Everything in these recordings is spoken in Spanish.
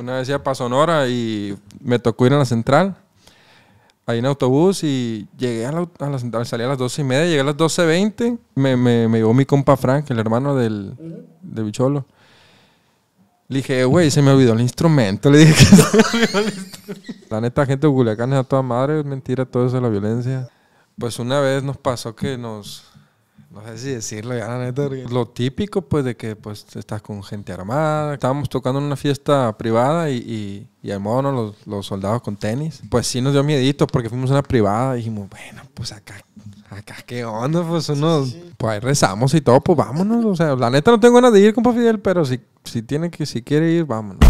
Una vez iba para Sonora y me tocó ir a la central, ahí en autobús y llegué a la, central, salía a las 12 y media, llegué a las 12.20, me, me, me llevó mi compa Frank, el hermano del, de Bicholo. Le dije, güey, se me olvidó el instrumento. Le dije que se me olvidó el instrumento. La neta, gente de Culiacán es a toda madre, es mentira todo eso de la violencia. Pues una vez nos pasó que nos, no sé si decirlo ya, la neta. Lo típico, pues, de que pues estás con gente armada. Estábamos tocando en una fiesta privada y, y, y los, soldados con tenis. Pues sí nos dio miedito porque fuimos a una privada y dijimos, bueno, pues acá, acá, ¿qué onda? Pues uno, pues ahí rezamos y todo, pues vámonos. O sea, la neta no tengo ganas de ir, con Fidel, pero si, si tiene que, si quiere ir, vámonos.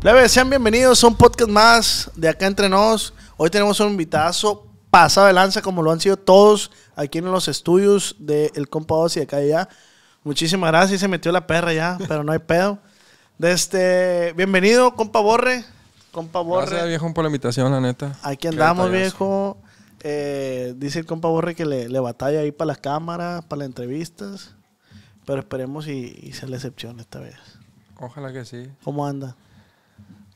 Plebe, sean bienvenidos a un podcast más de Acá Entre Nos. Hoy tenemos un invitazo pasado de lanza como lo han sido todos aquí en los estudios del El compa y acá y allá. Muchísimas gracias, se metió la perra ya, pero no hay pedo. Este, bienvenido, compa Borre. Compa Borre. Gracias, viejo, por la invitación, la neta. Aquí andamos, viejo. Eh, dice el compa Borre que le, batalla ahí para las cámaras, para las entrevistas. Pero esperemos y, se le excepción esta vez. Ojalá que sí. ¿Cómo anda?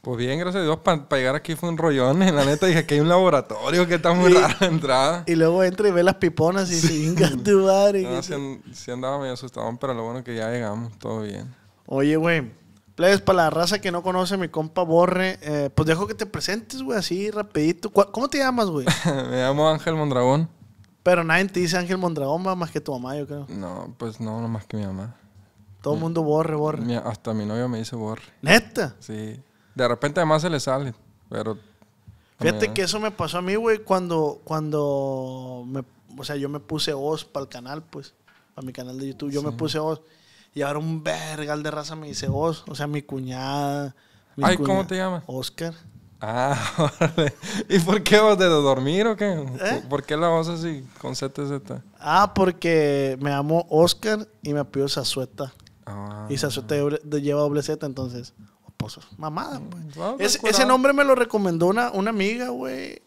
Pues bien, gracias a Dios, para llegar aquí fue un rollón. En la neta dije que hay un laboratorio que está muy raro la entrada. Y luego entra y ve las piponas y sí. se tu madre. No, sí, andaba medio asustado, pero lo bueno es que ya llegamos, todo bien. Oye, güey, Plebes, para la raza que no conoce mi compa Borre, eh, pues dejo que te presentes, güey, así rapidito. ¿Cómo te llamas, güey? Me llamo Ángel Mondragón. Pero nadie te dice Ángel Mondragón, más que tu mamá, yo creo. No, pues no, no más que mi mamá. Todo el mundo borre, borre. hasta mi novio me dice borre. ¿Neta? Sí. De repente además se le sale, pero... Fíjate que eso me pasó a mí, güey, cuando, cuando o sea, yo me puse voz para el canal, pues, para mi canal de YouTube, yo me puse voz. Y ahora un vergal de raza me dice voz, o sea, mi cuñada. Ay, ¿cómo te llamas? Oscar. Ah, vale. ¿Y por qué vos de dormir o qué? ¿Eh? ¿Por qué la voz así con ZZ? Ah, porque me amo Oscar y me pido Sazueta. Ah. Y Sazueta lleva doble Z, entonces. Mamada, pues. mm, ese, nombre me lo recomendó una, una amiga, güey.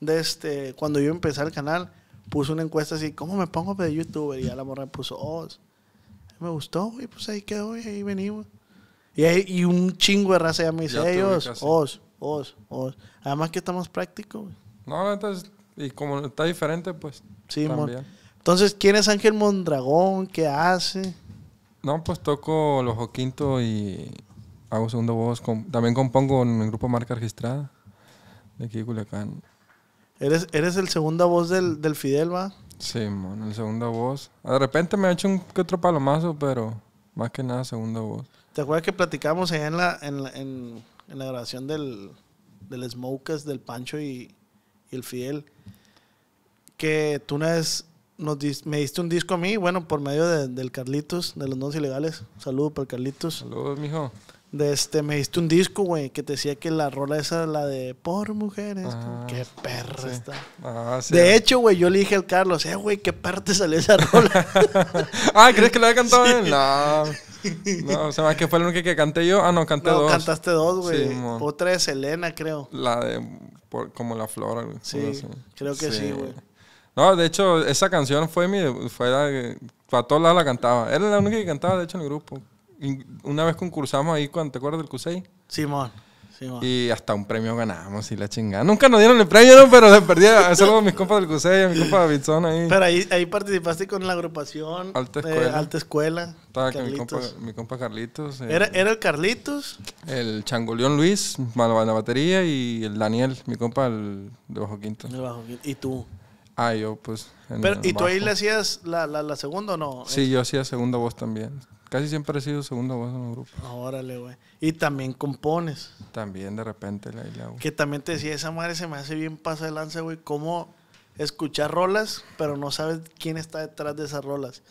De este, cuando yo empecé el canal, puso una encuesta así, ¿cómo me pongo de youtuber? Y a la morra me puso, os oh, me gustó, güey, pues ahí quedó, y ahí venimos. Y, un chingo de raza ya me dice, ellos, os, os, os. Además que está más práctico, güey. No, entonces, y como está diferente, pues. Sí, Entonces, ¿quién es Ángel Mondragón? ¿Qué hace? No, pues toco los oquinto y hago segunda voz. también compongo en el grupo Marca Registrada de aquí de Culiacán. ¿Eres, eres el segunda voz del, del Fidel, va? Sí, el segunda voz. Ah, de repente me ha hecho un que otro palomazo, pero más que nada segunda voz. ¿Te acuerdas que platicamos allá en la, en, en, la grabación del, del Smokers, del Pancho y, y el Fidel? Que tú una vez nos me diste un disco a mí, bueno, por medio de, del Carlitos, de los Nodos ilegales. Saludos para Carlitos. Saludos, mijo. De este, me diste un disco, güey, que te decía que la rola esa era la de por mujeres. Ah, qué perra está. Ah, de hecho, güey, yo le dije al Carlos, eh, güey, qué parte salió esa rola. ah, ¿crees que la había cantado él? No. No, o sea, que fue la única que canté yo. Ah, no, canté no, dos. cantaste dos, güey. Otra es Elena, creo. La de como la flora, güey. Sí, creo que sí, güey. No, de hecho, esa canción fue mi. Fue la que. Para todos lados la cantaba. Era la única que cantaba, de hecho, en el grupo una vez concursamos ahí, cuando, ¿te acuerdas del CUSEI? Simón. y hasta un premio ganamos y la chingada. Nunca nos dieron el premio, pero se perdía. Solo mis compas del CUSEI, a mi compa Davidson ahí. Pero ahí, participaste con la agrupación. Alta eh, Escuela. mi compa, Carlitos. ¿Era, el Carlitos? El Changoleón Luis, la, la batería, y el Daniel, mi compa de Bajo Quinto. ¿Y tú? Ah, yo pues. ¿Y tú ahí le hacías la, la, la segunda o no? Sí, yo hacía segunda voz también. Casi siempre he sido segundo voz en los grupos. Órale, güey. Y también compones. También de repente la, Que también te decía, esa madre se me hace bien pasa de lanza, güey. ¿Cómo escuchar rolas, pero no sabes quién está detrás de esas rolas?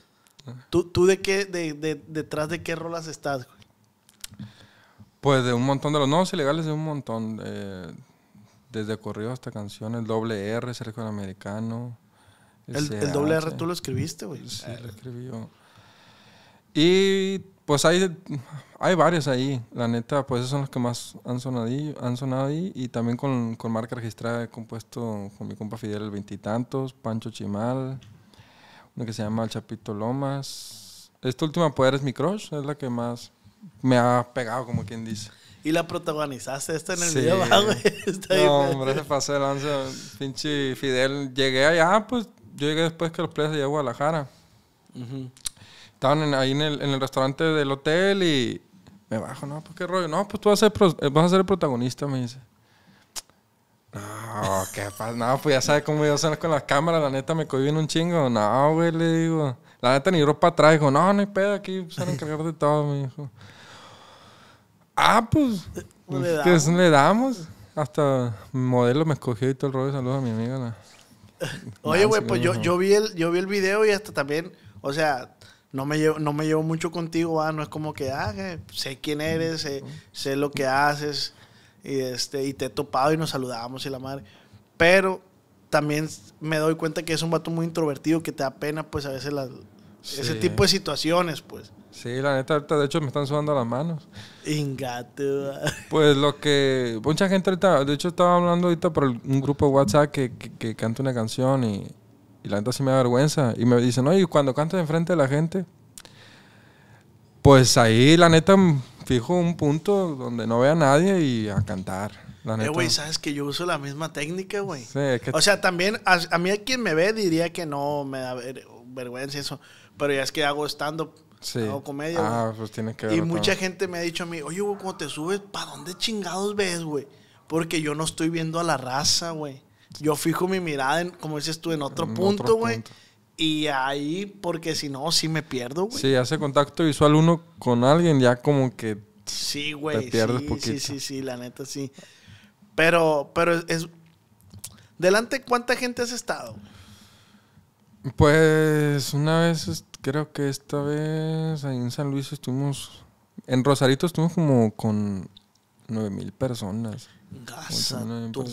Ah. ¿Tú, ¿Tú, de qué, detrás de qué rolas estás, güey? Pues de un montón de los no ilegales, de un montón. Eh, desde corrido hasta canciones, doble R, Sergio Americano. El, el doble R tú lo escribiste, güey. Sí, lo escribí yo. Y pues hay, hay varios ahí, la neta, pues esos son los que más han sonado ahí, han sonado ahí y también con, con marca registrada he compuesto con mi compa Fidel el veintitantos, Pancho Chimal, uno que se llama El Chapito Lomas. Esta última poder es mi crush, es la que más me ha pegado, como quien dice. Y la protagonizaste esta en el video, ah, güey. no, hombre, se pasó el lance, pinche Fidel. Llegué allá, pues yo llegué después que los players de Guadalajara estaban ahí en el, restaurante del hotel y me bajo, no, pues qué rollo. No, pues tú vas a ser, eh, vas a ser el protagonista, me dice. No, qué pasa. No, pues ya sabes cómo yo soy con las cámaras, la neta me cogí bien un chingo. No, güey, le digo. La neta ni ropa traigo. No, no hay pedo, aquí se van a encargar de todo, me dijo. Ah, pues. ¿No le pues, damos? Pues, le damos. Hasta modelo me escogió y todo el rollo. Saludos a mi amiga. Oye, güey, pues yo, yo, vi el, yo vi el video y hasta también. O sea, no me llevo, mucho contigo, ¿va? no es como que, ah, eh, sé quién eres, sé, lo que haces, y, este, y te he topado y nos saludamos y la madre. Pero también me doy cuenta que es un vato muy introvertido, que te da pena, pues a veces ese tipo de situaciones, pues. Sí, la neta, ahorita de hecho me están sudando las manos. Ingato. Pues lo que. Mucha gente ahorita. De hecho, estaba hablando ahorita por un grupo de WhatsApp que canta una canción y y la neta sí me da vergüenza. Y me dicen, oye, cuando cantas enfrente de la gente, pues ahí la neta fijo un punto donde no vea a nadie y a cantar. La eh, neta. Eh, güey, sabes que yo uso la misma técnica, güey. Sí, o sea, también a, mí a, quien me ve diría que no me da vergüenza eso. Pero ya es que hago estando Hago comedia. Ah, pues tiene que ver. Y mucha gente me ha dicho a mí, oye, güey, cuando te subes, ¿para dónde chingados ves, güey? Porque yo no estoy viendo a la raza, güey yo fijo mi mirada, en, como dices tú, en otro punto, güey. Y ahí, porque si no, sí me pierdo, güey. Sí, hace contacto visual uno con alguien, ya como que. Sí, güey. sí, Sí, sí, sí, la neta sí. Pero, pero es. Delante, ¿cuánta gente has estado? Pues una vez, creo que esta vez ahí en San Luis estuvimos. En Rosarito estuvimos como con nueve mil personas. tu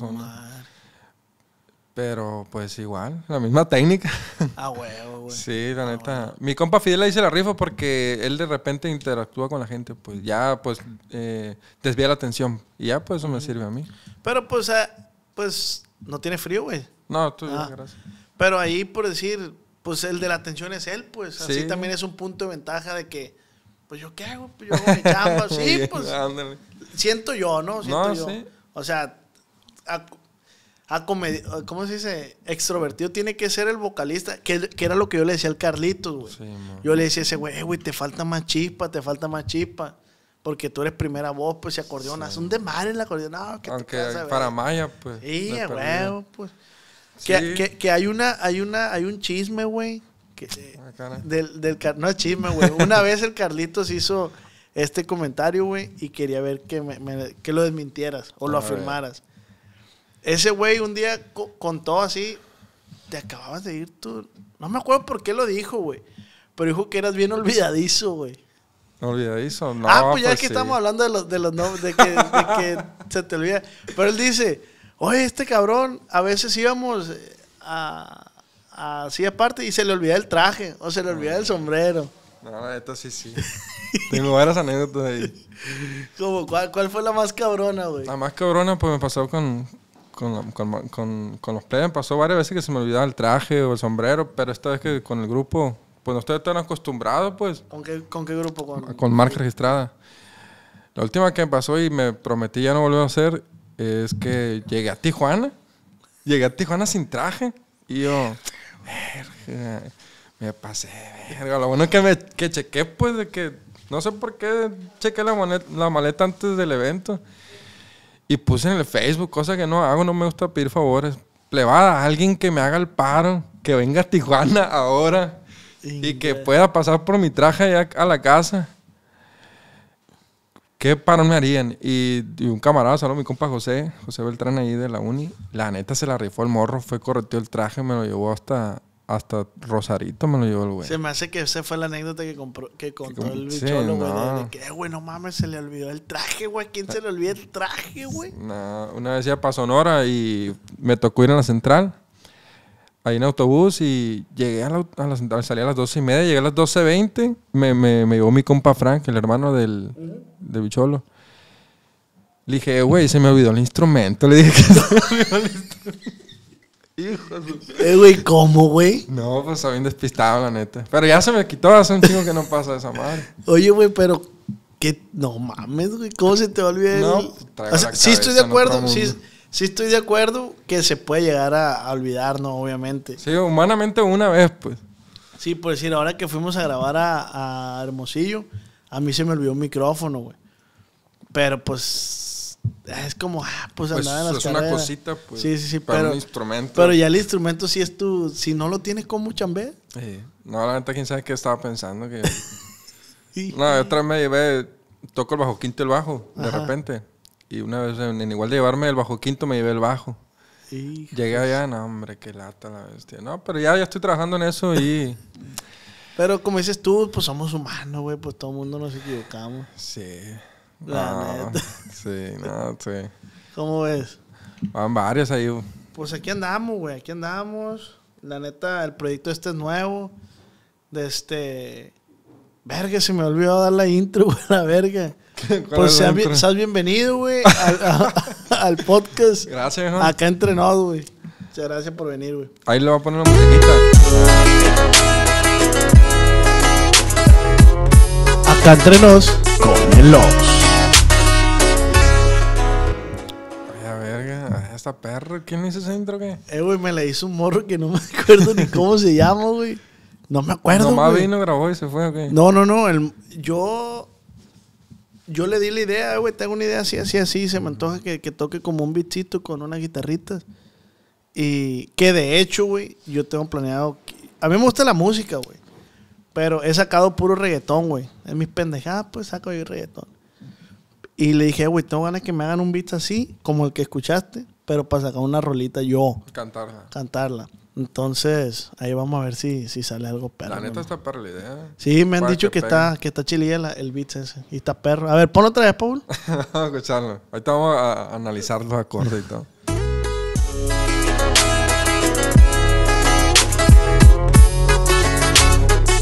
pero pues igual, la misma técnica. Ah, huevo, güey. Sí, la ah, neta. Mi compa Fidel le dice la rifa porque él de repente interactúa con la gente, pues ya pues eh, desvía la atención. Y ya pues eso me sirve a mí. Pero pues, ah, pues no tiene frío, güey. No, tú ah. gracias. Pero ahí por decir, pues el de la atención es él, pues así también es un punto de ventaja de que, pues yo qué hago, pues yo hago mi chamba, sí, pues. Siento yo, ¿no? Siento no, yo. Sí. O sea, Ah, ah, ¿cómo se dice? Extrovertido tiene que ser el vocalista, que, era lo que yo le decía al Carlitos, güey. yo le decía a ese güey, eh, güey, te falta más chispa, te falta más chispa. Porque tú eres primera voz, pues, y acordeón. Sí. de un en la acordeón. que Aunque para Maya, pues. Sí, güey, pues. Que, hay una, hay una, hay un chisme, güey. Ah, del, del, no es chisme, güey. Una vez el Carlitos hizo este comentario, güey, y quería ver que, me, que lo desmintieras o lo afirmaras. Ese güey un día contó así, te acababas de ir tú. No me acuerdo por qué lo dijo, güey. Pero dijo que eras bien olvidadizo, güey. Olvidadizo, no. Ah, pues ya es pues que estamos hablando de los, de nombres, de que, se te olvida. Pero él dice, oye, este cabrón, a veces íbamos eh, a, así aparte y se le olvidaba el traje o se le olvidaba el ah. sombrero. No, esto sí, sí. Tengo varias anécdotas ahí. ¿Cuál, ¿Cuál, fue la más cabrona, güey? La más cabrona, pues me pasó con, con, con, con, los players pasó varias veces que se me olvidaba el traje o el sombrero, pero esta vez que con el grupo, pues no estoy tan acostumbrado, pues. ¿Con qué, con qué grupo? Con, con marca registrada. La última que me pasó y me prometí ya no volver a hacer es que llegué a Tijuana. Llegué a Tijuana sin traje. Y yo, verga, me pasé, verga. Lo bueno es que me que chequé, pues, de que no sé por qué chequé la la maleta antes del evento. Y puse en el Facebook, cosa que no hago, no me gusta pedir favores. a alguien que me haga el paro, que venga a Tijuana ahora y que pueda pasar por mi traje allá a la casa. ¿Qué paro me harían? Y, un camarada, saludo mi compa José, José Beltrán ahí de la uni. La neta se la rifó el morro, fue correteó el traje, me lo llevó hasta hasta Rosarito me lo llevó el güey. Se me hace que esa fue la anécdota que, compró, que contó el bicholo, güey. De que, güey, no mames, se le olvidó el traje, güey. ¿Quién se le olvidó el traje, güey? una vez ya para Sonora y me tocó ir a la central. Ahí en autobús y llegué a la, a la central, salí a las 12 y media, llegué a las 12.20. Me, me, me llevó mi compa Frank, el hermano del, de bicholo. Le dije, eh, güey, se me olvidó el instrumento. Le dije que se me olvidó el instrumento. Eh, güey, ¿cómo, güey? No, pues está bien despistado, la neta. Pero ya se me quitó, hace un chingo que no pasa esa madre. Oye, güey, pero... ¿qué? No mames, güey, ¿cómo se te va a olvidar? No, pues, sí estoy de acuerdo, sí, estoy de acuerdo que se puede llegar a, olvidar, ¿no? Obviamente. Sí, humanamente una vez, pues. Sí, por decir, ahora que fuimos a grabar a, a Hermosillo, a mí se me olvidó un micrófono, güey. Pero pues es como, ah, pues, pues Es una cosita, pues. Sí, sí, sí, pero, un instrumento. Pero ya el instrumento si es tu. Si no lo tienes, como, chambe Sí. No, la neta, quién sabe qué estaba pensando. Que... no, otra vez me llevé. Toco el bajo quinto y el bajo, de repente. Y una vez, en igual de llevarme el bajo quinto, me llevé el bajo. Llegué allá, no, hombre, qué lata la bestia. No, pero ya, ya estoy trabajando en eso y. pero como dices tú, pues somos humanos, güey, pues todo el mundo nos equivocamos. Sí. La ah, neta. Sí, no, sí. ¿Cómo ves? Van varios ahí. Pues aquí andamos, güey. Aquí andamos. La neta, el proyecto este es nuevo. De este. Verga, se me olvidó dar la intro, güey, la verga. Pues seas, bienvenido, güey, al, podcast. Gracias, ¿no? Acá nosotros, güey. Muchas gracias por venir, güey. Ahí le voy a poner la musiquita. Acá entrenos con el Esta perro. ¿Quién hizo ese intro, qué? Eh, güey, me le hizo un morro que no me acuerdo ni cómo se llama, güey. No me acuerdo. Nomás vino, grabó y se fue, ¿ok? No, no, no. yo. Yo le di la idea, güey. Tengo una idea así, así, así. Se me antoja que, toque como un bichito con una guitarritas. Y que de hecho, güey, yo tengo planeado. A mí me gusta la música, güey. Pero he sacado puro reggaetón, güey. En mis pendejadas, pues saco yo reggaetón. Y le dije, güey, tengo ganas que me hagan un beat así, como el que escuchaste pero para sacar una rolita yo. Cantarla. Cantarla. Entonces, ahí vamos a ver si, si sale algo perro. La neta está perro la idea. Sí, me han dicho que, está, que está chililla el beat ese. Y está perro. A ver, ponlo otra vez, Paul. vamos a escucharlo. Ahorita vamos a analizar los acordes y todo.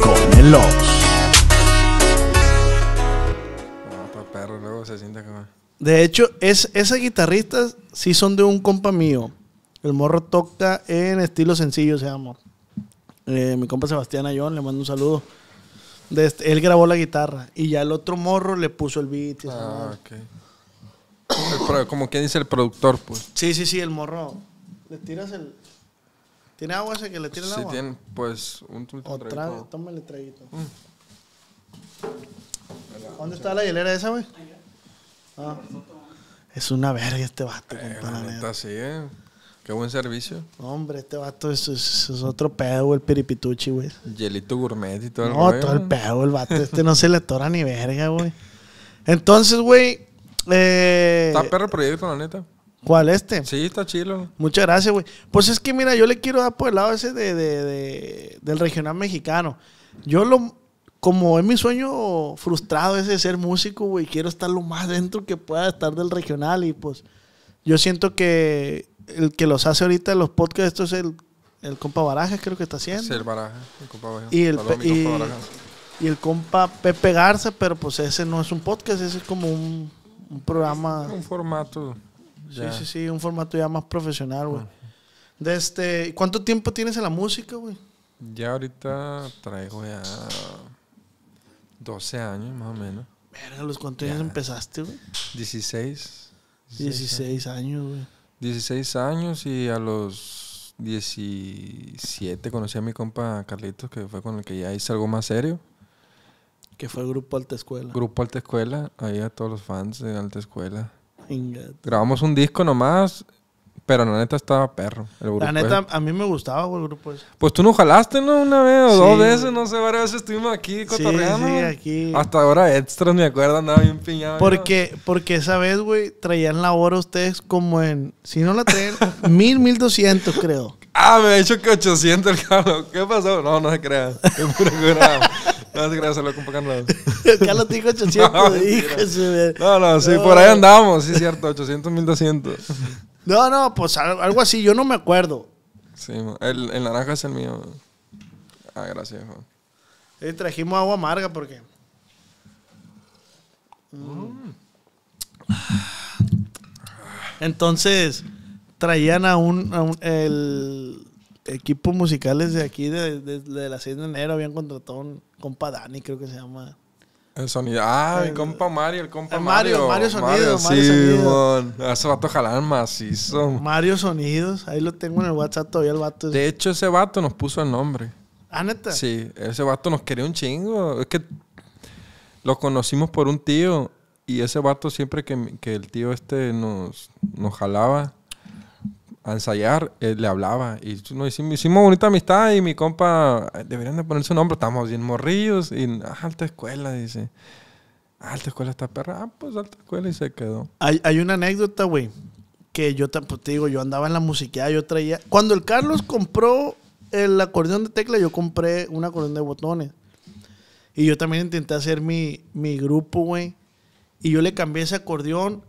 Con el No, está perro. Luego se siente va de hecho, es, esas guitarristas sí son de un compa mío. El morro toca en estilo sencillo, se llama. Eh, mi compa Sebastián Ayón, le mando un saludo. Este, él grabó la guitarra y ya el otro morro le puso el beat. Y ah, ok. como quien dice el productor, pues. Sí, sí, sí, el morro. Le tiras el. ¿Tiene agua ese que le tiras el agua? Sí, tiene, pues, un, Tómale traguito. Mm. ¿Dónde está la hielera esa, güey? Ah. Es una verga este vato. Eh, eh. Qué buen servicio. hombre, este vato es, otro pedo, el piripituchi, güey. Yelito gourmet y todo el rollo. No, todo el pedo, el vato. Este no se le tora ni verga, güey. Entonces, güey. Eh, está perro prohibido, proyecto, la neta. ¿Cuál este? Sí, está chilo. Muchas gracias, güey. Pues es que mira, yo le quiero dar por el lado ese de, de, de del regional mexicano. Yo lo, como es mi sueño frustrado ese de ser músico, güey, quiero estar lo más dentro que pueda estar del regional y pues yo siento que el que los hace ahorita los podcasts, esto es el, compa Barajas, creo que está haciendo. Sí, el Barajas, el compa Barajas. Y el, compa y el compa Pepe Garza, pero pues ese no es un podcast, ese es como un, programa. Un formato. Sí, sí, sí, un formato ya más profesional, güey. Este, ¿Cuánto tiempo tienes en la música, güey? Ya ahorita traigo ya 12 años más o menos. Verga, ¿los cuántos años empezaste, güey? 16. 16, años, güey. 16 años y a los 17 conocí a mi compa Carlitos, que fue con el que ya hice algo más serio. Que fue el Grupo Alta Escuela. Grupo Alta Escuela, ahí a todos los fans de Alta Escuela. Grabamos un disco nomás, pero la neta estaba perro. El grupo la neta, eh. a mí me gustaba, el grupo ese. Pues tú no jalaste, ¿no? Una vez o dos veces, no sé, varias veces estuvimos aquí cotorreando. Sí, sí, aquí. Hasta ahora extras, me acuerdo, andaba bien piñado. Porque, porque esa vez, güey, traían la hora ustedes como en. Si no la traen, mil, mil doscientos, creo. Ah, me ha dicho que 800 el cabrón. ¿Qué pasó? No, no se crea. No se crea, se lo compa Carlos. Carlos dijo 800, no, no, no, sí, por ahí andamos. Sí, cierto, 800, 1200. No, no, pues algo así, yo no me acuerdo. Sí, el, naranja es el mío. Ah, gracias, trajimos agua amarga porque. Mm. Entonces, traían a un, el equipo musicales de aquí, desde la 6 de enero, habían contratado a un compa Dani, creo que se llama. El sonido. Ah, el, compa Mario, el compa Mario. Mario, Mario Sonido, Mario, sonidos sí, Sonido. Hace jalaban macizo. Mario Sonidos, ahí lo tengo en el WhatsApp todavía el vato. De hecho, ese vato nos puso el nombre. ¿Ah, neta? Sí, ese vato nos quería un chingo. Es que lo conocimos por un tío y ese vato siempre que, el tío este nos, nos jalaba, a ensayar, eh, le hablaba. Y nos hicimos, hicimos, bonita amistad y mi compa, eh, deberían de poner su nombre, estamos bien morrillos... Y ah, alta escuela, dice. Alta escuela está perra. Ah, pues alta escuela y se quedó. Hay, hay una anécdota, güey, que yo te, pues, te digo, yo andaba en la musiqueada, yo traía... Cuando el Carlos compró el acordeón de tecla, yo compré un acordeón de botones. Y yo también intenté hacer mi, mi grupo, güey. Y yo le cambié ese acordeón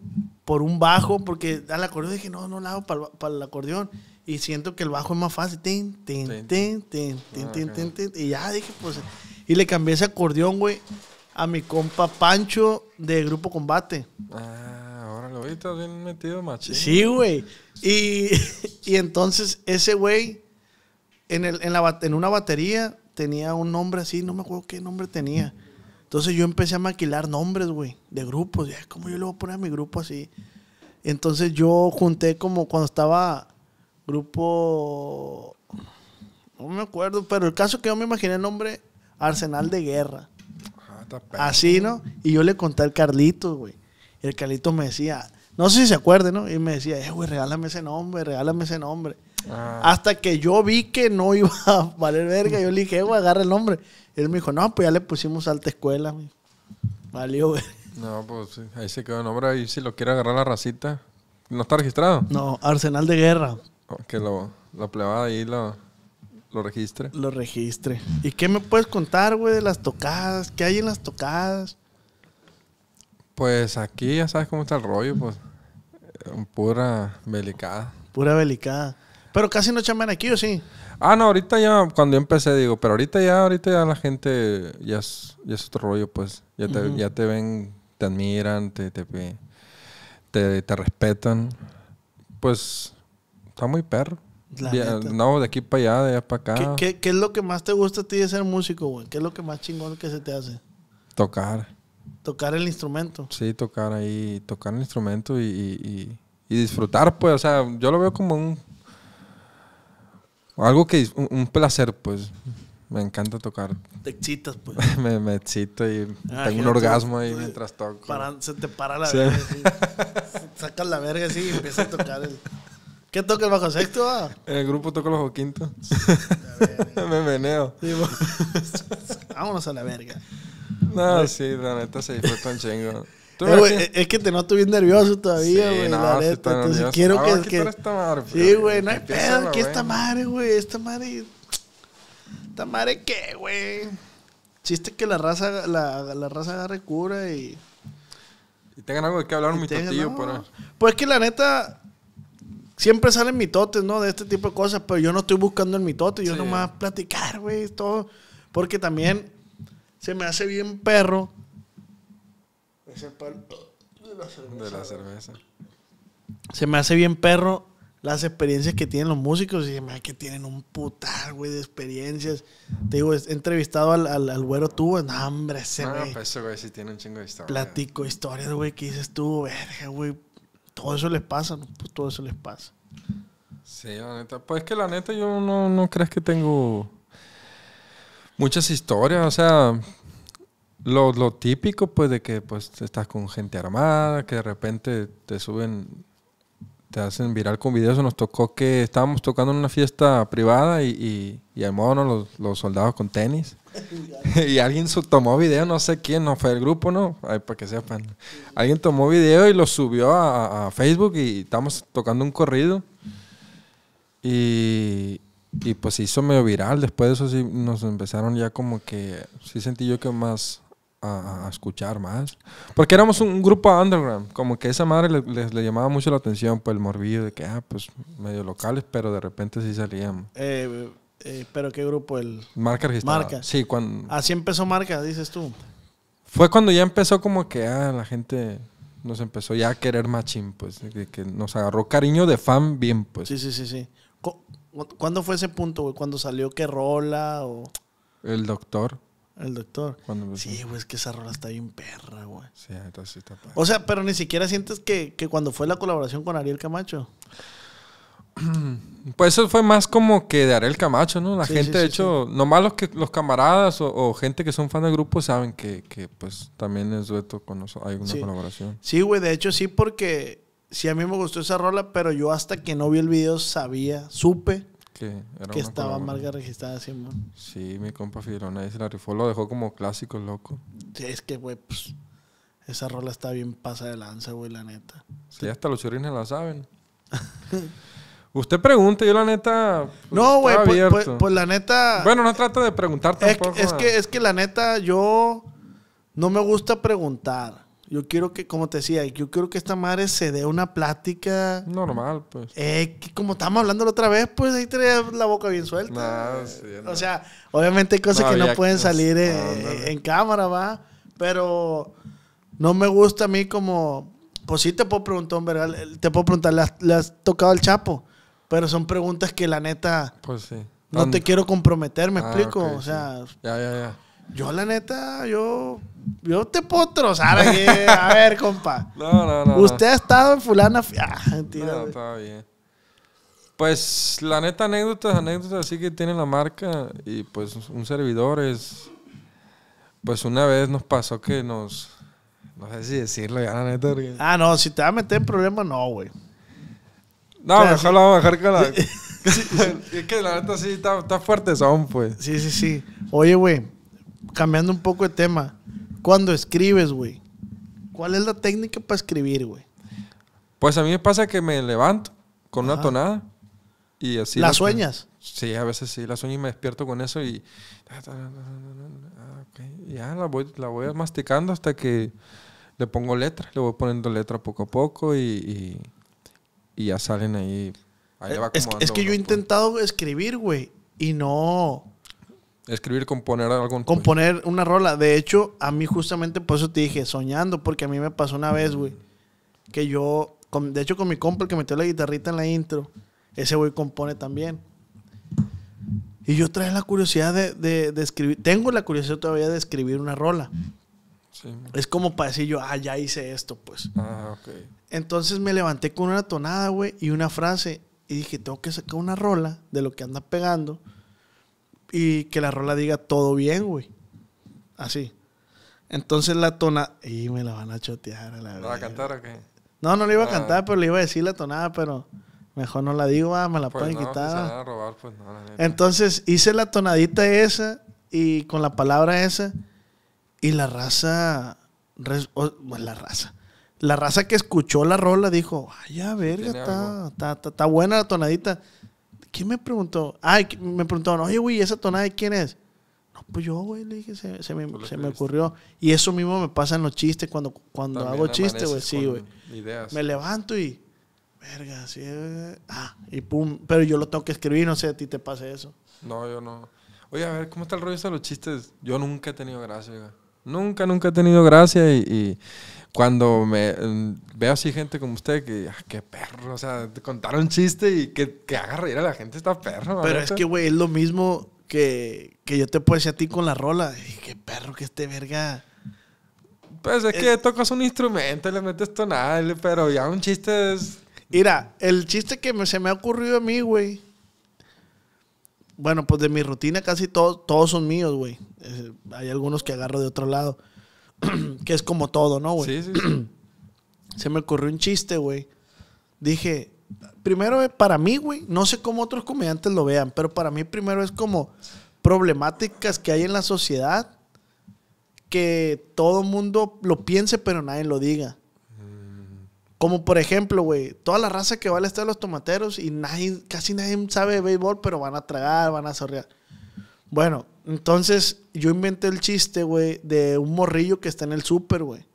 por un bajo, porque al acordeón dije, no, no la hago para el acordeón. Y siento que el bajo es más fácil. Y ya dije, pues. Y le cambié ese acordeón, güey, a mi compa Pancho de Grupo Combate. Ah, ahora lo vi, bien metido, macho. Sí, güey. Y, entonces ese güey, en, el, en, la, en una batería, tenía un nombre así, no me acuerdo qué nombre tenía. Entonces yo empecé a maquilar nombres, güey, de grupos. ¿cómo yo le voy a poner a mi grupo así? Entonces yo junté como cuando estaba grupo. No me acuerdo, pero el caso es que yo me imaginé el nombre Arsenal de Guerra. Ah, así, ¿no? Y yo le conté al Carlito, güey. Y el Carlito me decía, no sé si se acuerde, ¿no? Y me decía, eh, güey, regálame ese nombre, regálame ese nombre. Ah. Hasta que yo vi que no iba a valer verga, yo le dije, eh, güey, agarra el nombre él me dijo, no, pues ya le pusimos alta escuela. Valió, güey. No, pues ahí se quedó el nombre. Ahí si lo quiere agarrar la racita. ¿No está registrado? No, Arsenal de Guerra. Oh, que lo, lo plebada ahí lo, lo registre. Lo registre. ¿Y qué me puedes contar, güey, de las tocadas? ¿Qué hay en las tocadas? Pues aquí ya sabes cómo está el rollo, pues. Eh, pura belicada. Pura belicada. Pero casi no chaman aquí, ¿o sí? Ah, no, ahorita ya, cuando yo empecé, digo, pero ahorita ya, ahorita ya la gente ya es, otro rollo, pues. Ya te, ven, te admiran, te, te, respetan. Pues está muy perro. no, de aquí para allá, de allá para acá. ¿Qué, es lo que más te gusta a ti de ser músico, güey? ¿Qué es lo que más chingón que se te hace? Tocar. Tocar el instrumento. Sí, tocar ahí, tocar el instrumento y disfrutar, pues. O sea, yo lo veo como un algo que un, placer, pues. Me encanta tocar. Te excitas, pues. me, me, excito y ah, tengo un orgasmo ahí pues, mientras toco. se te para la verga, sí. Sacas la verga sí, y empiezas a tocar el. ¿Qué toca el bajo sexto? Ah? En El grupo toca el bajo quinto. me meneo. Vámonos a la verga. No, sí, la neta se Fue tan chingo. Eh, eh, es que te noto bien nervioso todavía, güey. la neta. Entonces quiero no, que. que... sí, güey, no hay pedo. Aquí esta madre, güey. Esta madre. ¿Esta madre qué, güey? Chiste que la raza, la, la raza agarre cura y. Y tengan algo de qué hablar, un mitotillo, no. Pues que la neta. Siempre salen mitotes, ¿no? De este tipo de cosas, pero yo no estoy buscando el mitote, yo nomás platicar, güey, todo. Porque también se me hace bien perro de la cerveza. Se me hace bien perro las experiencias que tienen los músicos y me que tienen un putar, güey, de experiencias. Te digo, he entrevistado al, al, güero tubo, no, hombre, güey. No, pues güey sí tiene un chingo de historias. Platico historias, güey, que dices tú, verga, güey. Todo eso les pasa, ¿no? Pues todo eso les pasa. Sí, la neta. Pues que la neta yo no, no crees que tengo muchas historias, o sea, lo, lo, típico, pues, de que pues estás con gente armada, que de repente te suben, te hacen viral con videos. Nos tocó que estábamos tocando en una fiesta privada y, y, y los, soldados con tenis. y alguien tomó video, no sé quién, no fue el grupo, ¿no? Ay, para que sepan. Alguien tomó video y lo subió a, Facebook y estábamos tocando un corrido. Y, y pues hizo medio viral. Después de eso sí nos empezaron ya como que... Sí sentí yo que más a, escuchar más. Porque éramos un, grupo underground, como que esa madre le, le, llamaba mucho la atención, pues el morbillo de que, ah, pues medio locales, pero de repente sí salíamos. Eh, eh, ¿Pero qué grupo? el Marca registrada. Marca. Sí, cuando... Así empezó Marca, dices tú. Fue cuando ya empezó como que, ah, la gente nos empezó ya a querer machín, pues, que, nos agarró cariño de fan bien, pues. Sí, sí, sí, sí. ¿Cuándo fue ese punto, güey? ¿Cuándo salió qué rola o...? El doctor. El doctor. Sí, güey, es que esa rola está bien perra, güey. Sí, entonces está O sea, pero ni siquiera sientes que, cuando fue la colaboración con Ariel Camacho. Pues eso fue más como que de Ariel Camacho, ¿no? La gente, de hecho, no nomás los, que, los camaradas o, gente que son fan del grupo saben que, que pues también es dueto con nosotros, hay una colaboración. Sí, güey, de hecho sí, porque sí a mí me gustó esa rola, pero yo hasta que no vi el video sabía, supe que estaba marca registrada, Simón. Sí, mi compa Fidrona ahí se la rifó, lo dejó como clásico, loco. es que, güey, pues, esa rola está bien pasa de lanza, güey, la neta. Sí, hasta los churines la saben. Usted pregunta, yo la neta. Pues, no, güey, pues, pues, pues, la neta. Bueno, no trata de preguntar tampoco. es ah. que, es que la neta, yo no me gusta preguntar. Yo quiero que, como te decía, yo quiero que esta madre se dé una plática. Normal, pues. Eh, como estábamos hablando la otra vez, pues ahí trae la boca bien suelta. O sea, obviamente hay cosas que no pueden salir eh, en, cámara, va. Pero no me gusta a mí como. Pues sí te puedo preguntar, Te puedo preguntar, ¿le has, tocado al Chapo? Pero son preguntas que la neta. Pues No te quiero comprometer, me ah, explico. o sea. Ya, ya, ya. Yo, la neta, yo. Yo te puedo trozar aquí. A ver, compa. No, no, no. Usted ha estado en fulana. Ah, mentira. No, está bien. Pues, la neta, anécdotas, anécdotas así que tiene la marca. Y pues, un servidor es. Pues una vez nos pasó que nos. No sé si decirlo ya, la neta. Ah, no, si te va a meter en problemas, no, güey. No, mejor lo vamos a dejar con la. es que la neta sí está, está fuerte son, pues. Sí, sí, sí. Oye, güey cambiando un poco de tema, cuando escribes, güey, ¿cuál es la técnica para escribir, güey? Pues a mí me pasa que me levanto con una tonada y así. ¿La sueñas? Sí, a veces sí, la sueño y me despierto con eso y. Ya la voy, la voy masticando hasta que le pongo letra, le voy poniendo letra poco a poco y, ya salen ahí. Eh, es, que yo he pues. intentado escribir, güey, y no. Escribir, componer algún Componer una rola. De hecho, a mí justamente por eso te dije, soñando, porque a mí me pasó una vez, güey, que yo, de hecho con mi compa, el que metió la guitarrita en la intro, ese güey compone también. Y yo trae la curiosidad de, de, escribir, tengo la curiosidad todavía de escribir una rola. Es como para decir yo, ah, ya hice esto, pues. Ah, Entonces me levanté con una tonada, güey, y una frase. Y dije, tengo que sacar una rola de lo que anda pegando y que la rola diga todo bien, güey. Así. Entonces la tona. Y me la van a chotear a la va a cantar o qué? No, no le iba a ah. cantar, pero le iba a decir la tonada, pero mejor no la digo, me la pues pueden pues quitar. se van a robar, pues Entonces hice la tonadita esa y con la palabra esa. Y la raza. la raza. La raza que escuchó la rola dijo, ay, ya verga, está buena la tonadita. ¿Quién me preguntó? Ay, me preguntaron, oye, güey, ¿esa tonada de quién es? No, pues yo, güey, le dije, se, me, ocurrió. Y eso mismo me pasa en los chistes, cuando, cuando hago chistes, güey, sí, güey. Me levanto y, verga, sí, eh, eh, ah, y pum. Pero yo lo tengo que escribir, no sé, a ti te pase eso. No, yo no. Oye, a ver, ¿cómo está el rollo de los chistes? Yo nunca he tenido gracia, güey. Nunca, nunca he tenido gracia y cuando me mm, veo así gente como usted que, ah, qué perro, o sea, te contaron un chiste y que, haga reír a la gente está perro. Pero es que, güey, es lo mismo que, yo te puedo decir a ti con la rola. Y qué perro que este verga. Pues es, que tocas un instrumento, le metes tonal, pero ya un chiste es... Mira, el chiste que se me ha ocurrido a mí, güey. Bueno, pues de mi rutina casi todos todos son míos, güey. Eh, hay algunos que agarro de otro lado. que es como todo, ¿no, güey? Sí, sí, Se me ocurrió un chiste, güey. Dije, primero para mí, güey, no sé cómo otros comediantes lo vean, pero para mí primero es como problemáticas que hay en la sociedad que todo mundo lo piense pero nadie lo diga. Mm. Como por ejemplo, güey, toda la raza que va al de los tomateros y casi nadie sabe de béisbol, pero van a tragar, van a sorrear. Bueno, entonces, yo inventé el chiste, güey, de un morrillo que está en el súper, güey.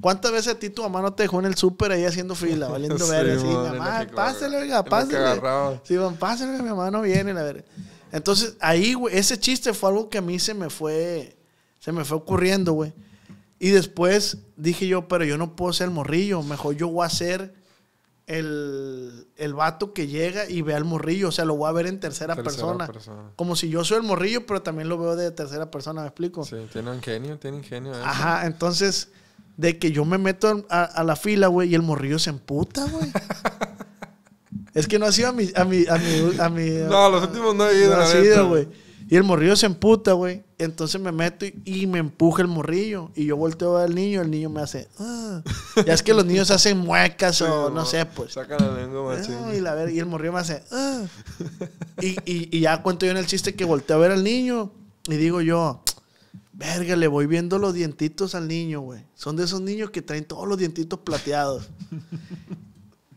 ¿Cuántas veces a ti tu mamá no te dejó en el súper ahí haciendo fila, valiendo sí, mamá, pásale, oiga, pásale. Sí, pásale, mi mamá no viene, la verdad. Entonces, ahí, güey, ese chiste fue algo que a mí se me fue, se me fue ocurriendo, güey. Y después dije yo, pero yo no puedo ser morrillo, mejor yo voy a ser el, el vato que llega y ve al morrillo. O sea, lo voy a ver en tercera, persona. Como si yo soy el morrillo, pero también lo veo de tercera persona, ¿me explico? Sí, tiene ingenio, tiene ingenio. ¿eh? Ajá, entonces, de que yo me meto a, la fila, güey, y el morrillo se emputa, güey. es que no ha sido a mi... A mi, a mi, a no, los últimos no he ido. No ha sido, güey. Y el morrillo se emputa, güey. Entonces me meto y, me empuja el morrillo. Y yo volteo a ver al niño, el niño me hace. Ah". Ya es que los niños hacen muecas o no sé, pues. Saca la lengua, güey. Ah, y, el morrillo me hace. Ah. Y, y, ya cuento yo en el chiste que volteo a ver al niño. Y digo yo, verga, le voy viendo los dientitos al niño, güey. Son de esos niños que traen todos los dientitos plateados.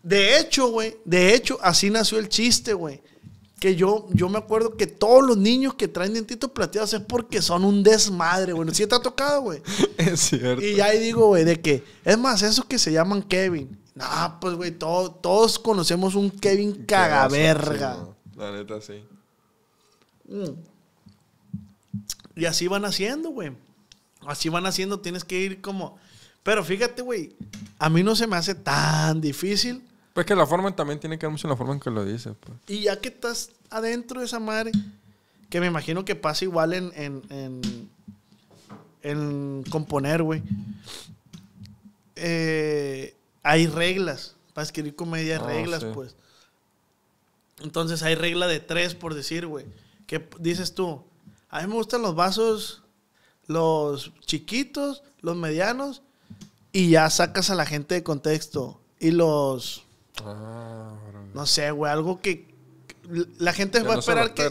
De hecho, güey, de hecho, así nació el chiste, güey que yo, yo me acuerdo que todos los niños que traen dientitos plateados es porque son un desmadre, bueno, Si te ha tocado, güey. Es cierto. Y ahí digo, güey, de que, es más, esos que se llaman Kevin. no pues, güey, todos conocemos un Kevin cagaverga. La neta, sí. Mm. Y así van haciendo, güey. Así van haciendo, tienes que ir como... Pero fíjate, güey, a mí no se me hace tan difícil pues que la forma también tiene que ver mucho en la forma en que lo dices. Pues. Y ya que estás adentro de esa madre, que me imagino que pasa igual en, en, en, componer, güey. Eh, hay reglas. Para escribir comedia hay ah, reglas, pues. Entonces hay regla de tres, por decir, güey. ¿Qué dices tú? A mí me gustan los vasos, los chiquitos, los medianos, y ya sacas a la gente de contexto. Y los Ah, no sé, güey, algo que la gente va a esperar que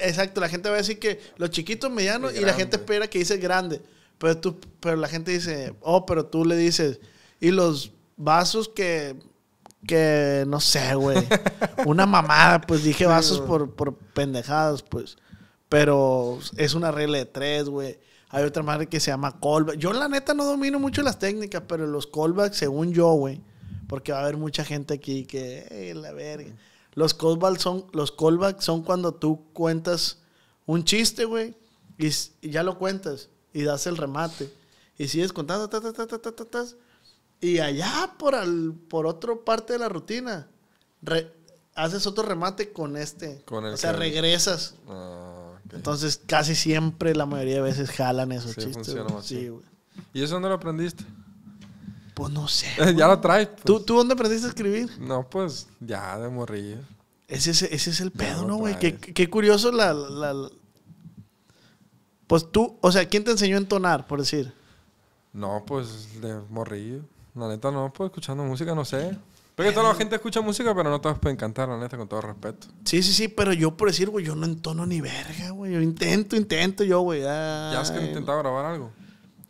exacto, la gente va a decir que los chiquitos medianos y la gente espera que dices grande, pero tú pero la gente dice, "Oh, pero tú le dices y los vasos que que no sé, güey. una mamada, pues dije vasos por, por pendejadas, pues. Pero es una regla de tres, güey. Hay otra madre que se llama callback. Yo la neta no domino mucho las técnicas, pero los callbacks, según yo, güey, porque va a haber mucha gente aquí que, eh, la verga. Los callbacks son, los callbacks son cuando tú cuentas un chiste, güey, y, ya lo cuentas y das el remate. Y sigues contando, y allá por, al, por otra parte de la rutina, haces otro remate con este. o sea, regresas. Ah, Entonces, casi siempre, la mayoría de veces, jalan esos chistes. sí, güey. ¿Y eso no lo aprendiste? Pues no sé. ya la traes. Pues. ¿Tú, dónde aprendiste a escribir? No, pues ya de morrillo. Ese, es el pedo, ¿no, güey? Qué, curioso la, Pues tú, o sea, ¿quién te enseñó a entonar, por decir? No, pues de morrillo. La neta no, pues escuchando música, no sé. Porque toda la gente escucha música, pero no todas pueden cantar, la neta, con todo respeto. Sí, sí, sí, pero yo por decir, güey, yo no entono ni verga, güey. Yo intento, intento yo, güey. ¿Ya has que intentado grabar algo?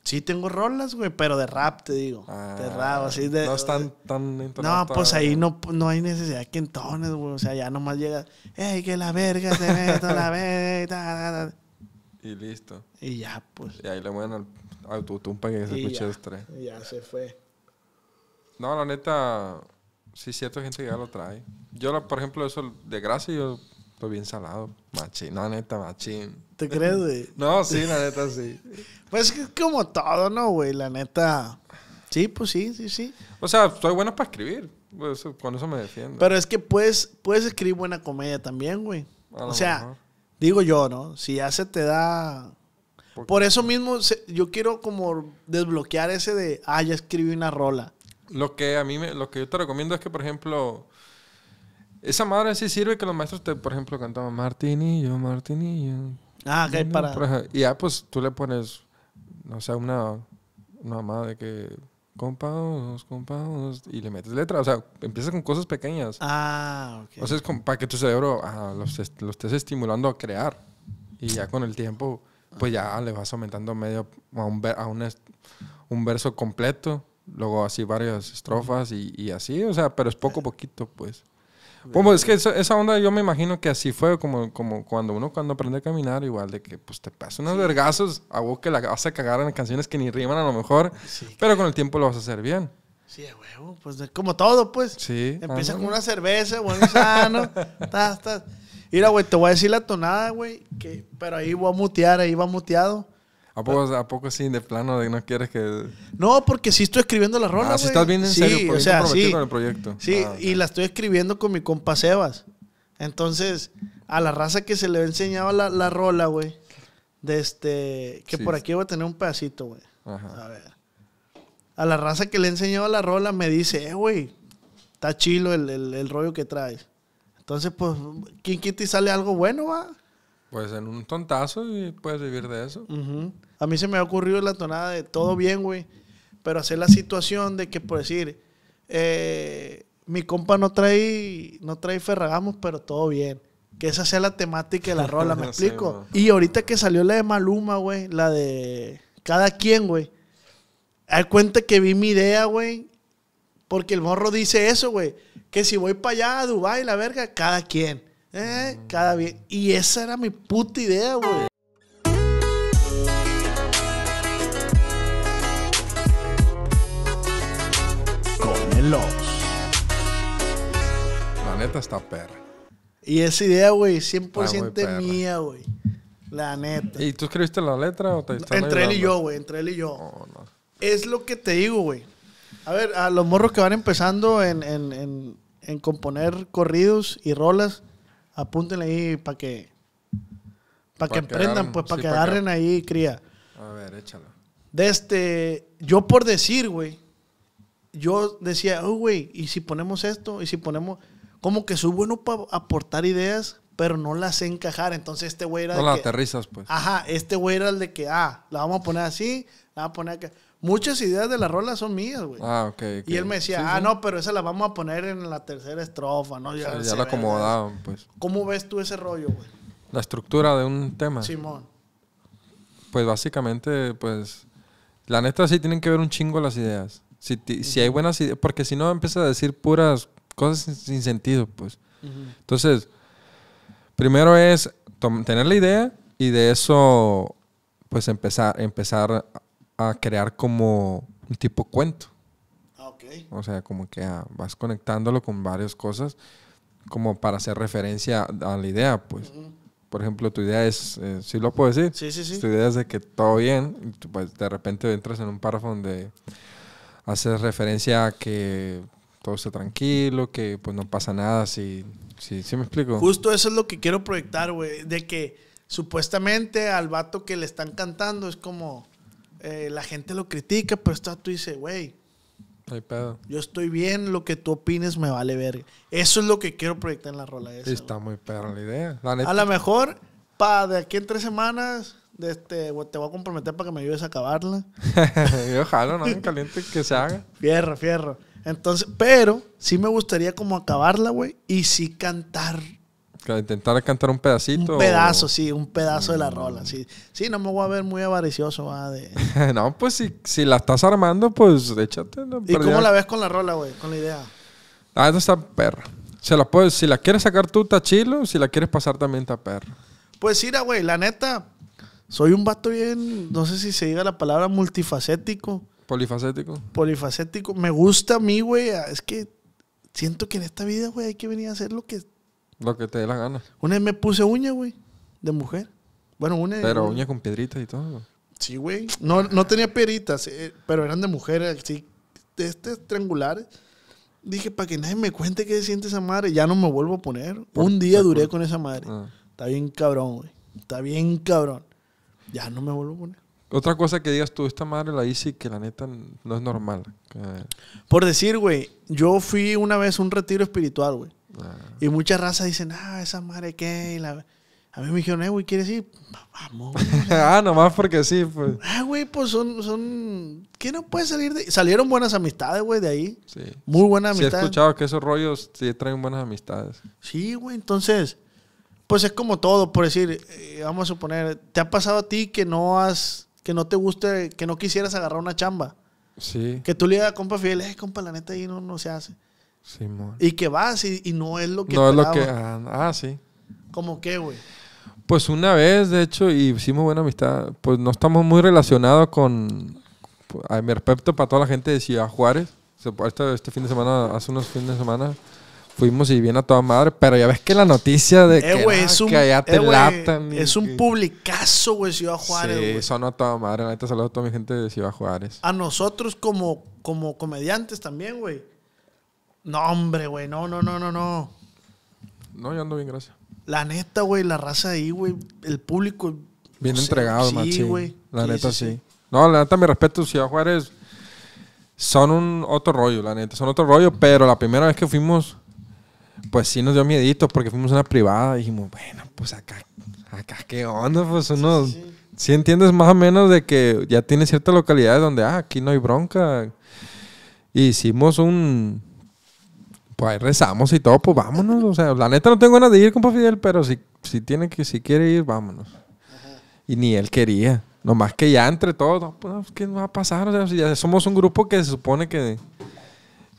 Sí, tengo rolas, güey, pero de rap, te digo. de ah, rap, así de. No están tan, tan No, pues ahí no, no hay necesidad que entones, güey. O sea, ya nomás llega. ¡Ey, que la verga te meto la verga! Y listo. Y ya, pues. Y ahí le mueven al autotune para que se escuche el estrés. Y ya se fue. No, la neta. Sí, cierta gente que ya lo trae. Yo, por ejemplo, eso de gracia, yo Pues bien salado. Machín, la neta, machín. ¿Te crees, güey? No, sí, la neta, sí. Pues es como todo, ¿no, güey? La neta. Sí, pues sí, sí, sí. O sea, soy bueno para escribir. Pues, con eso me defiendo. Pero es que puedes, puedes escribir buena comedia también, güey. O sea, digo yo, ¿no? Si ya se te da. Por, eso mismo, yo quiero como desbloquear ese de, ah, ya escribí una rola. Lo que a mí, me, lo que yo te recomiendo es que, por ejemplo, esa madre sí sirve que los maestros te, por ejemplo, cantaban Martinillo, Martinillo. Ah, para. y ya, pues tú le pones, no sé, una, una mamá de que Compados, compados y le metes letra. O sea, empiezas con cosas pequeñas. Ah, ok. es como para que tu cerebro ah, lo, estés estimulando a crear. Y ya con el tiempo, pues ya le vas aumentando medio a un, a un, un verso completo, luego así varias estrofas y, y así, o sea, pero es poco a poquito, pues. Pues, pues, es que esa, onda yo me imagino que así fue, como, como cuando uno cuando aprende a caminar, igual de que pues te pasan unos vergazos, a que la vas a cagar en canciones que ni riman a lo mejor, pero con el tiempo lo vas a hacer bien. Sí, huevo, pues como todo, pues. Sí. Empieza con una cerveza, bueno, sano, tas, Mira, güey, te voy a decir la tonada, güey, que, pero ahí voy a mutear, ahí va muteado. ¿A poco, ¿A sí, de plano, de no quieres que...? No, porque sí estoy escribiendo la rola, Ah, si estás bien en serio, o con el proyecto. Sí, ah, y la estoy escribiendo con mi compa Sebas. Entonces, a la raza que se le ha la, la rola, güey. De este. Que por aquí voy a tener un pedacito, güey. A ver. A la raza que le he enseñado la rola me dice, eh, güey, está chilo el, rollo que traes. Entonces, pues, ¿quién quita y sale algo bueno, va? Pues en un tontazo y puedes vivir de eso. A mí se me ha ocurrido la tonada de todo bien, güey, pero hacer la situación de que, por decir, eh, mi compa no trae, no trae Ferragamos, pero todo bien. Que esa sea la temática de la rola, ¿me explico? y ahorita que salió la de Maluma, güey, la de cada quien, güey. Hay cuenta que vi mi idea, güey. Porque el morro dice eso, güey. Que si voy para allá a Dubái, la verga, cada quien. ¿eh? Cada bien. Y esa era mi puta idea, güey. La neta está perra. Y esa idea, güey, 100% mía, güey. La neta. ¿Y tú escribiste la letra o te Entre él y yo, güey, entre él y yo. Es lo que te digo, güey. A ver, a los morros que van empezando en, en, en, componer corridos y rolas, apúntenle ahí para que, para que, emprendan, pues, para que agarren ahí, cría. A ver, échalo. De este, yo por decir, güey, yo decía, oh, güey, ¿y si ponemos esto? ¿Y si ponemos...? Como que soy bueno para aportar ideas, pero no las sé encajar. Entonces este güey era... No las aterrizas, pues. Ajá, este güey era el de que, ah, la vamos a poner así, la vamos a poner acá. Muchas ideas de la rola son mías, güey. Ah, ok. Y él me decía, ah, no, pero esa la vamos a poner en la tercera estrofa, ¿no? Ya, ya la acomodaban, pues. ¿Cómo ves tú ese rollo, güey? La estructura de un tema. Simón. Pues básicamente, pues... La neta sí tienen que ver un chingo las ideas. Si, si hay buenas ideas, porque si no empieza a decir puras cosas sin, sentido, pues. Entonces, primero es tener la idea y de eso, pues empezar, empezar a crear como un tipo cuento. Ah, O sea, como que ah, vas conectándolo con varias cosas como para hacer referencia a la idea, pues. Por ejemplo, tu idea es, si eh, ¿sí lo puedo decir, sí, sí, sí. tu idea es de que todo bien, pues, de repente entras en un párrafo donde Hacer referencia a que todo está tranquilo, que pues no pasa nada, si, si, me explico. Justo eso es lo que quiero proyectar, güey, de que supuestamente al vato que le están cantando es como, eh, la gente lo critica, pero está tú dices, güey, yo estoy bien, lo que tú opines me vale ver. Eso es lo que quiero proyectar en la rola esa. Está muy perro la idea. A lo mejor, pa, de aquí en tres semanas este, te voy a comprometer para que me ayudes a acabarla. Ojalá, jalo, ¿no? En caliente que se haga. Fierro, fierro. Entonces, pero sí me gustaría como acabarla, güey, y sí cantar. intentar cantar un pedacito. Un pedazo, sí, un pedazo de la rola. Sí. sí, no me voy a ver muy avaricioso, va, no, pues si, la estás armando, pues échate. ¿Y cómo la ves con la rola, güey? Con la idea. Ah, esa está perra. Se la puedes, si la quieres sacar tú, está chilo. Si la quieres pasar, también está perra. Pues mira, güey, la neta, soy un vato bien, no sé si se diga la palabra multifacético. Polifacético. Polifacético. Me gusta a mí, güey. Es que siento que en esta vida, güey, hay que venir a hacer lo que... Lo que te dé la gana. Una vez me puse uña, güey, de mujer. Bueno, una... Pero uña con piedritas y todo. Sí, güey. No, no tenía piedritas, eh, pero eran de mujer, así, de este triangulares. Dije, para que nadie me cuente qué siente esa madre, ya no me vuelvo a poner. Un día duré con esa madre. Ah. Está bien cabrón, güey. Está bien cabrón. Ya no me vuelvo a poner. Otra cosa que digas tú, esta madre la hice y que la neta no es normal. Por decir, güey, yo fui una vez a un retiro espiritual, güey. Ah. Y muchas razas dicen, ah, esa madre qué. A mí me dijeron, eh, güey, ¿quieres ir? Vamos. ah, nomás porque sí, pues. Ah, güey, pues son, son... ¿Qué no puede salir de...? Salieron buenas amistades, güey, de ahí. Sí. Muy buenas amistades. Sí, he escuchado que esos rollos sí traen buenas amistades. Sí, güey, entonces... Pues es como todo, por decir, eh, vamos a suponer, ¿te ha pasado a ti que no has, que no te guste, que no quisieras agarrar una chamba? Sí. Que tú le digas a compa Fidel, eh, compa, la neta ahí no, no se hace. Sí, y que vas y, y, no es lo que No es lo que... Ah, ah, sí. ¿Cómo qué, güey? Pues una vez, de hecho, y hicimos buena amistad, pues no estamos muy relacionados con... A mi respecto para toda la gente de Ciudad Juárez. Este, este fin de semana, hace unos fines de semana, fuimos y bien a toda madre, pero ya ves que la noticia de eh, que, ah, allá te eh, latan. es un publicazo, güey, Ciudad Juárez. Sí, son a toda madre. neta saludo a toda mi gente de Ciudad Juárez. A nosotros como, como comediantes también, güey. No, hombre, güey, no, no, no, no, no. No, yo ando bien, gracias. La neta, güey, la raza ahí, güey, el público. Bien entregado, macho. Sí, güey. La neta, sí. sí. No, la neta, mi respeto, Ciudad Juárez. Son un otro rollo, la neta, son otro rollo, pero la primera vez que fuimos, pues sí nos dio miedito porque fuimos a una privada y dijimos, bueno, pues acá, acá qué onda, pues uno... Sí, entiendes más o menos de que ya tiene ciertas localidades donde, ah, aquí no hay bronca. Hicimos un... Pues ahí rezamos y todo, pues vámonos. O sea, la neta no tengo ganas de ir, con Fidel, pero si, si tiene que, si quiere ir, vámonos. Y ni él quería. Nomás que ya entre todos, no, pues, ¿qué va a pasar? O sea, somos un grupo que se supone que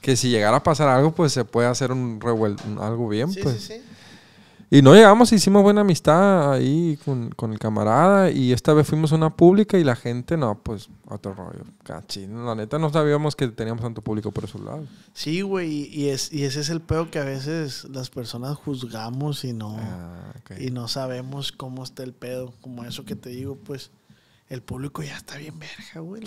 que si llegara a pasar algo, pues se puede hacer un revuelto, algo bien, pues. Y no llegamos, hicimos buena amistad ahí con, el camarada y esta vez fuimos a una pública y la gente, no, pues otro rollo, cachín. La neta no sabíamos que teníamos tanto público por su lado Sí, güey, y, es, y ese es el pedo que a veces las personas juzgamos y no, ah, y no sabemos cómo está el pedo, como eso que te digo, pues el público ya está bien verga, güey.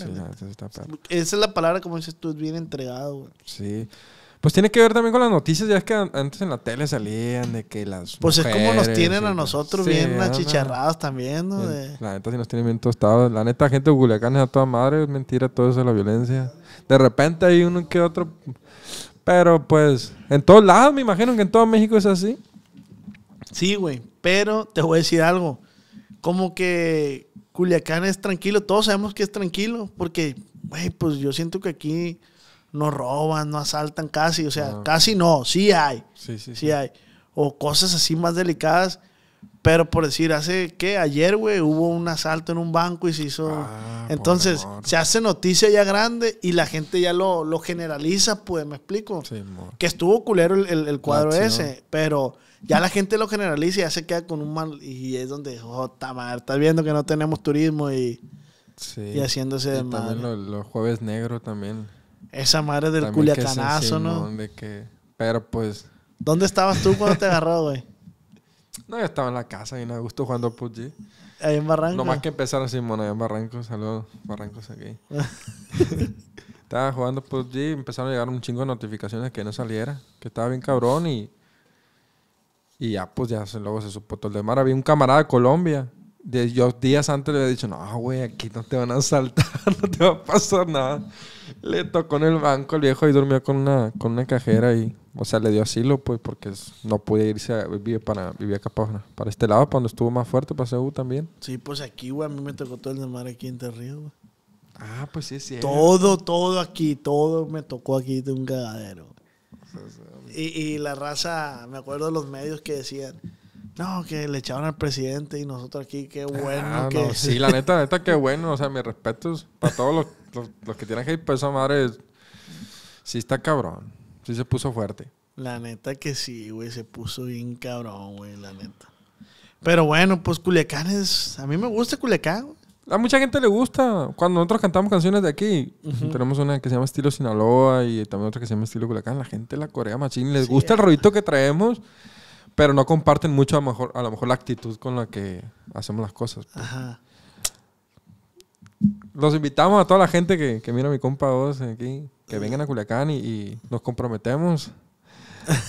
Esa es la palabra, como dices tú, es bien entregado, güey. Sí. Pues tiene que ver también con las noticias, ya es que antes en la tele salían de que las. Pues es como nos tienen a nosotros bien achicharrados también, ¿no? La neta, sí nos tienen bien tostados. La neta, gente de es a toda madre, es mentira todo eso de la violencia. De repente hay uno que otro. Pero pues, en todos lados, me imagino que en todo México es así. Sí, güey. Pero te voy a decir algo. Como que Culiacán es tranquilo, todos sabemos que es tranquilo, porque, güey, pues yo siento que aquí no roban, no asaltan casi, o sea, ah. casi no, sí hay, sí, sí, sí, hay, o cosas así más delicadas, pero por decir, hace que ayer, güey, hubo un asalto en un banco y se hizo, ah, entonces se hace noticia ya grande y la gente ya lo, generaliza, pues, me explico, sí, que estuvo culero el, cuadro ese, pero... Ya la gente lo generaliza y ya se queda con un mal. Y es donde, jota, oh, madre, estás viendo que no tenemos turismo y, sí. y haciéndose de madre. Los jueves negro también. Esa madre del también culiacanazo, ¿no? que, pero pues. ¿Dónde estabas tú cuando te agarró, güey? No, yo estaba en la casa y me gustó jugando PUBG. Ahí en Barranco. no más que empezar así, bueno, ahí en Barranco. Saludos, Barrancos aquí. estaba jugando PUBG y empezaron a llegar un chingo de notificaciones que no saliera. Que estaba bien cabrón y y ya, pues ya luego se supo todo el mar Había un camarada de Colombia. De, yo días antes le había dicho, no, güey, aquí no te van a saltar, no te va a pasar nada. Le tocó en el banco el viejo y durmió con una, con una cajera y, o sea, le dio asilo, pues, porque no pude irse a vivir para, vivir acá para, este lado, cuando estuvo más fuerte, pasé u también. Sí, pues aquí, güey, a mí me tocó todo el mar aquí en Terrío, güey. Ah, pues sí, sí. Todo, todo aquí, todo me tocó aquí de un cagadero. Y, la raza, me acuerdo de los medios que decían, no, que le echaron al presidente y nosotros aquí, qué ah, bueno. que... sí, la neta, la neta, qué bueno. O sea, mis respetos para todos los, que tienen que pues, ir esa madre. Sí está cabrón. Sí se puso fuerte. La neta que sí, güey. Se puso bien cabrón, güey, la neta. Pero bueno, pues Culiacán es... A mí me gusta Culiacán, güey. A mucha gente le gusta. Cuando nosotros cantamos canciones de aquí, tenemos una que se llama Estilo Sinaloa y también otra que se llama Estilo Culiacán. La gente de la corea machín. Les gusta el ruido que traemos, pero no comparten mucho a lo, mejor, a lo mejor la actitud con la que hacemos las cosas. Pues. Ajá. Los invitamos a toda la gente que, mira a mi compa aquí, que vengan a Culiacán y, nos comprometemos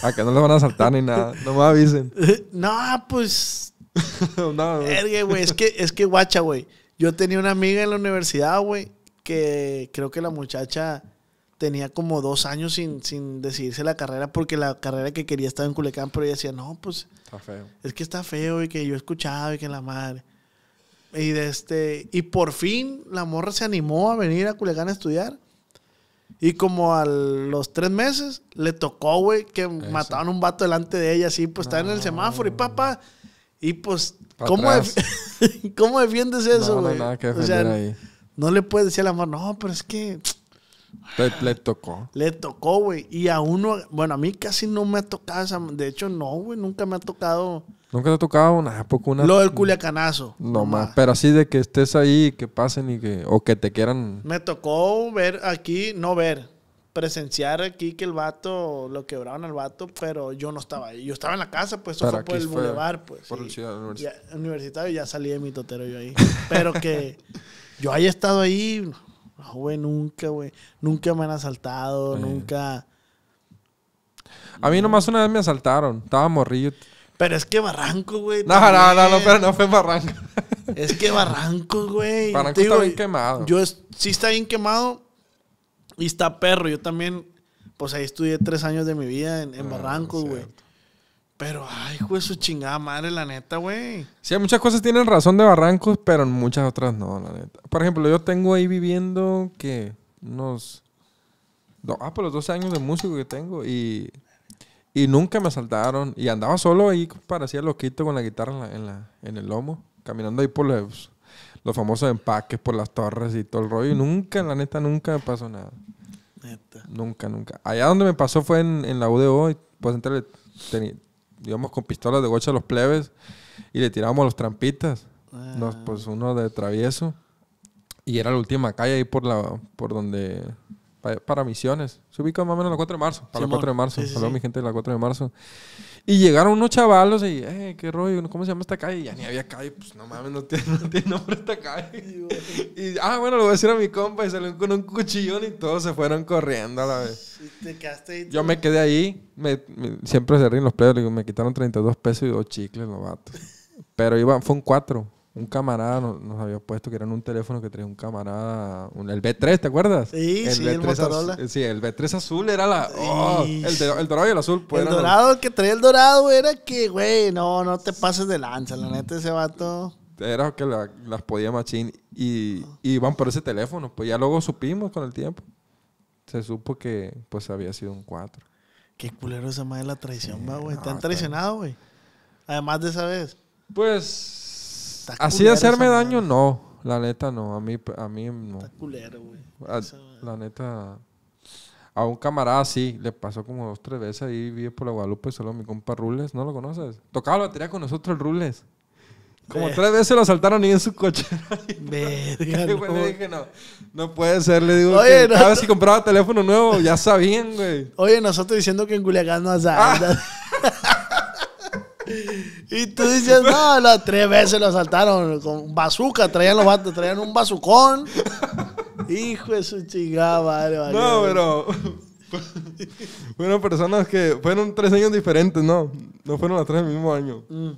a que no les van a saltar ni nada. No me avisen. No, pues... no, Es que, es que guacha, güey. Yo tenía una amiga en la universidad, güey, que creo que la muchacha tenía como dos años sin, sin decidirse la carrera porque la carrera que quería estaba en Culecán, pero ella decía, no, pues. Está feo. Es que está feo y que yo he escuchado y que la madre. Y, este, y por fin la morra se animó a venir a Culegán a estudiar. Y como a los tres meses, le tocó, güey, que mataban mataron un vato delante de ella, así, pues estaba en el semáforo y papá. Y pues, ¿cómo, ¿cómo, defiendes eso, güey? No, o sea, no le puedes decir a la no, pero es que. Le, tocó. Le tocó, güey. Y a uno, bueno, a mí casi no me ha tocado esa. De hecho, no, güey, nunca me ha tocado. Nunca te ha tocado una, época una. Lo del culiacanazo. No más. Pero así de que estés ahí, y que pasen y que. O que te quieran. Me tocó ver aquí, no ver presenciar aquí que el vato, lo quebraron al vato, pero yo no estaba ahí. Yo estaba en la casa, pues eso fue por el boulevard pues. Por el ciudad universitario. Ya, salí de mi totero yo ahí. Pero que yo haya estado ahí, no, nunca, güey. Nunca me han asaltado, eh. nunca. A mí nomás una vez me asaltaron. Estaba morrillo. Pero es que Barranco, güey. No, no, no, pero no fue Barranco. es que Barranco, güey. Barranco está bien quemado. Yo sí está bien quemado, y está perro. Yo también, pues ahí estudié tres años de mi vida en, ah, Barrancos, güey. Pero, ay, güey, su chingada madre, la neta, güey. Sí, muchas cosas tienen razón de Barrancos, pero en muchas otras no, la neta. Por ejemplo, yo tengo ahí viviendo que unos. ah, por pues los 12 años de músico que tengo y. nunca me asaltaron. Y andaba solo ahí, parecía loquito con la guitarra en, en el lomo, caminando ahí por los los famosos empaques por las torres y todo el rollo. Y nunca, la neta, nunca me pasó nada. Neta. Nunca, nunca. Allá donde me pasó fue en, en la UDO. Y pues entre digamos, con pistolas de gocha a los plebes y le tirábamos los trampitas. Ah. Nos, pues uno de travieso. Y era la última calle ahí por, la, por donde para, misiones. Se ubica más o menos la 4 de marzo. Para la 4 de marzo. Sí, mi gente de la 4 de marzo. Y llegaron unos chavalos y, eh, qué rollo, ¿cómo se llama esta calle? Y ya ni había calle, pues no mames, no tiene, nombre esta calle. y, ah, bueno, lo voy a decir a mi compa y salieron con un cuchillón y todos se fueron corriendo a la vez. Yo me quedé ahí, siempre se ríen los plebes, me quitaron 32 pesos y dos chicles los Pero iban, fue un 4 un camarada nos, había puesto que era un teléfono que traía un camarada, el B3, ¿te acuerdas? Sí, el sí, B3 Azul, sí, el B3 azul era la... Oh, el, dorado y el azul. Pues, el dorado, que traía el dorado era que, güey, no, no te pases de lanza, la neta, ese vato... Era que las podía machín y, iban por ese teléfono. Pues ya luego supimos con el tiempo. Se supo que pues había sido un 4. Qué culero esa madre la traición, va, güey. Te han traicionado, güey. Además de esa vez. Pues Así de hacerme daño, no. La neta, no. A mí, a mí no. Ah, la neta. A un camarada sí, le pasó como dos, tres veces ahí, vive por la Guadalupe, solo mi compa Rules, ¿no lo conoces? Tocaba la batería con nosotros el Rules. Como tres veces lo saltaron y en su coche. no. puede ser. Le digo, Oye, cada compraba teléfono nuevo, ya sabían, güey. Oye, nosotros diciendo que en Culiacán no has. Y tú dices, no, las tres veces lo asaltaron con bazooka, traían los vatos, traían un bazucón. Hijo de su chingada, madre, No, pero. fueron personas que fueron tres años diferentes, ¿no? No fueron las tres del mismo año. Mm.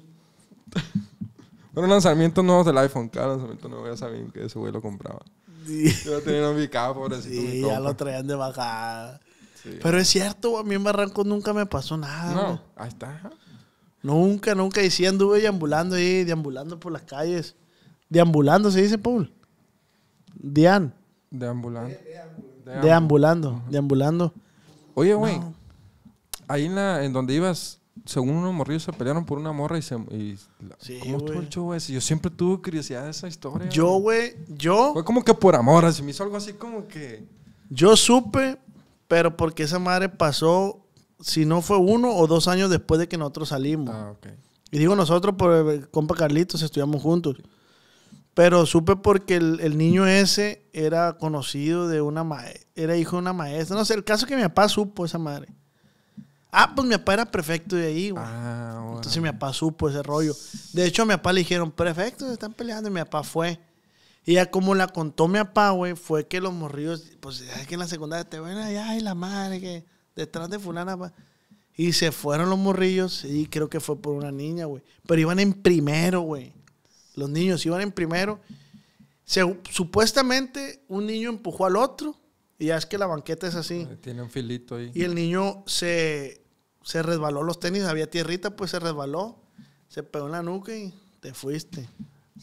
fueron lanzamientos nuevos del iPhone. Cada lanzamiento nuevo ya sabían que ese güey lo compraba. Sí. Yo lo pobrecito. Sí, ya lo traían de bajada. Pero es cierto, a mí en Barranco nunca me pasó nada. No, ahí está. Nunca, nunca. Y sí anduve deambulando ahí, deambulando por las calles. Deambulando, se dice, Paul. Dian. Deambulando. Deambulando, deambulando. Oye, güey. Ahí en, la, en donde ibas, según unos morrillos se pelearon por una morra y se... Y ¿Cómo estuvo el Yo siempre tuve curiosidad de esa historia. Yo, güey, yo... Fue como que por amor, así me hizo algo así como que... Yo supe, pero porque esa madre pasó si no fue uno o dos años después de que nosotros salimos. Ah, Y digo nosotros, por eh, compa Carlitos, estudiamos juntos. Pero supe porque el, niño ese era conocido de una maestra, era hijo de una maestra. No sé, el caso es que mi papá supo esa madre. Ah, pues mi papá era prefecto de ahí, güey. Ah, Entonces mi papá supo ese rollo. De hecho, a mi papá le dijeron, perfecto se están peleando, y mi papá fue. Y ya como la contó mi papá, güey, fue que los morridos... pues, es que en la secundaria te ven allá, ay, la madre, que detrás de fulana. Y se fueron los morrillos y creo que fue por una niña, güey. Pero iban en primero, güey. Los niños iban en primero. supuestamente un niño empujó al otro y ya es que la banqueta es así. Tiene un filito ahí. Y el niño se, se resbaló los tenis, había tierrita, pues se resbaló, se pegó en la nuca y te fuiste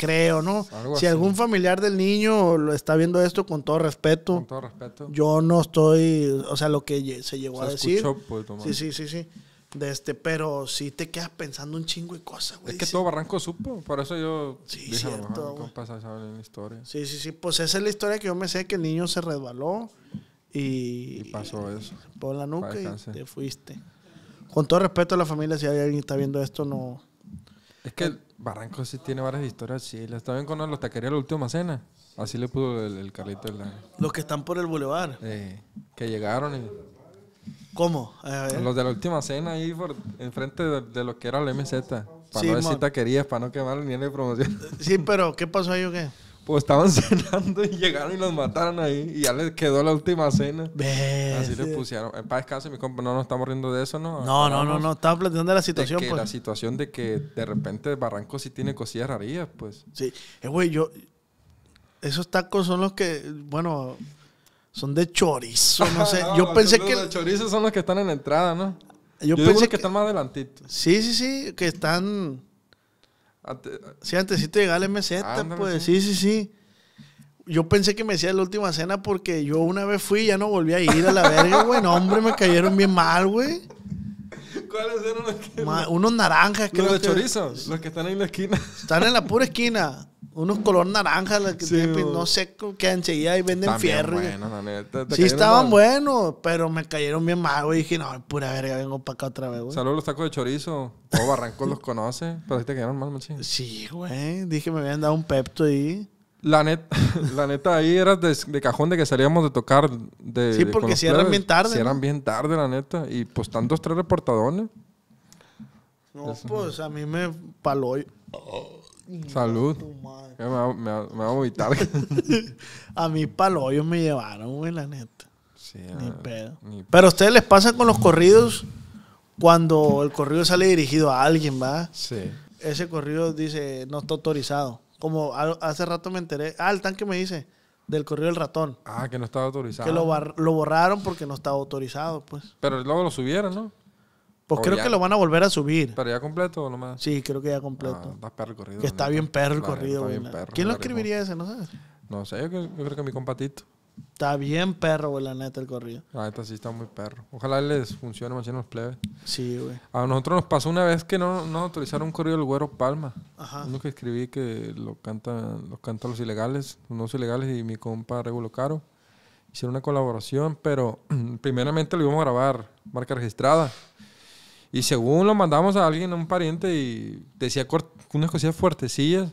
creo, ¿no? si algún familiar del niño lo está viendo esto con todo respeto. Con todo respeto. Yo no estoy, o sea, lo que se llegó a decir. sí, sí, sí, sí. De este, pero sí te quedas pensando un chingo de cosas, güey. Es que todo Barranco supo, por eso yo sí, Sí, sí, sí, pues esa es la historia que yo me sé que el niño se resbaló y, y pasó eso. Por la nuca y te fuiste. Con todo respeto a la familia, si alguien está viendo esto, no. Es que eh, Barranco sí tiene varias historias sí, estaba bien con los de la última cena. Así le pudo el, carrito Carlito. los que están por el bulevar. que llegaron ¿Cómo? Los de la última cena ahí por, enfrente de, lo que era la MZ. Para no decir taquerías, para no quemar ni de promoción. Sí, pero ¿qué pasó ahí o qué? pues estaban cenando y llegaron y los mataron ahí. Y ya les quedó la última cena. Así le pusieron. En paz mi compa. No no estamos riendo de eso, ¿no? No, no, no, no. Estaba planteando la situación, de que pues. La situación de que de repente Barranco sí tiene cosillas rarías, pues. Sí. Eh, güey, yo... Esos tacos son los que, bueno... Son de chorizo, no sé. yo pensé que... Los de son los que están en la entrada, ¿no? Yo, pensé que... que están más adelantitos. Sí, sí, sí. Que están... Antes, sí, antesito de llegar MZ, ah, pues. Sí, sí, sí. Yo pensé que me decía la última cena porque yo una vez fui y ya no volví a ir a la verga, güey. No, hombre, me cayeron bien mal, güey. ¿Cuáles eran los que.? unos naranjas, creo. Los de chorizos, los que están ahí en la esquina. Están en la pura esquina unos color naranja, que pues, no sé, que enseguida ahí venden También fierro. Bueno, la neta, sí, estaban buenos, pero me cayeron bien mal, güey. Dije, no, pura verga, vengo para acá otra vez, güey. Saludos los tacos de chorizo. O Barranco los conoce, pero si te quedaron mal, machín. Sí, güey. Dije, me habían dado un pepto ahí. La neta, la neta ahí era de, cajón de que salíamos de tocar. De, sí, porque cierran eran bien tarde. Si eran bien tarde, la neta. Y pues tantos tres reportadones. No, pues a mí me paló. Salud. Me va, a vomitar. a mí palo ellos me llevaron, güey, la neta. Sí, ni, pedo. Pero a ustedes les pasa con los corridos cuando el corrido sale dirigido a alguien, ¿va? Sí. Ese corrido dice, no está autorizado. Como hace rato me enteré. Ah, el tanque me dice, del corrido del ratón. Ah, que no estaba autorizado. Que lo, lo borraron porque no estaba autorizado, pues. Pero luego lo subieron, ¿no? Pues creo que lo van a volver a subir. ¿Pero ya completo o nomás? Sí, creo que ya completo. Ah, está perro corrido. Que está bien perro el corrido. ¿Quién lo escribiría ese? No sé. No sé, yo, creo que mi compatito. Está bien perro, güey, la neta, el corrido. La neta sí está muy perro. Ojalá les funcione más en los plebes. Sí, güey. A nosotros nos pasó una vez que no, no autorizaron un corrido del Güero Palma. Ajá. Uno que escribí que lo cantan Los canta los ilegales, no ilegales y mi compa Regulo Caro. Hicieron una colaboración, pero primeramente lo íbamos a grabar, marca registrada. Y según lo mandamos a alguien, a un pariente, y decía unas cosillas fuertecillas.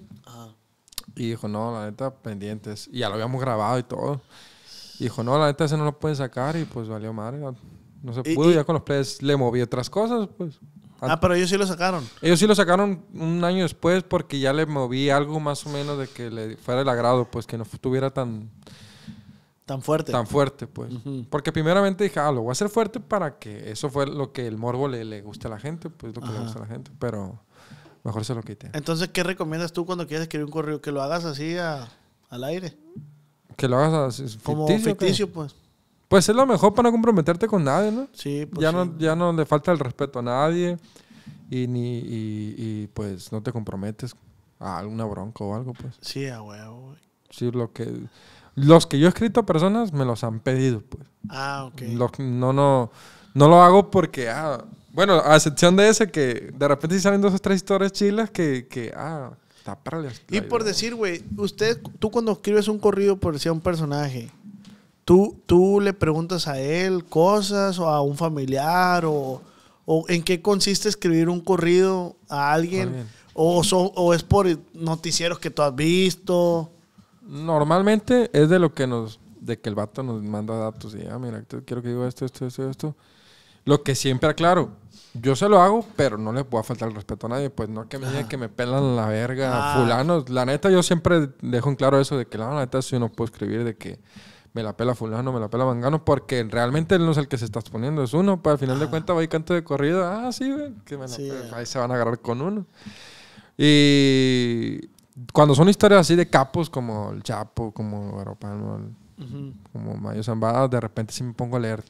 Y dijo, no, la neta, pendientes. Y ya lo habíamos grabado y todo. Y dijo, no, la neta, ese no lo pueden sacar. Y pues valió madre. No se pudo. Ya con los plays le moví otras cosas, pues. Ah, pero ellos sí lo sacaron. Ellos sí lo sacaron un año después porque ya le moví algo más o menos de que le fuera el agrado, pues que no tuviera tan Tan fuerte. Tan fuerte, pues. Porque primeramente dije, ah, lo voy a hacer fuerte para que eso fue lo que el morbo le, le guste a la gente, pues lo que le gusta a la gente, pero mejor se lo quité. Entonces, ¿qué recomiendas tú cuando quieres escribir un correo? Que lo hagas así al aire. Que lo hagas así, ficticio, pues. Pues es lo mejor para no comprometerte con nadie, ¿no? Sí, pues ya no Ya no le falta el respeto a nadie y, ni, pues no te comprometes a alguna bronca o algo, pues. Sí, a huevo. Sí, lo que... Los que yo he escrito a personas me los han pedido, pues. Ah, ok. no, no, no lo hago porque, ah, bueno, a excepción de ese que de repente salen dos o tres historias chilas que, ah, está para Y por decir, güey, usted, tú cuando escribes un corrido por decir a un personaje, tú, tú le preguntas a él cosas o a un familiar o, en qué consiste escribir un corrido a alguien. O, son, o es por noticieros que tú has visto. Normalmente es de lo que nos, de que el vato nos manda datos y, ah, mira, quiero que diga esto, esto, esto, esto. Lo que siempre aclaro, yo se lo hago, pero no le puedo faltar el respeto a nadie. Pues no que me digan ah. que me pelan la verga, ah. Fulano... La neta, yo siempre dejo en claro eso de que la neta si uno puede escribir de que me la pela fulano, me la pela mangano, porque realmente él no es el que se está exponiendo, es uno. Pues al final de ah. cuentas voy y canto de corrida... Ah, sí, que Ahí se van a agarrar con uno. Y cuando son historias así de capos como el Chapo, como Guaropano, como Mayo Zambada, de repente sí me pongo a leer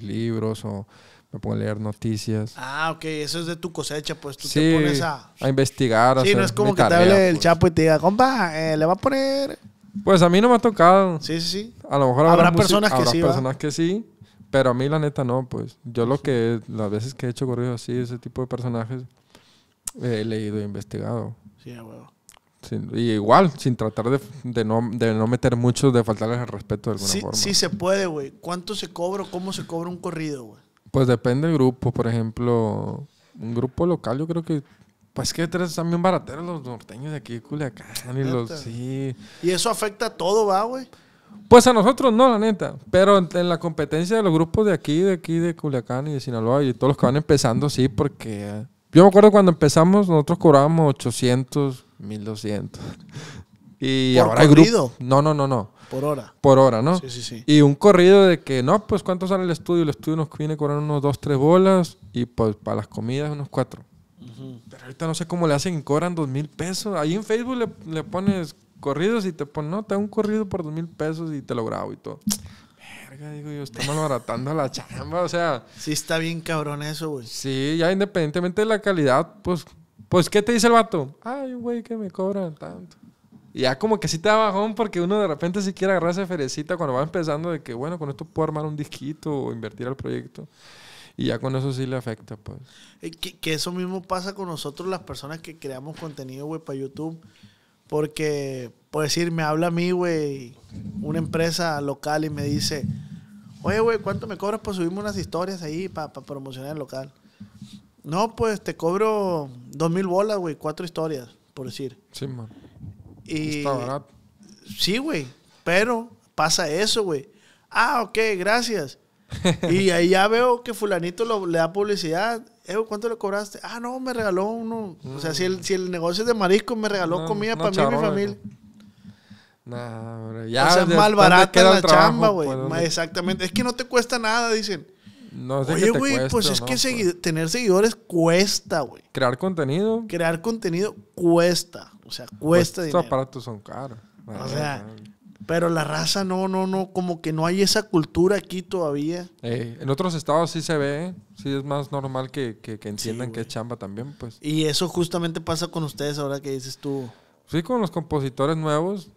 libros o me pongo a leer noticias. Ah, ok, eso es de tu cosecha, pues tú te pones a... a investigar. Sí, no es como que te hable el pues. Chapo y te diga, compa, eh, le va a poner... Pues a mí no me ha tocado. Sí, sí, sí. A lo mejor habrá, personas que sí. Habrá personas que sí, pero a mí la neta no, pues. Yo lo que, las veces que he hecho corridos así, ese tipo de personajes, he leído e investigado. Sí, huevo y igual, sin tratar de, no, de no meter mucho, de faltarles el respeto de alguna forma. Sí se puede, güey. ¿Cuánto se cobra? ¿Cómo se cobra un corrido, güey? Pues depende del grupo. Por ejemplo, un grupo local yo creo que... Pues que tres están bien barateros los norteños de aquí, Culiacán y los... Y eso afecta a todo, ¿va, güey? Pues a nosotros no, la neta. Pero en, la competencia de los grupos de aquí, de aquí, de Culiacán y de Sinaloa y todos los que van empezando, sí, porque... Yo me acuerdo cuando empezamos, nosotros cobrábamos 800 1200. Y ahora corrido? no, no, no, no. Por hora. Por hora, ¿no? Sí, sí, sí. Y un corrido de que, no, pues ¿cuánto sale el estudio? El estudio nos viene a cobrar unos 2, 3 bolas y pues para las comidas unos 4. Pero ahorita no sé cómo le hacen, cobran dos mil pesos. Ahí en Facebook le, pones corridos y te ponen, no, te hago un corrido por dos mil pesos y te lo grabo y todo. Verga, digo yo, está baratando la chamba, o sea. Sí, está bien cabrón eso, güey. Sí, ya independientemente de la calidad, pues pues, ¿qué te dice el vato? Ay, güey, que me cobran tanto. Y ya como que sí te da bajón porque uno de repente si quiere agarrarse ferecita cuando va empezando de que, bueno, con esto puedo armar un disquito o invertir al proyecto. Y ya con eso sí le afecta, pues. Eh, que, eso mismo pasa con nosotros las personas que creamos contenido, güey, para YouTube. Porque, por decir, me habla a mí, güey, una empresa local y me dice, oye, güey, ¿cuánto me cobras por subirme unas historias ahí para promocionar el local? No, pues te cobro dos mil bolas, güey, cuatro historias, por decir. Sí, man. Y, Está barato. Sí, güey, pero pasa eso, güey. Ah, ok, gracias. y ahí ya veo que fulanito le da publicidad. Evo, eh, ¿Cuánto le cobraste? Ah, no, me regaló uno. O sea, si el, si el negocio es de marisco, me regaló comida para mí y mi familia. Nah, ya, es mal barata la chamba, güey. Exactamente. Es que no te cuesta nada, dicen. No Oye, güey, pues es que pues. tener seguidores cuesta, güey. Crear contenido. Crear contenido cuesta. O sea, cuesta pues, dinero. Estos aparatos son caros. O sea, pero la raza no, no, no, como que no hay esa cultura aquí todavía. en otros estados sí se ve, ¿eh? sí es más normal que, entiendan que es chamba también, pues. Y eso justamente pasa con ustedes ahora que dices tú. Sí, con los compositores nuevos,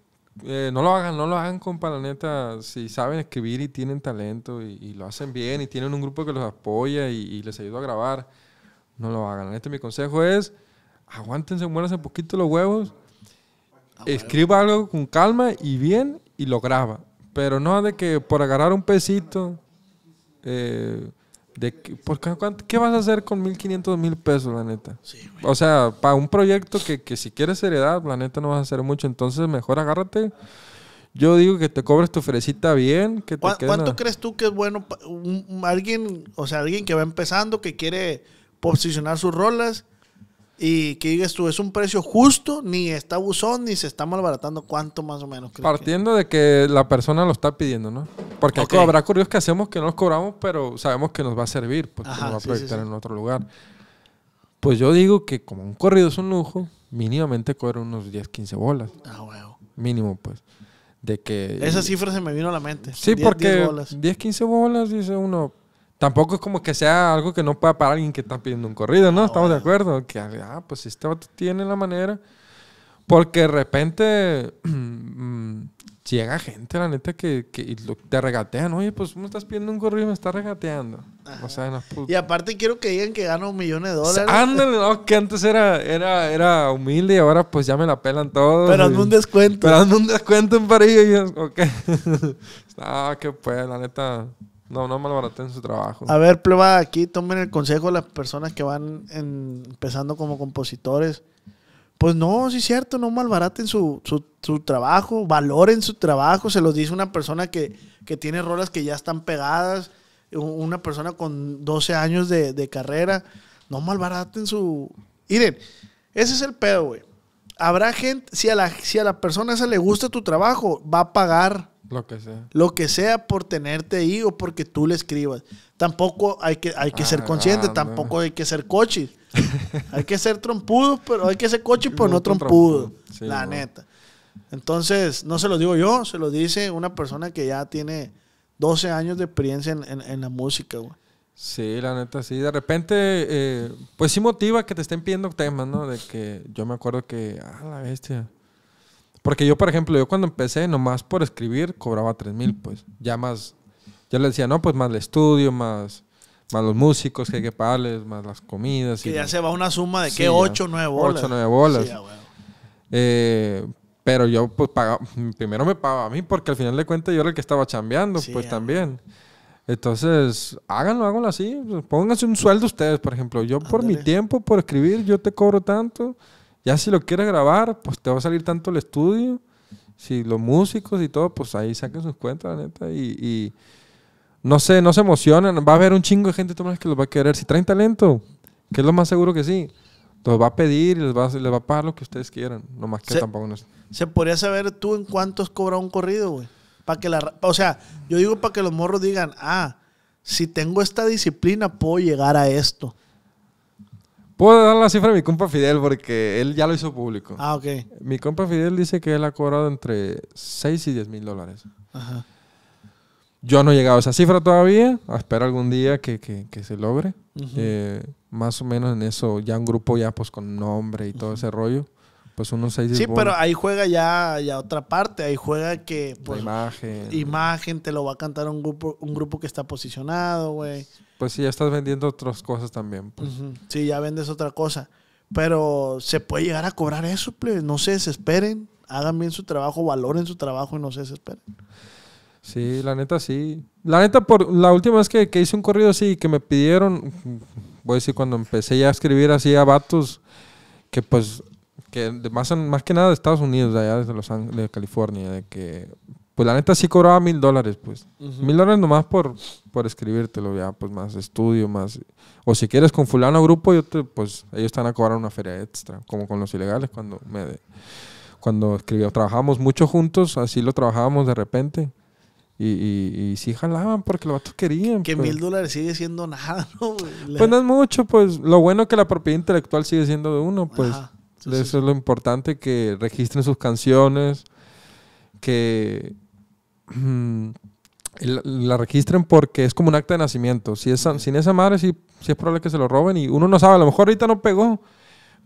eh, no lo hagan, no lo hagan, con la Si saben escribir y tienen talento y, lo hacen bien y tienen un grupo que los apoya y, les ayuda a grabar, no lo hagan. este mi consejo es, aguántense, muérdense un poquito los huevos, ah, escriba algo con calma y bien y lo graba. Pero no de que por agarrar un pesito... Eh, de qué, vas a hacer con 1.500, mil pesos, la neta? O sea, para un proyecto que, si quieres seriedad, la neta no vas a hacer mucho. Entonces, mejor agárrate. Yo digo que te cobres tu fresita bien. Que te ¿Cuánto crees tú que es bueno alguien, o sea, alguien que va empezando, que quiere posicionar sus rolas y que digas tú, es un precio justo, ni está abusón, ni se está malbaratando. ¿Cuánto más o menos? Partiendo de que la persona lo está pidiendo, ¿no? Porque habrá corridos que hacemos que no los cobramos, pero sabemos que nos va a servir, Porque pues, nos va a proyectar en otro lugar. Pues yo digo que como un corrido es un lujo, mínimamente cobra unos 10, 15 bolas. Ah, weón. Mínimo, pues. De que... Esa cifra se me vino a la mente. Sí, porque 10 15 bolas, dice uno, Tampoco es como que sea algo que no pueda para alguien que está pidiendo un corrido, ¿no? Estamos de eh. acuerdo. Que, ah, pues este vato tiene la manera. Porque de repente mm, llega gente, la neta, que, que te regatean. Oye, pues tú me estás pidiendo un corrido y me estás regateando. O sea, las pues Y aparte quiero que digan que gano millón de dólares. Ándale, no, que antes era, era, era humilde y ahora pues ya me la pelan todo. Pero hazme un descuento. Pero hazme un descuento en París. Y yo, ok. no, que pues, la neta... No, no malbaraten su trabajo. A ver, prueba aquí, tomen el consejo a las personas que van empezando como compositores. Pues no, sí es cierto, no malbaraten su, su, su, trabajo, valoren su trabajo. Se los dice una persona que, tiene rolas que ya están pegadas, una persona con 12 años de, carrera. No malbaraten su. Miren, ese es el pedo, güey. Habrá gente, si a, la, si a la persona esa le gusta tu trabajo, va a pagar lo que sea. Lo que sea por tenerte ahí o porque tú le escribas. Tampoco hay que, hay que ser ah, consciente, tampoco hay que ser coche hay que ser trompudo pero hay que ser coche pero no, trompudo la neta. Entonces, no se lo digo yo, se lo dice una persona que ya tiene 12 años de experiencia en, la música, güey. Sí, la neta, sí. De repente, eh, pues sí motiva que te estén pidiendo temas, ¿no? De que yo me acuerdo que, ah, la bestia porque yo, por ejemplo, yo cuando empecé, nomás por escribir, cobraba 3 mil, pues. Ya más, ya le decía, no, pues más el estudio, más, más los músicos que hay que pagarles, más las comidas. y ya se va una suma de, que ¿qué? 8 o 9 bolas. 8 o 9 bolas. Eh, pero yo, pues, pagaba, primero me pagaba a mí, porque al final de cuentas yo era el que estaba chambeando, pues, también. Entonces, háganlo, háganlo así. Pónganse un sueldo ustedes, por ejemplo. Yo por mi tiempo, por escribir, yo te cobro tanto. Ya si lo quieres grabar, pues te va a salir tanto el estudio. Si los músicos y todo, pues ahí saquen sus cuentas, la neta. Y, no sé, no se emocionan. Va a haber un chingo de gente que los va a querer. Si traen talento, que es lo más seguro que sí, los va a pedir y les va a, pagar lo que ustedes quieran. No más que tampoco no ¿Se podría saber tú en cuántos cobra un corrido, güey? que la, o sea, yo digo para que los morros digan, ah, si tengo esta disciplina puedo llegar a esto. Puedo dar la cifra de mi compa Fidel porque él ya lo hizo público. Ah, ok. Mi compa Fidel dice que él ha cobrado entre 6 y 10 mil dólares. Ajá. Yo no he llegado a esa cifra todavía. Espero algún día que, se logre. Eh, más o menos en eso, ya un grupo ya pues con nombre y todo ese rollo. Pues unos 6 Sí, pero ahí juega ya, ya otra parte. Ahí juega que. Pues, imagen. Imagen, te lo va a cantar un grupo, un grupo que está posicionado, güey. Pues sí, ya estás vendiendo otras cosas también. Pues. Sí, ya vendes otra cosa. Pero se puede llegar a cobrar eso, please? No se esperen. Hagan bien su trabajo, valoren su trabajo y no se desesperen. Sí, la neta sí. La neta, por la última vez que, hice un corrido así que me pidieron, voy a decir, cuando empecé ya a escribir así a vatos, que pues, que más, que nada de Estados Unidos, de allá desde Los de California, de que pues la neta sí cobraba mil dólares, pues. Mil dólares nomás por, por escribírtelo, ya, pues más estudio, más. O si quieres con fulano grupo, yo te, pues ellos están a cobrar una feria extra, como con los ilegales cuando me cuando escribió. Trabajamos mucho juntos, así lo trabajábamos de repente. Y, y, sí jalaban porque los vatos querían. Que pues. mil dólares sigue siendo nada, ¿no? Pues no es mucho, pues. Lo bueno es que la propiedad intelectual sigue siendo de uno, pues. Eso es lo importante, que registren sus canciones, que la registren porque es como un acta de nacimiento. Si es, sin esa madre, Si es probable que se lo roben y uno no sabe. A lo mejor ahorita no pegó,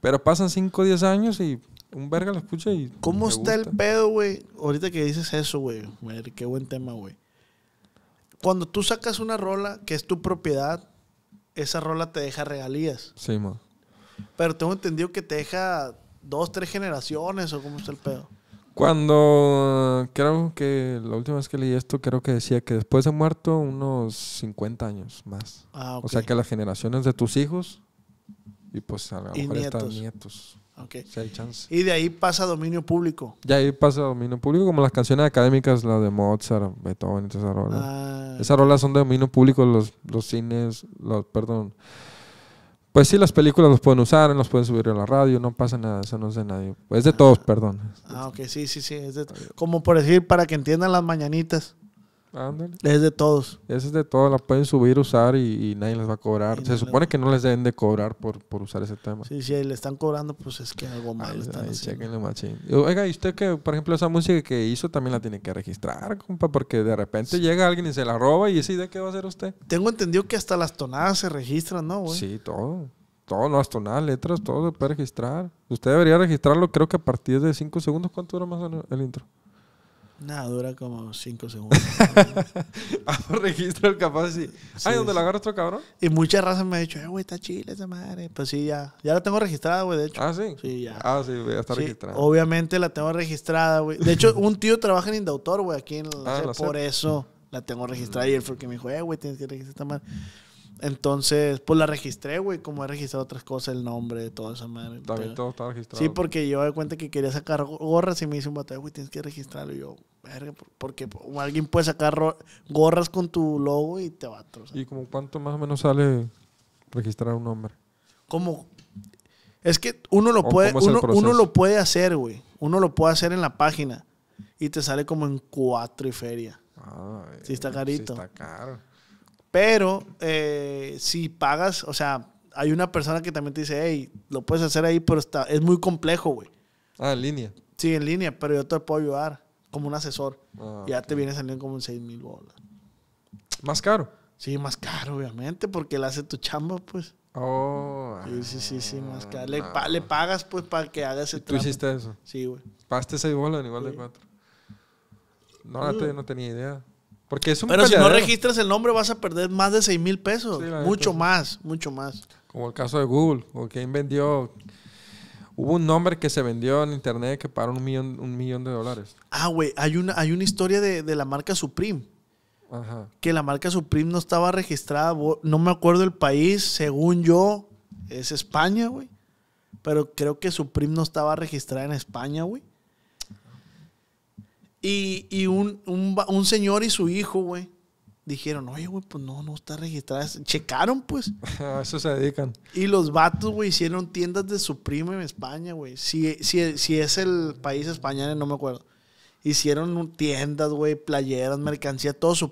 pero pasan 5 o 10 años y un verga lo escucha y. ¿Cómo está el pedo, güey? Ahorita que dices eso, güey. Qué buen tema, güey. Cuando tú sacas una rola que es tu propiedad, esa rola te deja regalías. Sí, ma. Pero tengo entendido que te deja dos, tres generaciones o cómo está el pedo. Cuando creo que la última vez que leí esto, creo que decía que después de muerto unos 50 años más. Ah, O sea que las generaciones de tus hijos y pues a lo mejor nietos. nietos. Okay. Si hay chance. Y de ahí pasa dominio público. De ahí pasa dominio público, como las canciones académicas, la de Mozart, Beethoven, esas rola. Ah, esas rolas son de dominio público, los, los cines, los, perdón. Pues sí, las películas las pueden usar, las pueden subir a la radio, no pasa nada, eso no es de nadie. Es de ah. todos, perdón. Ah, ok, sí, sí, sí. Es de como por decir, para que entiendan las mañanitas. Es de todos. Esa es de todos, la pueden subir, usar y, nadie les va a cobrar. Se supone que no les deben de cobrar por, por usar ese tema. Sí, sí, le están cobrando, pues es que algo mal está. están Machín. Oiga, y usted que, por ejemplo, esa música que hizo también la tiene que registrar, compa, porque de repente llega alguien y se la roba y esa idea qué va a hacer usted. Tengo entendido que hasta las tonadas se registran, ¿no, güey? Sí, todo. Todo, las tonadas, letras, todo se puede registrar. Usted debería registrarlo, creo que a partir de 5 segundos. ¿Cuánto dura más el intro? Nada, dura como 5 segundos. registro el capaz sí. Ay, donde la agarra otro cabrón. Y muchas razas me han dicho, eh, güey, está chile, esa madre. Pues sí, ya. Ya la tengo registrada, güey, de hecho. Ah, sí. Sí, ya. Ah, sí, ya está registrada. Obviamente la tengo registrada, güey. De hecho, un tío trabaja en Indautor, güey, aquí en la ah, Por eso la tengo registrada. Y él fue el que me dijo, eh, güey, tienes que registrar esta madre. Entonces, pues la registré, güey, como he registrado otras cosas, el nombre, toda esa madre. También todo está registrado. Sí, porque yo di cuenta que quería sacar gorras y me hice un vato, eh, güey, tienes que registrarlo. Y yo, verga, porque alguien puede sacar gorras con tu logo y te va a ¿Y como cuánto más o menos sale registrar un nombre? Como. Es que uno lo puede, uno, lo puede hacer, güey. Uno lo puede hacer en la página. Y te sale como en cuatro y feria. Ah, sí, está eh, carito. Pero eh, si pagas, o sea, hay una persona que también te dice, hey, lo puedes hacer ahí, pero está, es muy complejo, güey. Ah, en línea. Sí, en línea, pero yo te puedo ayudar como un asesor. Ah, ya te viene saliendo como en 6 mil bolas. ¿Más caro? Sí, más caro, obviamente, porque él hace tu chamba, pues. Oh. Sí, sí, sí, sí más caro. Le, le pagas, pues, para que hagas el trabajo. ¿Tú hiciste eso? Sí, güey. Pagaste 6 bolas en igual de 4. No, yo no tenía idea. Porque Pero si no registras el nombre vas a perder más de 6 mil pesos. mucho más, mucho más. Como el caso de Google, o quien vendió... Hubo un nombre que se vendió en internet que pagaron un millón, un millón de dólares. Ah, güey, hay una, hay una historia de, de la marca Supreme. Que la marca Supreme no estaba registrada, no me acuerdo el país, según yo, es España, güey. Pero creo que Supreme no estaba registrada en España, güey. Y, un, señor y su hijo, güey, dijeron, oye, güey, pues no, no está registrada. Checaron, pues. A ah, eso se dedican. Y los vatos, güey, hicieron tiendas de su primo en España, güey. Si, es el país español, no me acuerdo. Hicieron tiendas, güey, playeras, mercancía, todo su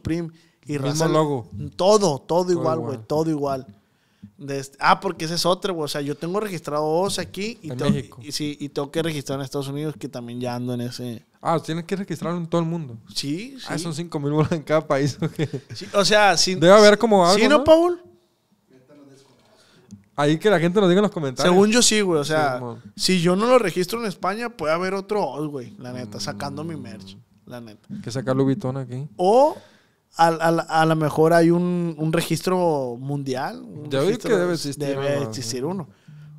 Y mismo logo. Todo, todo, igual, güey, todo igual. Este, ah, porque ese es otro, güey. O sea, yo tengo registrado dos aquí y, y, sí, y tengo que registrar en Estados Unidos, que también ya ando en ese. Ah, tienen que registrarlo en todo el mundo. Sí, ah, sí. Ah, son 5 mil bolas en cada país. o sea, si. debe haber como algo. ¿Sí, no, Paul? Ahí que la gente nos diga en los comentarios. Según yo sí, güey. O sea, si yo no lo registro en España, puede haber otro güey. La neta, sacando mi merch. La neta. que sacar Lubitón aquí. O a, lo mejor hay un, registro mundial. debe existir uno.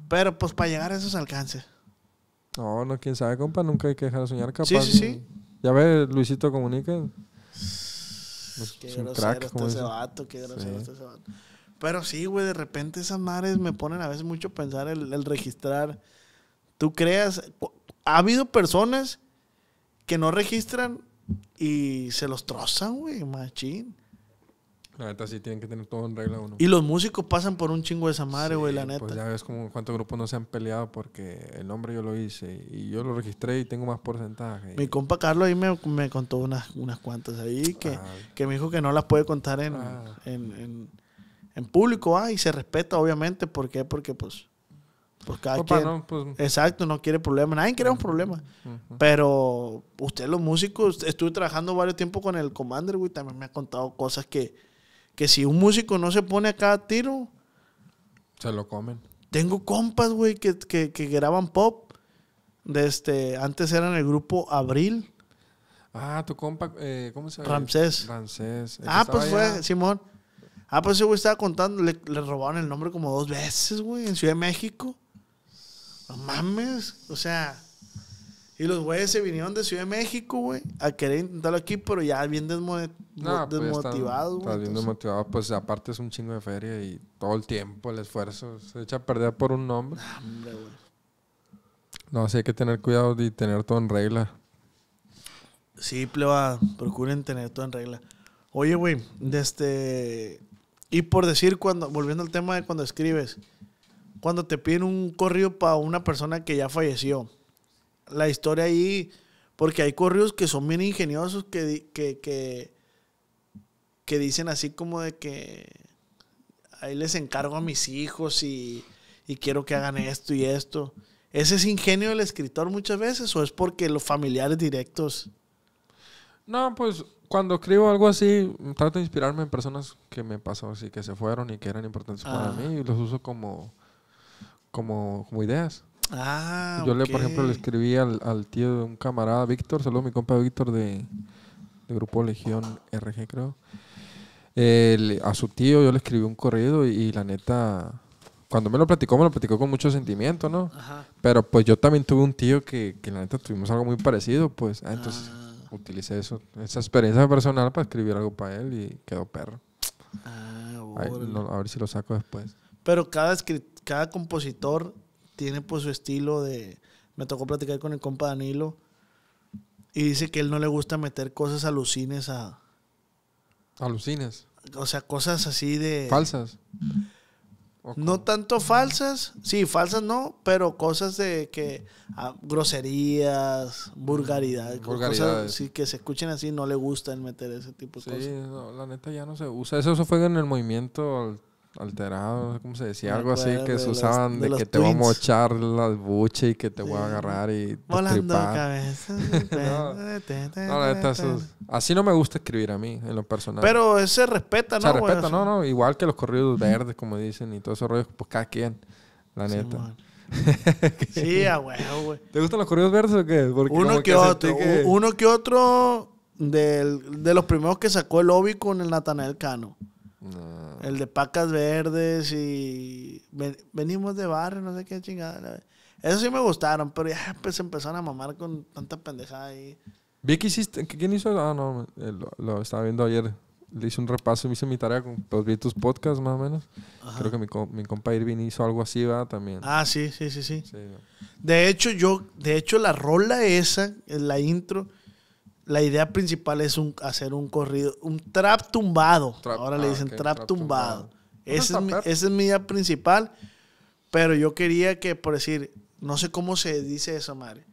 Pero pues para llegar a esos alcances. No, no, quién sabe, compa, nunca hay que dejar de soñar capaz. Sí, sí, sí. Ya ves, Luisito comunica. Pues, qué es un ese vato, qué grosero ese vato. Pero sí, güey, de repente esas mares me ponen a veces mucho a pensar el, el registrar. Tú creas, ha habido personas que no registran y se los trozan, güey, machín. La neta sí tienen que tener todo en regla uno. Y los músicos pasan por un chingo de esa madre, güey, la pues neta. Pues ya ves como cuántos grupos no se han peleado porque el nombre yo lo hice y yo lo registré y tengo más porcentaje. Mi compa Carlos ahí me, contó unas, unas cuantas ahí que, ah. que me dijo que no las puede contar ah. en, público, ah, y se respeta, obviamente. ¿Por qué? Porque pues. Pues cada pues, exacto, no quiere problemas. Nadie quiere un problema. Pero usted, los músicos, estuve trabajando varios tiempos con el Commander, güey. También me ha contado cosas que, que si un músico no se pone a cada tiro. Se lo comen. Tengo compas, güey, que, que, graban pop. De este, antes eran el grupo Abril. Ah, tu compa, eh, ¿cómo se llama? Ramsés. Ramsés. Ah, pues fue, Simón. Ah, pues ese güey estaba contando, le, le, robaron el nombre como dos veces, güey, en Ciudad de México. No mames, o sea, y los güeyes se vinieron de Ciudad de México, güey, a querer intentarlo aquí, pero ya bien desmotivado, pues, desmotivados, pues, bien desmotivados, pues aparte es un chingo de feria y todo el tiempo, el esfuerzo, se echa a perder por un nombre. Ah, no, sí hay que tener cuidado y tener todo en regla. Sí, pleba, procuren tener todo en regla. Oye, güey, desde... Este, y por decir, cuando volviendo al tema de cuando escribes, cuando te piden un correo para una persona que ya falleció, la historia ahí, porque hay corridos que son bien ingeniosos, que, que, dicen así como de que ahí les encargo a mis hijos y, quiero que hagan esto y esto. ¿Ese es ingenio del escritor muchas veces o es porque los familiares directos? No, pues cuando escribo algo así, trato de inspirarme en personas que me pasaron así, que se fueron y que eran importantes para ah. mí y los uso como, como, como ideas. Ah, yo, le, por ejemplo, le escribí al, tío de un camarada, Víctor, saludos mi compa Víctor de, de Grupo Legión RG, creo. a su tío yo le escribí un corrido y, la neta, cuando me lo platicó, me lo platicó con mucho sentimiento, ¿no? Pero pues yo también tuve un tío que, que la neta tuvimos algo muy parecido, pues. Ah, entonces ah. utilicé eso, esa experiencia personal para escribir algo para él y quedó perro. a ver si lo saco después. Pero cada, cada compositor tiene pues su estilo de... Me tocó platicar con el compa Danilo y dice que él no le gusta meter cosas alucines a... Alucines. O sea, cosas así de... Falsas. No tanto falsas, sí, falsas no, pero cosas de que ah, groserías, vulgaridad, cosas sí, que se escuchen así, no le gusta meter ese tipo de cosas. Sí, la neta ya no se usa. Eso, eso fue en el movimiento alterado, ¿cómo se decía? Algo así que se usaban de, que te vamos voy a mochar las buches y que te voy a agarrar y Volando así no me gusta escribir a mí, en lo personal. Pero ese respeta, ¿no? Se respeta, no, no. Igual que los corridos verdes, como dicen, y todo ese rollo, pues cada quien, la neta. Sí, a huevo, güey. ¿Te gustan los corridos verdes o qué? uno que, otro, uno que otro de los primeros que sacó el Obi con el Natanael Cano. El de pacas verdes y venimos de barrio, no sé qué chingada. Eso sí me gustaron, pero ya pues empezaron a mamar con tanta pendejada ahí. Vi que hiciste, ¿quién hizo? Ah, no, eh, lo, estaba viendo ayer. Le hice un repaso, hice mi tarea con pues, vi tus podcasts más o menos. Creo que mi, compa Irving hizo algo así, va también. Ah, sí, sí, sí, sí. sí. De hecho, yo, de hecho, la rola esa, la intro, la idea principal es hacer un corrido, un trap tumbado. Ahora le ah, dicen trap, tumbado. esa pues es mi idea principal. Pero yo quería que, por decir, no sé cómo se dice eso, madre.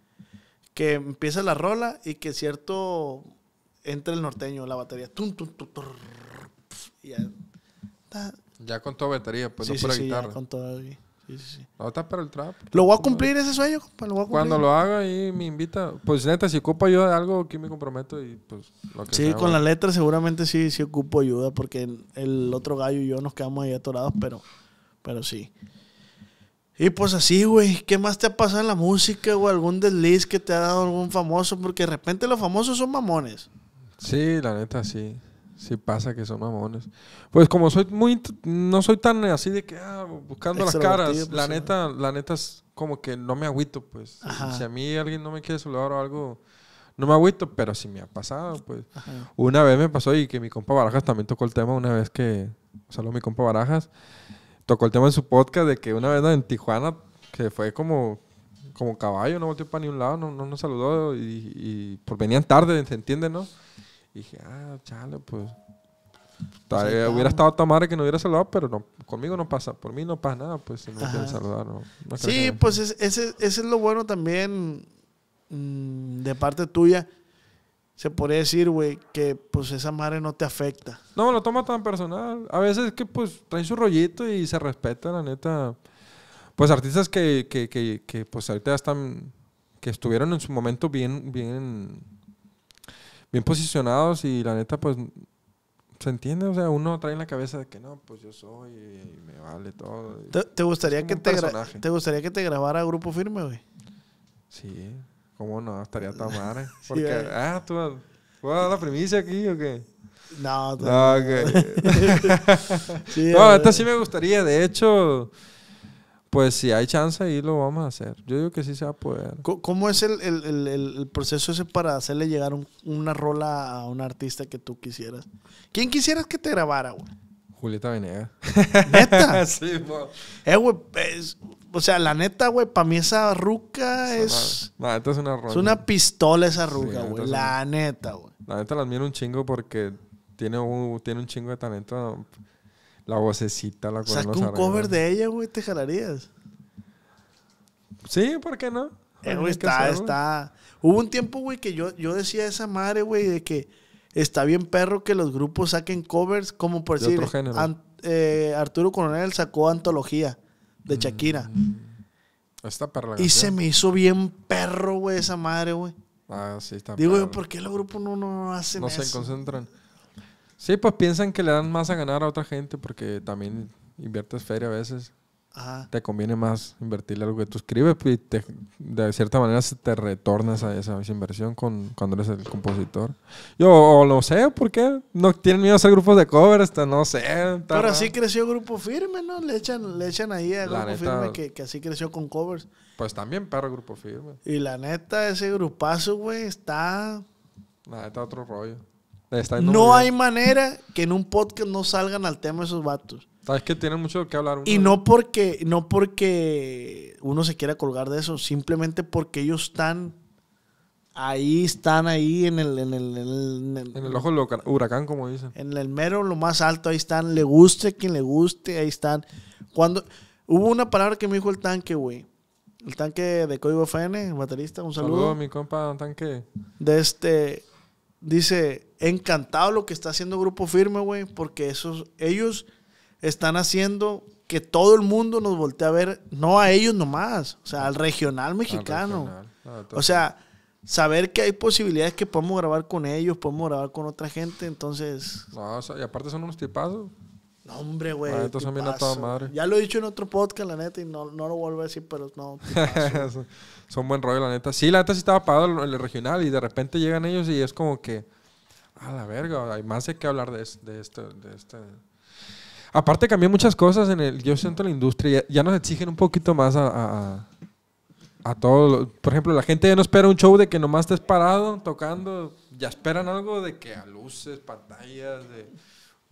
Que empieza la rola y que cierto entre el norteño, la batería. ya. ya. con toda batería, pues no guitarra está para el trap. Lo voy a cumplir ese sueño, Cuando lo haga y me invita. Pues neta, si ocupo ayuda de algo, aquí me comprometo y pues lo que Sí, con la letra seguramente sí, sí ocupo ayuda porque el otro gallo y yo nos quedamos ahí atorados, pero, pero sí. Y pues así, güey. ¿Qué más te ha pasado en la música o algún desliz que te ha dado algún famoso? Porque de repente los famosos son mamones. Sí, la neta, sí. Sí pasa que son mamones. Pues como soy muy, no soy tan así de que ah, buscando las caras. Pues, la neta, la neta es como que no me agüito, pues. Si a mí alguien no me quiere saludar o algo, no me agüito, pero si me ha pasado, pues. Una vez me pasó y que mi compa Barajas también tocó el tema una vez que, o mi compa Barajas tocó el tema en su podcast de que una vez en Tijuana que fue como como caballo, no volteó para ni un lado, no, no nos saludó y, pues, venían tarde, ¿se entiende, no? Y dije, ah, chale, pues. pues hubiera estado tan madre que no hubiera saludado, pero no, conmigo no pasa, por mí no pasa nada, pues si no saludar. sí, pues ese, es lo bueno también mm, de parte tuya. Se podría decir, güey, que pues esa madre no te afecta. No, lo toma tan personal. A veces que pues traen su rollito y se respeta, la neta. Pues artistas que, pues ahorita están, que estuvieron en su momento bien, bien bien posicionados y la neta, pues, ¿se entiende? O sea, uno trae en la cabeza de que no, pues yo soy y me vale todo. ¿Te, gustaría, que te, te gustaría que te grabara Grupo Firme, güey? Sí, cómo no, estaría tan mal. Porque, ah, tú vas, a dar la primicia aquí o qué? No, no, okay. no, esta sí me gustaría. De hecho, pues si hay chance ahí lo vamos a hacer. Yo digo que sí se va a poder. ¿Cómo es el, proceso ese para hacerle llegar una rola a un artista que tú quisieras? ¿Quién quisieras que te grabara, güey? Julieta Vinega. ¿Neta? sí, Eh, güey, o sea, la neta, güey, para mí esa ruca es... La neta es una rola. Es una pistola esa ruca, güey. la neta güey. La neta la admiro un chingo porque tiene un, tiene un chingo de talento la vocecita, la cosa. Saca un cover de ella, güey, te jalarías. Sí, ¿por qué no? Eh, está, está. Hubo un tiempo, güey, que yo, yo decía esa madre, güey, de que está bien perro que los grupos saquen covers, como por de decir. Otro género. Eh, Arturo Coronel sacó Antología de mm. Shakira. Está perro Y se me hizo bien perro, güey, esa madre, güey. Ah, sí, está Digo, ¿por qué los grupos no, no hacen eso? No se concentran. Sí, pues piensan que le dan más a ganar a otra gente porque también inviertes feria a veces. Te conviene más invertirle algo que tú escribes pues, y de cierta manera se te retornas a esa, inversión con, cuando eres el compositor. Yo o no sé por qué, no tienen miedo a hacer grupos de covers no sé. Pero así creció Grupo Firme, ¿no? Le echan, le echan ahí a Grupo Firme que, que, así creció con covers. Pues también perro Grupo Firme. Y la neta, ese grupazo, güey, está... La neta, otro rollo. No hay manera que en un podcast no salgan al tema esos vatos. Sabes que tienen mucho que hablar. Y no porque, no porque uno se quiera colgar de eso, simplemente porque ellos están ahí, están ahí en el... En el, ojo del huracán, como dicen. En el mero, lo más alto, ahí están. Le guste quien le guste, ahí están. Cuando... Hubo una palabra que me dijo el tanque, güey. El tanque de Código FN, baterista, un saludo. saludo, mi compa, un tanque. De este dice, encantado lo que está haciendo Grupo Firme, güey, porque esos, ellos están haciendo que todo el mundo nos voltee a ver, no a ellos nomás, o sea, al regional mexicano. o sea, saber que hay posibilidades que podemos grabar con ellos, podemos grabar con otra gente, entonces... No, o sea, y aparte son unos tipazos. No, hombre, güey. Ah, ya lo he dicho en otro podcast, la neta, y no, lo vuelvo a decir, pero no. son, buen rollo, la neta. Sí, la neta sí estaba parado en el, regional y de repente llegan ellos y es como que. A la verga, hay más de qué hablar de, esto. De este. Aparte, cambié muchas cosas en el. Yo siento la industria. Ya, nos exigen un poquito más a, a todo. Por ejemplo, la gente ya no espera un show de que nomás estés parado tocando. Ya esperan algo de que a luces, pantallas, de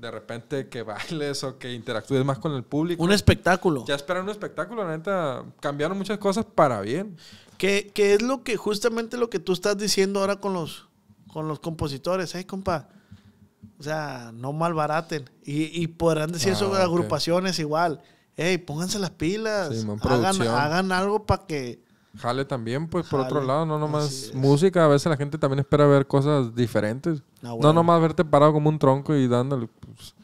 de repente que bailes o que interactúes más con el público. Un espectáculo. Ya esperan un espectáculo, la neta, cambiaron muchas cosas para bien. Que, es lo que, justamente lo que tú estás diciendo ahora con los, con los compositores, ¿eh, compa? O sea, no malbaraten. Y, podrán decir eso ah, agrupaciones igual. Ey, pónganse las pilas. hagan, algo para que... Jale también, pues, por otro lado, no nomás música. A veces la gente también espera ver cosas diferentes. No, no nomás verte parado como un tronco y dándole. Pues.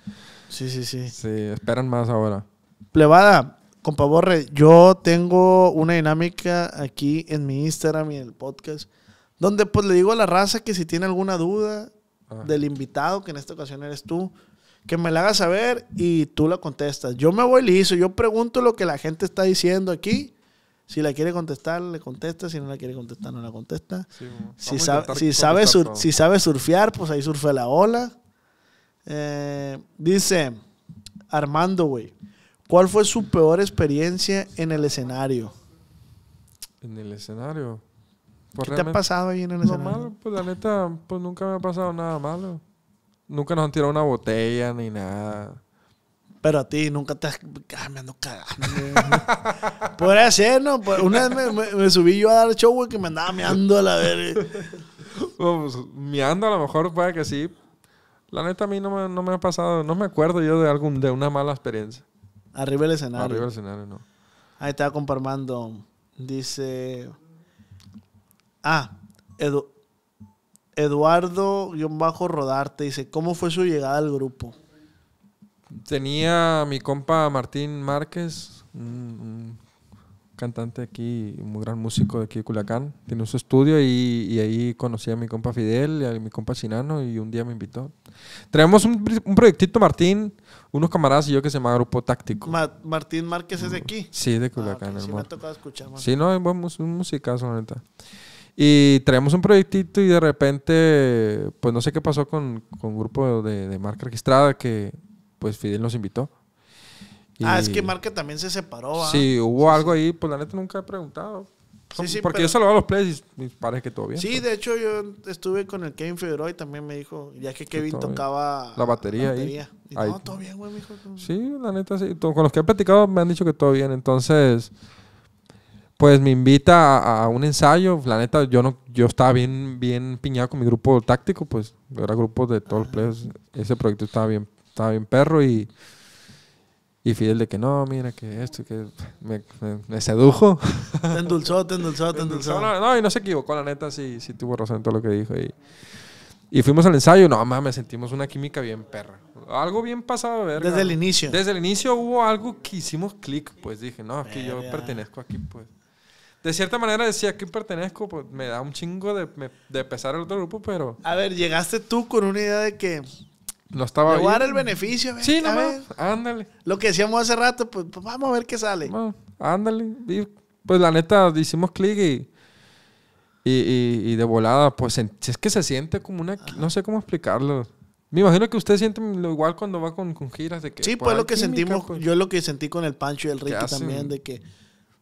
sí, sí, sí. Sí, esperan más ahora. plevada compa Borre, yo tengo una dinámica aquí en mi Instagram y en el podcast, donde pues le digo a la raza que si tiene alguna duda ah. del invitado, que en esta ocasión eres tú, que me la hagas saber y tú la contestas. Yo me voy liso, yo pregunto lo que la gente está diciendo aquí si la quiere contestar, le contesta. Si no la quiere contestar, no la contesta. si, sabe, si, sabe surfear, pues ahí surfe la ola. Eh, dice Armando, güey. ¿Cuál fue su peor experiencia en el escenario? En el escenario. Pues ¿Qué te ha pasado ahí en el escenario? Malo, pues la neta, pues nunca me ha pasado nada malo. Nunca nos han tirado una botella ni nada. Pero a ti nunca te has. Ah, me ando cagando. Podría ser, ¿no? Una vez me, subí yo a dar show, güey, que me andaba meando a la ver Vamos, pues, meando a lo mejor puede que sí. La neta a mí no me, ha pasado. No me acuerdo yo de algún, de una mala experiencia. Arriba el escenario. Arriba el escenario, no. Ahí estaba comparmando. Dice. Ah, Edu, Eduardo-Rodarte dice: ¿Cómo fue su llegada al grupo? Tenía mi compa Martín Márquez, un, cantante aquí, Un gran músico de aquí de Culiacán. Tiene su estudio y, ahí conocí a mi compa Fidel y a mi compa Sinano y un día me invitó. Traemos un, proyectito, Martín, unos camaradas y yo que se llama Grupo Táctico. Martín Márquez es de aquí. Sí, de Culiacán, ah, Sí, me ha escuchar, Sí, no, es un musicazo, Y traemos un proyectito y de repente, pues no sé qué pasó con, un grupo de, de marca registrada que pues Fidel nos invitó. ah, es que Marca también se separó. ¿ah? Sí, hubo algo ahí, pues la neta nunca he preguntado. Sí, porque yo saludaba a los players y parece que todo bien. Sí, pues. de hecho yo estuve con el Kevin Figueroa y también me dijo, ya que Kevin tocaba la batería. Ahí. todo bien, güey, mijo. Sí, la neta, sí. Con los que he platicado me han dicho que todo bien. Entonces, pues me invita a, un ensayo. La neta, yo no, yo estaba bien, bien piñado con mi grupo táctico, pues era grupo de todos los ah. players. Ese proyecto estaba bien estaba bien perro y, y Fidel de que no, mira que esto, que me, sedujo. Te endulzó, te endulzó, te endulzó. No, no, y no se equivocó, la neta, sí, sí tuvo razón en todo lo que dijo. Y, y fuimos al ensayo, no me sentimos una química bien perra. Algo bien pasado, verga. Desde el inicio. Desde el inicio hubo algo que hicimos clic, pues dije, no, aquí yo pertenezco aquí, pues. De cierta manera decía, que pertenezco, pues me da un chingo de, de pesar el otro grupo, pero... A ver, llegaste tú con una idea de que lo estaba. el beneficio, Sí, Ándale. Lo que decíamos hace rato, pues, pues vamos a ver qué sale. ándale. pues la neta, hicimos clic y, y, de volada, pues es que se siente como una. No sé cómo explicarlo. Me imagino que usted siente lo igual cuando va con, con giras de que. Sí, pues, lo que sentimos. Pues. yo lo que sentí con el Pancho y el Ricky también, de que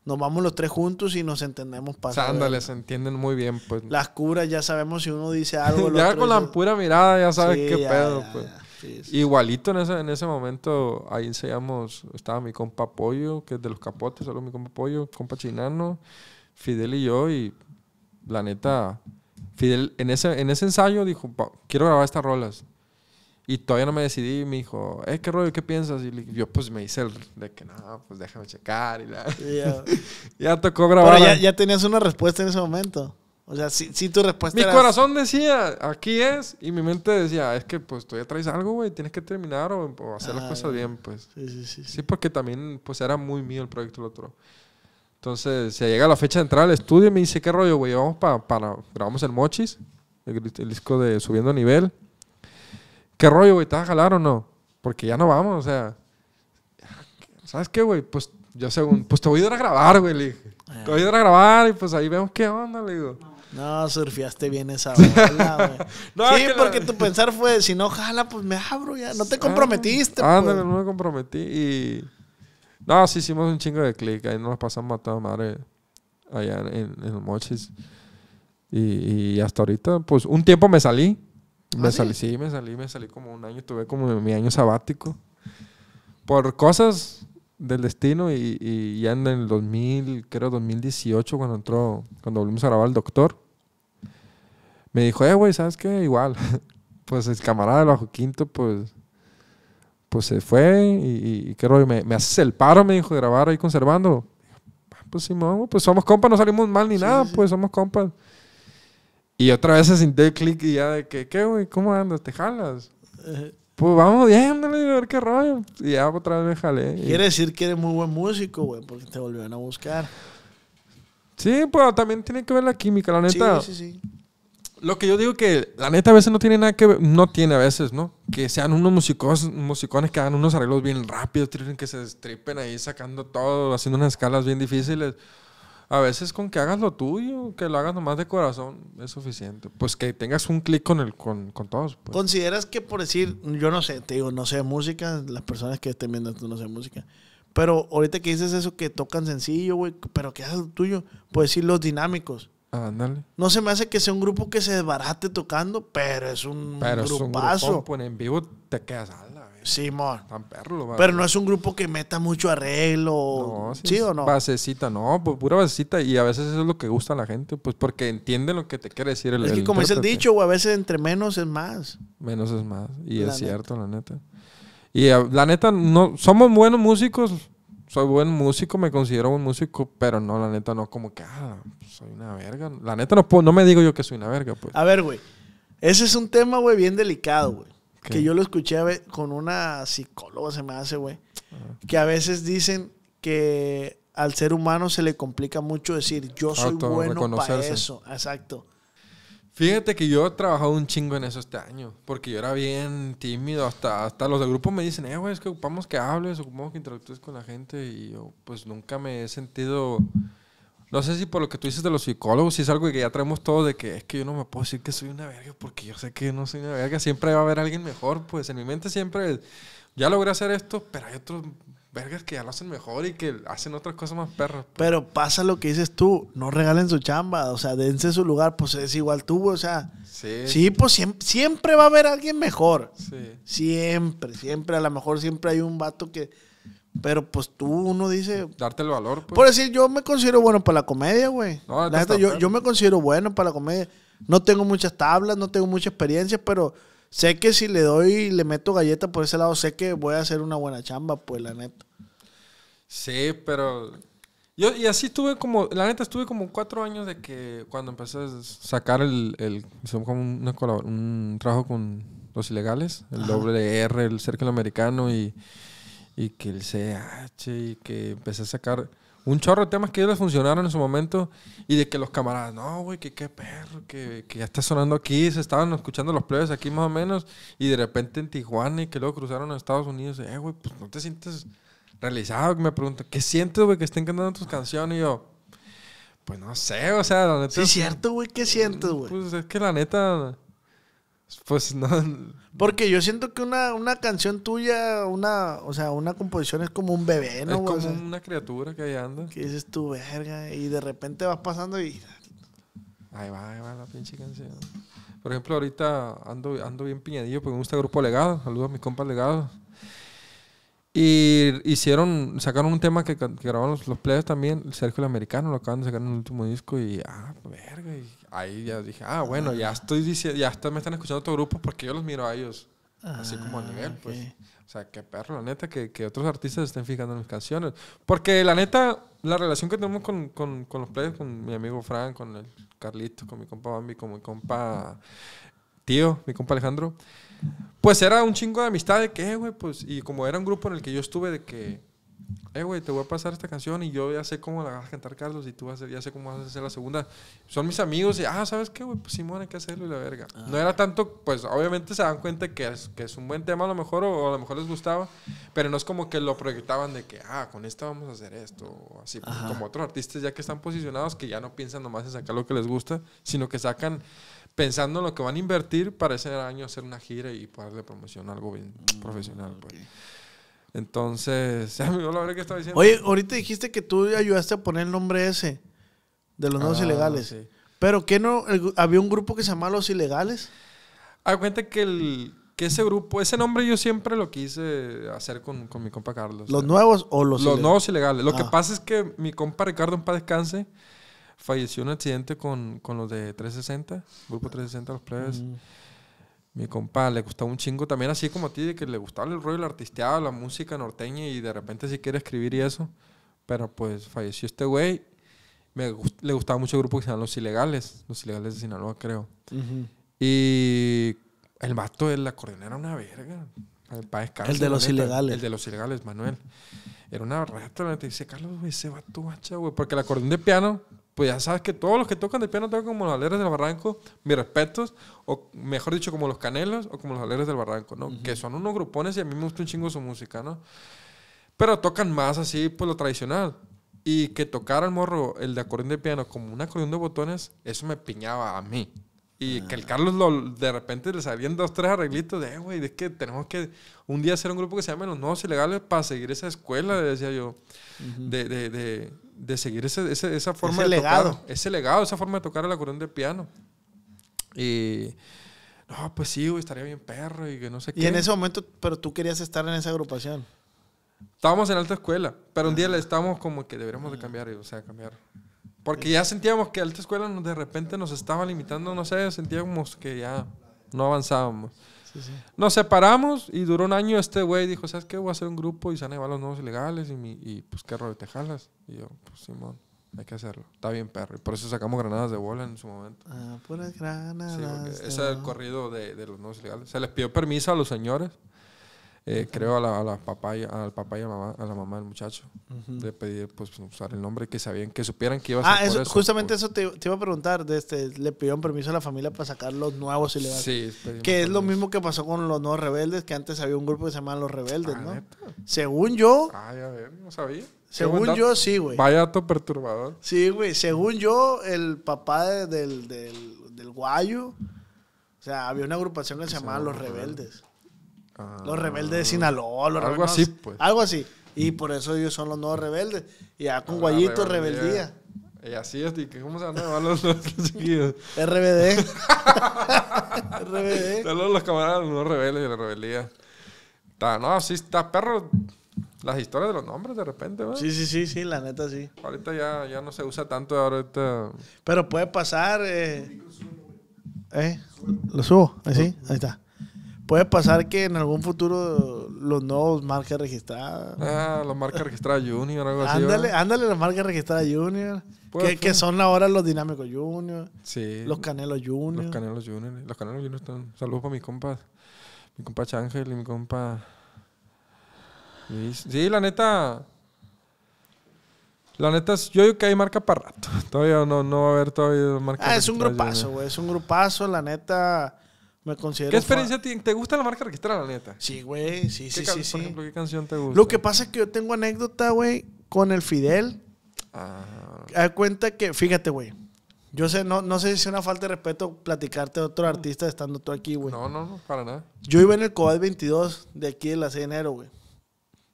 nos vamos los tres juntos y nos entendemos para ándale, se entienden muy bien, pues. Las curas ya sabemos si uno dice algo. ya con la pura mirada ya sabes qué pedo, pues. Igualito en ese, en ese momento, ahí enseñamos, estaba mi compa Pollo, que es de los capotes, solo mi compa Pollo, compa Chinano, Fidel y yo, y la neta, Fidel en ese, en ese ensayo dijo, quiero grabar estas rolas. Y todavía no me decidí. Me dijo, eh, ¿qué rollo? ¿Qué piensas? Y yo, pues me hice el de que no, pues déjame checar. Y la... ya tocó grabar. Pero ya, tenías una respuesta en ese momento. O sea, si, tu respuesta. Mi corazón decía, aquí es. Y mi mente decía, es que pues todavía traes algo, güey. Tienes que terminar o, hacer las ah, cosas bien, pues. Sí, sí, sí, sí, porque también, pues era muy mío el proyecto el otro. Entonces, se llega la fecha de entrar al estudio y me dice, ¿qué rollo, güey? Vamos para, Grabamos el Mochis, el disco de Subiendo Nivel. ¿Qué rollo, güey? ¿Te vas a jalar o no? Porque ya no vamos, o sea. ¿Sabes qué, güey? Pues yo según, pues te voy a ir a grabar, güey, Te voy a ir a grabar y pues ahí vemos qué onda, le digo. No, surfiaste bien esa bola, sí, porque tu pensar fue, si no jala, pues me abro ya. No te ah, comprometiste, pues. Ándale, no me comprometí y... No, sí hicimos un chingo de clic. Ahí nos pasamos a toda madre allá en, los Mochis. y, hasta ahorita, pues un tiempo me salí. ¿Ah, me salí, sí? me salí, me salí como un año, tuve como mi año sabático. Por cosas del destino y, ya en el 2000, creo 2018, cuando entró, cuando volvimos a grabar el doctor, me dijo, eh, güey, ¿sabes qué? Igual, pues el camarada de bajo quinto, pues, pues se fue y, y qué rollo, me, me haces el paro, me dijo, de grabar ahí conservando. Pues vamos pues somos compas, no salimos mal ni nada, pues somos compas. Y otra vez se sintió el clic y ya de que, ¿qué, güey? ¿Cómo andas? ¿Te jalas? Pues vamos bien, a ver qué rollo. Y ya otra vez me jalé. Quiere decir que eres muy buen músico, güey, porque te volvieron a buscar. Sí, pero también tiene que ver la química, la neta. Sí, sí, sí. Lo que yo digo que la neta a veces no tiene nada que ver, no tiene a veces, ¿no? Que sean unos músicos musicones que hagan unos arreglos bien rápidos, que se stripen ahí sacando todo, haciendo unas escalas bien difíciles a veces con que hagas lo tuyo, que lo hagas nomás de corazón, es suficiente. Pues que tengas un clic con, el, con, con todos. Pues. ¿Consideras que por decir, yo no sé, te digo, no sé música, las personas que estén viendo esto no sé música, pero ahorita que dices eso que tocan sencillo, güey, pero que hagas lo tuyo, puedes decir los dinámicos. Ah, no se me hace que sea un grupo que se desbarate tocando, pero es un pero Es un grupo. Pues, en vivo te quedas ah, Sí, amor. Pero no es un grupo que meta mucho arreglo. No, sí, ¿Sí o no? Basecita, no, pues pura basecita. Y a veces eso es lo que gusta a la gente, pues porque entiende lo que te quiere decir el Es que como es el dicho, güey, a veces entre menos es más. Menos es más. Y es cierto, la neta. Y ah, la neta, no, somos buenos músicos. Soy buen músico, me considero buen músico, pero no, la neta, no como que, ah, soy una verga. La neta, no, no me digo yo que soy una verga, pues. A ver, güey. Ese es un tema, güey, bien delicado, güey. Que yo lo escuché con una psicóloga, se me hace, güey. Ah. Que a veces dicen que al ser humano se le complica mucho decir, yo soy bueno para eso. Exacto. Fíjate que yo he trabajado un chingo en eso este año, porque yo era bien tímido, hasta, hasta los del grupo me dicen, eh, güey, es que ocupamos que hables, ocupamos que interactúes con la gente, y yo pues nunca me he sentido no sé si por lo que tú dices de los psicólogos, si es algo que ya traemos todo de que es que yo no me puedo decir que soy una verga, porque yo sé que no soy una verga, siempre va a haber alguien mejor, pues en mi mente siempre, ya logré hacer esto, pero hay otros vergas que ya lo hacen mejor y que hacen otras cosas más perras. Pues. Pero pasa lo que dices tú, no regalen su chamba, o sea, dense su lugar, pues es igual tú, o sea. Sí. pues siempre, siempre va a haber alguien mejor. Siempre, siempre, a lo mejor siempre hay un vato que pero pues tú, uno dice. Darte el valor, pues. Por decir, yo me considero bueno para la comedia, güey. la yo, me considero bueno para la comedia. No tengo muchas tablas, no tengo mucha experiencia, pero sé que si le doy y le meto galleta por ese lado, sé que voy a hacer una buena chamba, pues, la neta. Sí, pero. Yo, y así estuve como. La neta, estuve como cuatro años de que cuando empecé a sacar el. el como un trabajo con los ilegales, el R, el Círculo Americano y y que el CH y que empecé a sacar un chorro de temas que ellos les funcionaron en su momento y de que los camaradas, no, güey, que qué perro, que, ya está sonando aquí, se estaban escuchando los plebes aquí más o menos y de repente en Tijuana y que luego cruzaron a Estados Unidos, eh, güey, pues no te sientes realizado, Que me preguntan, ¿qué sientes, güey, que estén cantando tus canciones? Y yo, pues no sé, o sea, la neta... Sí, es cierto, güey, ¿qué sientes, güey? Pues es que la neta, pues no... Porque yo siento que una, una canción tuya, una, o sea, una composición es como un bebé, ¿no? Es como una criatura que ahí anda. Que dices tu verga, y de repente vas pasando y... Ahí va, ahí va la pinche canción. Por ejemplo, ahorita ando, ando bien piñadillo porque me gusta el Grupo Legado. Saludos a mis compas Legado y hicieron, sacaron un tema que, grabaron los, players también, Sergio el Americano, lo acaban de sacar en el último disco y, ah, verga, y ahí ya dije, ah, bueno, ya ah. estoy ya me están escuchando otro grupo porque yo los miro a ellos, así como a ah, nivel, pues. O sea, qué perro, la neta, que, que otros artistas estén fijando en mis canciones. Porque la neta, la relación que tenemos con, con, con los players, con mi amigo Frank, con el Carlito, con mi compa Bambi, con mi compa tío, mi compa Alejandro, pues era un chingo de amistad de que, eh, güey, pues, y como era un grupo en el que yo estuve de que, eh, güey, te voy a pasar esta canción y yo ya sé cómo la vas a cantar, Carlos, y tú vas a, ya sé cómo vas a hacer la segunda. Son mis amigos y, ah, ¿sabes qué, güey? Pues Simón, hay que hacerlo y la verga. Ah. No era tanto, pues, obviamente se dan cuenta que es, un buen tema a lo mejor o, a lo mejor les gustaba, pero no es como que lo proyectaban de que, ah, con esto vamos a hacer esto, o así, pues, como otros artistas ya que están posicionados que ya no piensan nomás en sacar lo que les gusta, sino que sacan pensando en lo que van a invertir para ese año hacer una gira y poderle de promoción algo bien mm, profesional. Pues. Entonces, amigo, la verdad que estaba diciendo. Oye, ahorita dijiste que tú ayudaste a poner el nombre ese de los nuevos ah, ilegales. Pero que no, había un grupo que se llamaba Los Ilegales. Acuérdate que el que ese grupo, ese nombre yo siempre lo quise hacer con, con mi compa Carlos. ¿Los nuevos o los Los nuevos ilegales. Lo que ah. pasa es que mi compa Ricardo en paz descanse, falleció un accidente con, con los de 360, Grupo 360, los plebes. Mm. Mi compa le gustaba un chingo también, así como a ti, de que le gustaba el rollo, el artisteado, la música norteña y de repente Si quiere escribir y eso. Pero pues falleció este güey. Me le gustaba mucho el grupo que se llama Los Ilegales, Los Ilegales de Sinaloa, creo. Y el vato del acordeón era una verga. el de los ilegales. El de los ilegales, Manuel. Era una rata, te dice, Carlos, güey, ese va hacha, güey. Porque el acordeón de piano pues ya sabes que todos los que tocan de piano tocan como los Alegres del barranco, mis respetos, o mejor dicho, como los canelos o como los Alegres del barranco, ¿no? Que son unos grupones y a mí me gusta un chingo su música, ¿no? Pero tocan más así, pues lo tradicional. Y que tocar al morro el de acordeón de piano como un acordeón de botones, eso me piñaba a mí. Y que el ah. Carlos de repente le salían dos, tres arreglitos de, eh, güey, es que tenemos que un día hacer un grupo que se llame Los Nuevos Ilegales para seguir esa escuela, decía yo, de, de, de, de seguir ese, esa forma de legado. tocar. Ese legado, esa forma de tocar el acordeón de piano. Y no, pues sí, estaría bien perro y que no sé qué. Y en ese momento, pero tú querías estar en esa agrupación. Estábamos en alta escuela, pero un día ah. le estábamos como que deberíamos de ah. cambiar, o sea, cambiar. Porque ya sentíamos que alta escuela de repente nos estaba limitando, no sé, sentíamos que ya no avanzábamos. Nos separamos y duró un año este güey dijo, ¿sabes qué? Voy a hacer un grupo y se van a los nuevos ilegales y, mi, y pues qué rollo Y yo, pues Simón, hay que hacerlo. Está bien, perro. Y por eso sacamos granadas de bola en su momento. Ah, puras granadas. ese es el corrido de, de los nuevos ilegales. Se les pidió permiso a los señores eh, creo a la, papá al papá y a la mamá, del muchacho de pedir pues, usar el nombre que sabían que supieran que iba a ah, ser ah, justamente eso te, iba a preguntar de este le pidieron permiso a la familia para sacar los nuevos y le sí, que es lo mismo que pasó con los nuevos rebeldes que antes había un grupo que se llamaba los rebeldes ah, no según yo ah ya no sabía según yo, sí, güey. Vaya dato perturbador. Sí, güey. Según yo, el papá del, del, del guayo, o sea, había una agrupación que se llamaba Los Rebeldes. Ah, los rebeldes de Sinaloa, algo así, pues. Algo así. Y por eso ellos son los nuevos rebeldes. Y ya con Guayito, rebeldía. Y así es, ¿y ¿cómo se van a los, los seguidos RBD. RBD. Saludos los camaradas, los nuevos rebeldes y la rebeldía. Está, no, sí está, perro. Las historias de los nombres de repente, Sí, sí, sí, sí, la neta sí. Ahorita ya, ya no se usa tanto, ahorita. Pero puede pasar. Eh, ¿Eh? Lo subo, sí ahí está. Puede pasar que en algún futuro los nuevos marcas registradas. Ah, los marcas registradas Junior, algo así. Ándale, ándale la marca registrada Junior. Que, son ahora los Dinámicos Junior. Sí. Los Canelos Junior. Los Canelos Junior. Eh, los Canelos Junior están. Saludos para mis compas. Mi compa Changel y mi compa. Sí, la neta. La neta, yo digo que hay marca para rato. Todavía no, no va a haber todavía marca. Ah, es un grupazo, güey. Es un grupazo, la neta me ¿Qué experiencia tienes? ¿Te gusta la marca registrada la neta? Sí, güey. Sí, sí, sí. ¿qué canción te gusta? Lo que pasa es que yo tengo anécdota, güey, con el Fidel. Ah. Da cuenta que, fíjate, güey. Yo sé, no, no sé si es una falta de respeto platicarte de otro artista estando tú aquí, güey. No, no, no, para nada. Yo iba en el cobalt 22 de aquí de la C de enero, güey.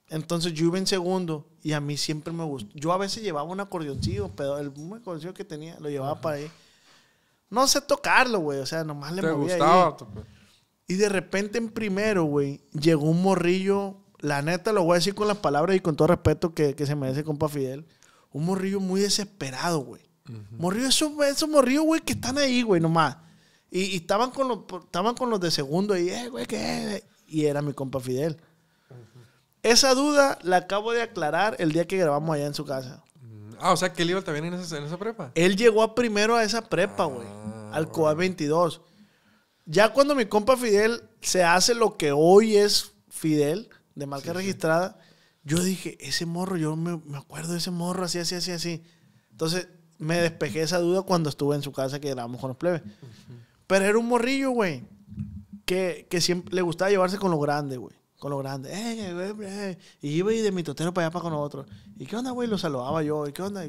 Entonces yo iba en segundo y a mí siempre me gustó. Yo a veces llevaba un acordeoncillo, pero el acordeoncillo que tenía lo llevaba para ahí. No sé tocarlo, güey. O sea, nomás le ¿Te gustaba, pues. Y de repente en primero, güey, llegó un morrillo. La neta, lo voy a decir con las palabras y con todo respeto que, se merece, compa Fidel. Un morrillo muy desesperado, güey. Morrillo, esos, morrillos, güey, que están ahí, güey, nomás. Y, estaban, con los, estaban con los de segundo y, eh, güey, ¿qué? Y era mi compa Fidel. Esa duda la acabo de aclarar el día que grabamos allá en su casa. Ah, o sea, que él iba también en esa, en esa prepa. Él llegó primero a esa prepa, güey. Ah, al COA 22. Ya cuando mi compa Fidel se hace lo que hoy es Fidel, de marca registrada, yo dije, ese morro, yo me, acuerdo de ese morro, así, así, así, así. Entonces me despejé esa duda cuando estuve en su casa que grabamos con los plebes. Pero era un morrillo, güey, que, siempre le gustaba llevarse con lo grande, güey con los grandes. Eh, eh, eh, eh, y iba y de mi totero para allá para con otro ¿Y qué onda, güey? Lo saludaba yo. ¿Y qué onda?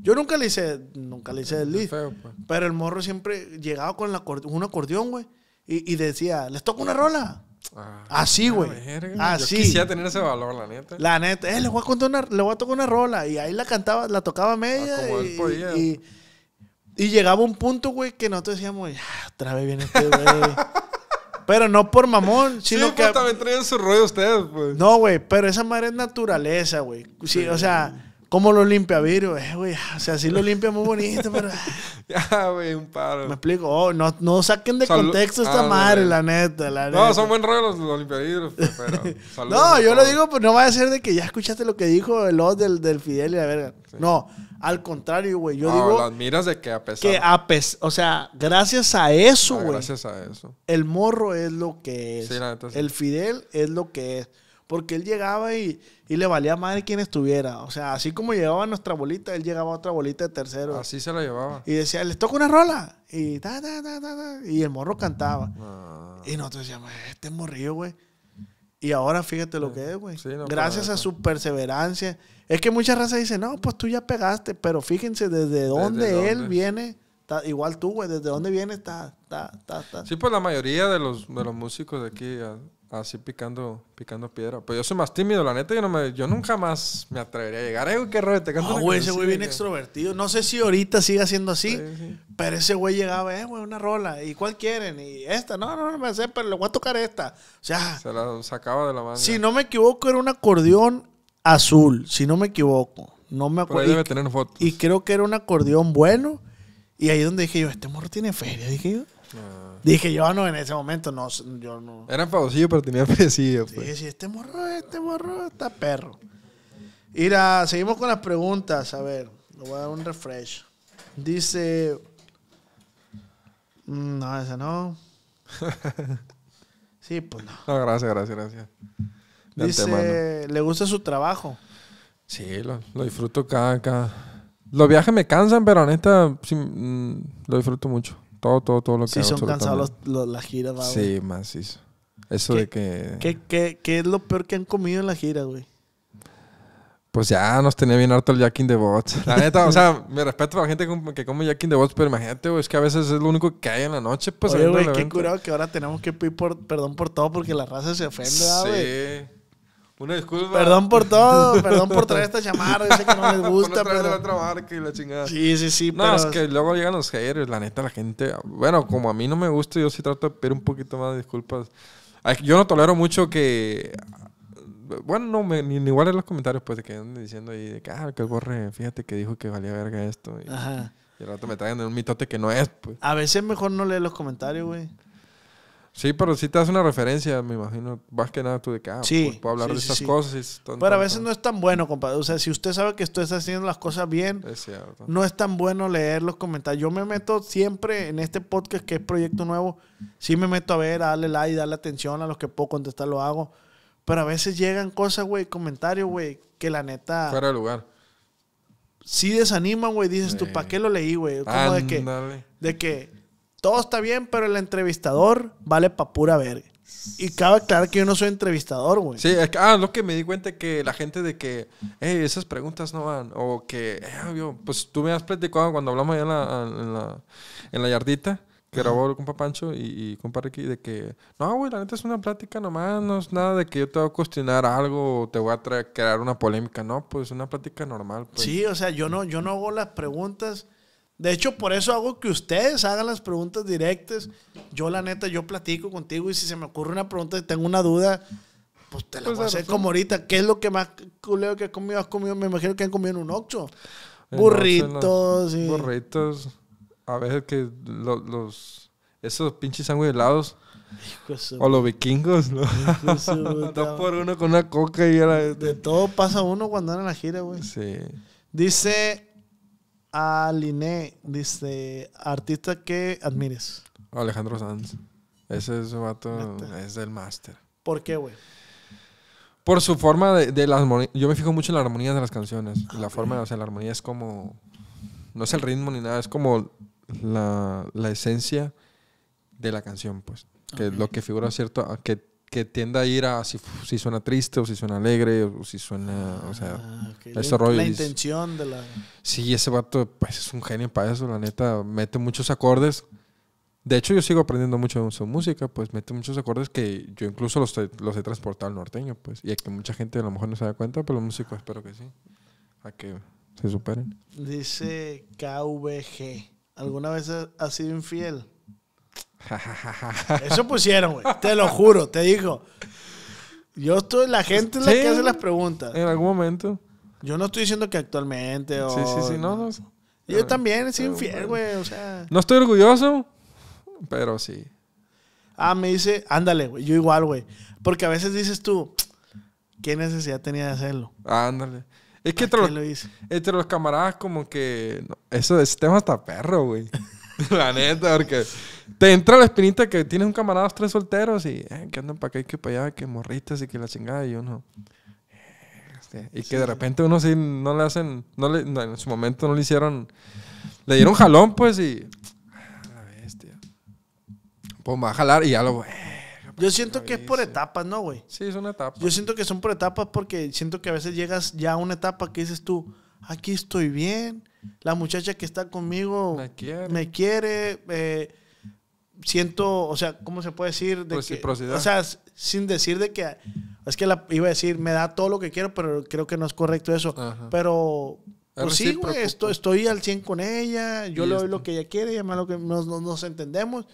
Yo nunca le hice, nunca le hice el lead. Pues. Pero el morro siempre llegaba con la, un acordeón, güey. Y, decía, ¿les toco una rola? Ah, así, güey. Así. Yo quisiera tener ese valor, la neta. La neta, eh, le voy a contar una, le voy a tocar una rola. Y ahí la cantaba, la tocaba media. Ah, y, llegaba un punto, güey, que nosotros decíamos, ah, otra vez viene este, güey. Pero no por mamón, sino sí, pues, que. Pues, también traían su rollo ustedes, pues. No, güey, pero esa madre es naturaleza, güey. Sí, o sea, ¿cómo lo limpia Virgo? Eh, güey, o sea, sí lo limpia muy bonito, pero. ya, güey, un paro. Me explico. Oh, no, no saquen de contexto esta ah, madre, la neta, No, son buen rollo los, los pues, pero. no, yo lo digo, pues no va a ser de que ya escuchaste lo que dijo el Oz del, del Fidel y la verga. No. Al contrario, güey. Yo digo. Lo admiras de que a pesar. O sea, gracias a eso, ah, güey. gracias a eso. El morro es lo que es. El Fidel es lo que es. Porque él llegaba y, le valía madre quien estuviera. O sea, así como llevaba nuestra bolita, él llegaba a otra bolita de tercero. Así se la llevaba. Y decía, les toca una rola. Y ta, ta, ta, ta, Y el morro cantaba. Ah. Y nosotros decíamos, este morrillo, güey y ahora fíjate lo que es, güey. Gracias a su perseverancia. Es que muchas razas dice no, pues tú ya pegaste, pero fíjense desde dónde él viene. igual tú, güey, desde dónde viene está, está, está, está. Sí, pues la mayoría de los, de los músicos de aquí, Así picando, picando piedra. Pues yo soy más tímido, la neta, yo, no me, yo nunca más me atrevería a llegar. Eh, qué te No, güey, ese güey bien extrovertido. No sé si ahorita siga siendo así, pero ese güey llegaba, eh, güey, una rola. ¿Y cuál quieren? Y esta, no, no, no me sé, pero le voy a tocar esta. O sea. Se la sacaba de la mano. Si no me equivoco, era un acordeón azul, si no me equivoco. No me acuerdo. Ahí debe tener fotos. y creo que era un acordeón bueno. Y ahí donde dije yo, este morro tiene feria, dije yo. Ah. Dije yo, ah, no, en ese momento no, yo no. Era famosillo, pero tenía pesillo. Sí, pues. sí, este morro, este morro está perro. Mira, seguimos con las preguntas. A ver, le voy a dar un refresh. Dice. Mm, no, esa no. Sí, pues no. No, gracias, gracias, gracias. Dice, le gusta su trabajo. Sí, lo, disfruto cada, Los viajes me cansan, pero honesta, sí, mm, lo disfruto mucho. Todo, todo, todo lo que Sí, son cansados las giras, va, Sí, más eso. de que... ¿qué, es lo peor que han comido en la gira, güey? Pues ya nos tenía bien harto el Jack in the La neta, o sea, me respeto a la gente que come Jack in the Box, pero imagínate, güey, es que a veces es lo único que hay en la noche. Pues, Oye, güey, qué curado que ahora tenemos que pedir perdón por todo porque la raza se ofende, güey. Sí. Una disculpa. Perdón por todo, perdón por traer esta chamarra, Dice que no les gusta, por no pero... la otra marca y la chingada. Sí, sí, sí, No, es que luego llegan los haters, la neta, la gente... Bueno, como a mí no me gusta, yo sí trato de pedir un poquito más de disculpas. Yo no tolero mucho que... Bueno, no, ni, ni igual en los comentarios, pues, de que andan diciendo ahí, de que, ah, que el borre, fíjate que dijo que valía verga esto. Y, Ajá. Y al rato me traen un mitote que no es, pues. A veces mejor no leer los comentarios, güey. Sí, pero si sí te hace una referencia, me imagino. Más que nada tú de acá. Ah, sí. puedo hablar de esas cosas. pero a veces no es tan bueno, compadre. O sea, si usted sabe que usted está haciendo las cosas bien, no es tan bueno leer los comentarios. Yo me meto siempre en este podcast que es proyecto nuevo. Sí me meto a ver, a darle like, darle atención a los que puedo contestar, lo hago. Pero a veces llegan cosas, güey, comentarios, güey, que la neta. Fuera de lugar. Sí desaniman, güey. Dices tú, ¿para qué lo leí, güey? ¿Cómo de que. De que todo está bien, pero el entrevistador vale pa' pura verga. Y cabe aclarar que yo no soy entrevistador, güey. Sí, es que, ah, lo que me di cuenta que la gente de que, hey, esas preguntas no van, o que, eh, pues tú me has platicado cuando hablamos allá en la, en la, yardita, que grabó el compa Pancho y, y compa Ricky, de que, no, güey, la neta es una plática nomás, no es nada de que yo te voy a cuestionar algo o te voy a crear una polémica, no, pues es una plática normal. Pues. Sí, o sea, yo no, yo no hago las preguntas de hecho, por eso hago que ustedes hagan las preguntas directas. Yo, la neta, yo platico contigo y si se me ocurre una pregunta y tengo una duda, pues te la pues voy a hacer como ahorita. ¿Qué es lo que más culero que has comido? me imagino que han comido en un ocho. burritos Burritos. A veces que los... Esos pinches sándwiches helados. O los vikingos, ¿no? Dos por uno con una coca y era... De todo pasa uno cuando andan en la gira, güey. Sí. Dice Aliné dice: Artista que admires. Alejandro Sanz. Ese es su vato, es del máster. ¿Por qué, güey? Por su forma de, la las Yo me fijo mucho en la armonía de las canciones. Ah, la forma, o sea, la armonía es como. No es el ritmo ni nada, es como la, esencia de la canción, pues. Que lo que figura cierto, que que tienda a ir a si, si, suena triste o si suena alegre o si suena, o sea, ah, ese rollo. La intención de la... Sí, ese vato pues, es un genio para eso, la neta, mete muchos acordes. De hecho, yo sigo aprendiendo mucho de su música, pues mete muchos acordes que yo incluso los, los he transportado al norteño, pues, y es que mucha gente a lo mejor no se da cuenta, pero los músicos espero que sí, a que se superen. Dice KVG, ¿alguna vez ha sido infiel? Eso pusieron, güey. Te lo juro, te digo. Yo estoy, la gente es la que hace las preguntas. En algún momento. Yo no estoy diciendo que actualmente Sí, sí, sí, no, Yo también soy infiel, güey, o sea... No estoy orgulloso, pero sí. Ah, me dice, ándale, güey, yo igual, güey. Porque a veces dices tú, ¿qué necesidad tenía de hacerlo? Ándale. Es que entre los, camaradas como que... eso, ese tema está perro, güey. La neta, porque te entra la espinita que tienes un camarada, tres solteros y eh, que andan para acá y que para allá, que morritas y que la chingada y uno. Este, y que de repente uno sí no le hacen, no en su momento no le hicieron, le dieron jalón pues y. La bestia. Pues va a jalar y ya lo. Eh, yo siento que es por etapas, ¿no, güey? Sí, es una Yo siento que son por etapas porque siento que a veces llegas ya a una etapa que dices tú, aquí estoy bien, la muchacha que está conmigo me quiere, eh, siento, o sea, ¿cómo se puede decir? De o sea, sin decir de que, es que la, iba a decir, me da todo lo que quiero, pero creo que no es correcto eso. Pero, pues sí, güey, pues. estoy, al 100 con ella, yo le doy lo que ella quiere, Y además, lo que nos, entendemos.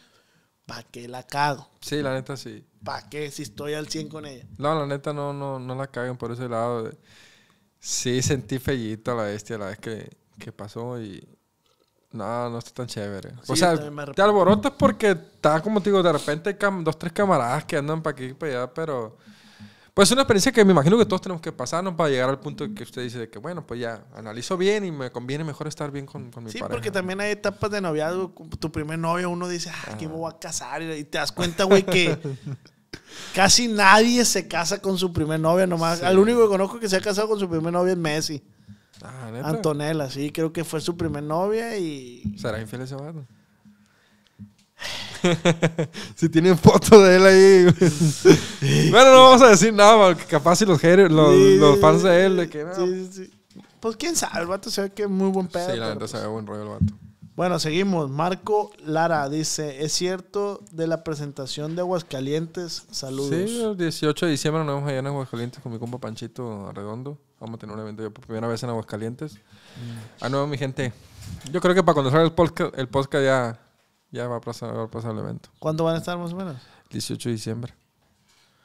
¿Para qué la cago? Sí, la neta sí. ¿Para qué si estoy al 100 con ella? No, la neta no, no, no la caguen por ese lado. Sí, sentí fellito la bestia la vez que ¿Qué pasó y. No, no está tan chévere. o sea, te alborotas porque está, como te digo, de repente dos, tres camaradas que andan para aquí y para allá, pero. Pues es una experiencia que me imagino que todos tenemos que pasarnos para llegar al punto que usted dice de que, bueno, pues ya analizo bien y me conviene mejor estar bien con, mi sí, pareja. Sí, porque también hay etapas de noviazgo. Tu primer novio, uno dice, ah, que me voy a casar. Y te das cuenta, güey, que casi nadie se casa con su primer novia. Nomás, al único que conozco que se ha casado con su primer novia es Messi. Ah, Antonella, sí, creo que fue su mm. primer novia y. ¿Será infiel ese vato? si tienen foto de él ahí. bueno, no vamos a decir nada, porque capaz si los los, fans de él, de que Sí, sí. Pues quién sabe, el vato se ve que es muy buen pedo. Sí, la neta se ve pues buen rollo el vato. Bueno, seguimos. Marco Lara dice, ¿es cierto de la presentación de Aguascalientes? Saludos. Sí, el 18 de diciembre nos vemos allá en Aguascalientes con mi compa Panchito Redondo Vamos a tener un evento por primera vez en Aguascalientes. Mm. A ah, nuevo, mi gente. Yo creo que para cuando salga el podcast, el podcast ya, ya va, a pasar, el evento. ¿Cuándo van a estar más o menos? 18 de diciembre.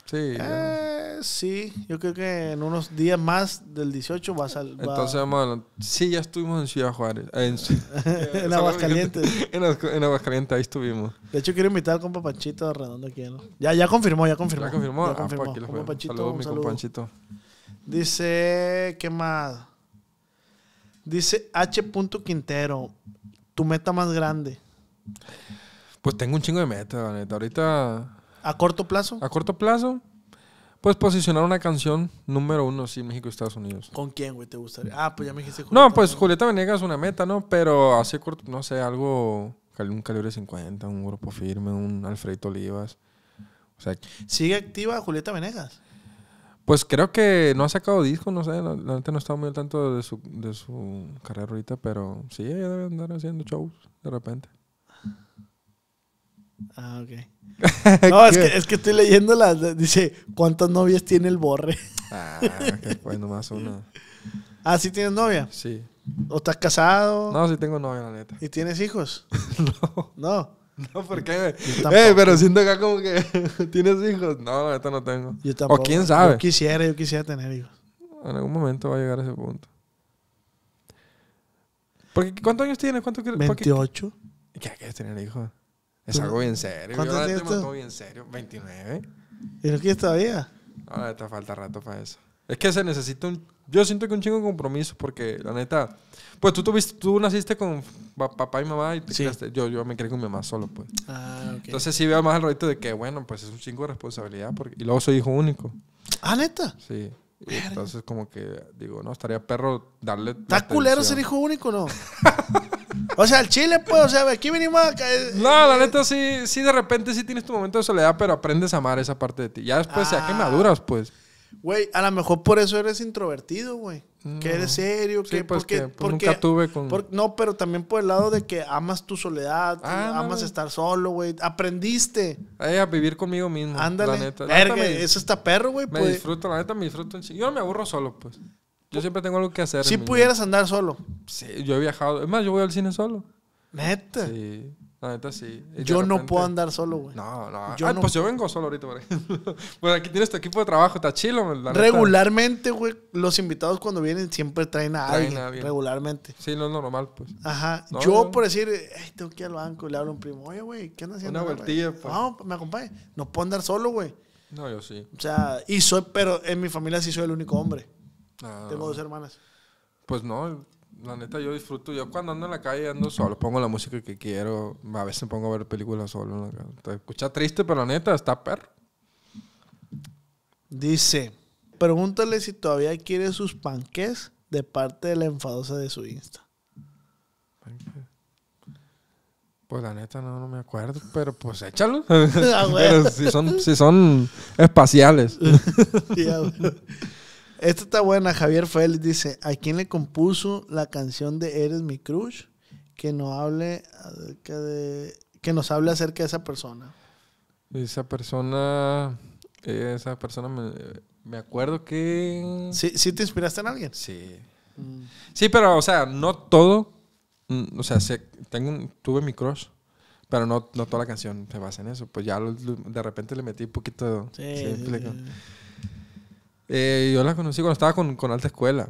Sí. Eh, pues sí, yo creo que en unos días más del 18 va a salir. Entonces, hermano, sí, ya estuvimos en Ciudad Juárez. Ah, en, en Aguascalientes. En, en, Aguascalientes, ahí estuvimos. De hecho, quiero invitar al compa Panchito Redondo aquí. Ya, ya confirmó, ya confirmó. Ya confirmó, ya ah, pues, confirmó. Ah, compa mi Dice, ¿qué más? Dice H. Quintero, tu meta más grande. Pues tengo un chingo de metas, Ahorita. ¿A corto plazo? A corto plazo. Pues posicionar una canción número uno, sí, México y Estados Unidos. ¿Con quién, güey, te gustaría? Ah, pues ya me dijiste No, pues Julieta Venegas es una meta, ¿no? Pero hace corto, no sé, algo, un calibre 50, un grupo firme, un Alfredo Olivas. O sea, ¿Sigue activa Julieta Venegas? Pues creo que no ha sacado disco, no sé, la, gente no estado muy al tanto de su, de su carrera ahorita, pero sí, ella debe andar haciendo shows de repente. Ah, ok. No, es que, es que estoy leyendo las. Dice, ¿cuántas novias tiene el borre? ah, bueno, pues nomás una. Ah, ¿sí tienes novia? Sí. ¿O estás casado? No, sí tengo novia, la neta. ¿Y tienes hijos? no. No. No, ¿por qué? Eh, pero siento acá como que tienes hijos. No, esto no tengo. Yo tampoco. O quién sabe. Yo quisiera, yo quisiera tener hijos. En algún momento va a llegar a ese punto. ¿Cuántos años tienes? ¿Cuánto, 28. ¿Qué quieres tener hijos? Es algo bien serio. ¿Cuánto Yo bien serio. 29. ¿Y lo quieres todavía? Ahora te falta rato para eso. Es que se necesita un... Yo siento que un chingo de compromiso porque, la neta... Pues tú tuviste, tú naciste con papá y mamá y te yo, yo me quedé con mi mamá solo, pues. Ah, okay. Entonces sí veo más el ratito de que, bueno, pues es un chingo de responsabilidad porque... Y luego soy hijo único. Ah, neta. Sí. Y entonces, como que digo, no, estaría perro darle. ¿Está culero ser hijo único no? o sea, el chile, pues, o sea, aquí venimos a caer. No, la neta, sí, sí, de repente sí tienes tu momento de soledad, pero aprendes a amar esa parte de ti. Ya después, sea ya ah. que maduras, pues. Güey, a lo mejor por eso eres introvertido, güey. Que mm. eres serio, que pues pues, nunca tuve con... no, pero también por el lado de que amas tu soledad, ah, amas estar solo, güey. Aprendiste. a vivir conmigo mismo. Ándale. La eso está perro, güey. Me pues. disfruto, la neta me disfruto. Yo no me aburro solo, pues. Yo siempre tengo algo que hacer. Si pudieras andar solo. Sí, yo he viajado. Es más, yo voy al cine solo. Neta. Sí. La neta sí. yo no puedo andar solo, güey. No, no. Yo ah, pues yo vengo solo ahorita, güey. Pues aquí tienes tu equipo de trabajo, está chilo. Regularmente, güey, los invitados cuando vienen siempre traen a, alguien, Regularmente. Sí, no es normal, pues. Ajá. yo, por decir, tengo que ir al banco, le hablo a un primo, oye, güey, ¿qué andas haciendo? Una vueltilla, pues. No, me acompañe. No puedo andar solo, güey. No, yo sí. O sea, y soy, pero en mi familia sí soy el único hombre. Ah. Tengo dos hermanas. Pues no, la neta yo disfruto. Yo cuando ando en la calle ando solo, pongo la música que quiero. A veces pongo a ver películas solo. Te escucha triste, pero la neta está perro. Dice, pregúntale si todavía quiere sus panques de parte de la enfadosa de su Insta. Pues la neta no, no me acuerdo, pero pues échalo. Ah, si son, si son espaciales. Esta está buena. Javier Félix dice: ¿A quién le compuso la canción de Eres mi crush? Que no hable de. Que nos hable acerca de esa persona. Esa persona. Eh, esa persona me, acuerdo que. ¿Sí, te inspiraste en alguien? Sí. Mm. Sí, pero, o sea, no todo. Mm, o sea, tengo, tuve mi crush. Pero no, no toda la canción se basa en eso. Pues ya de repente le metí un poquito. Sí. sí. Eh, yo la conocí cuando estaba con, con Alta Escuela.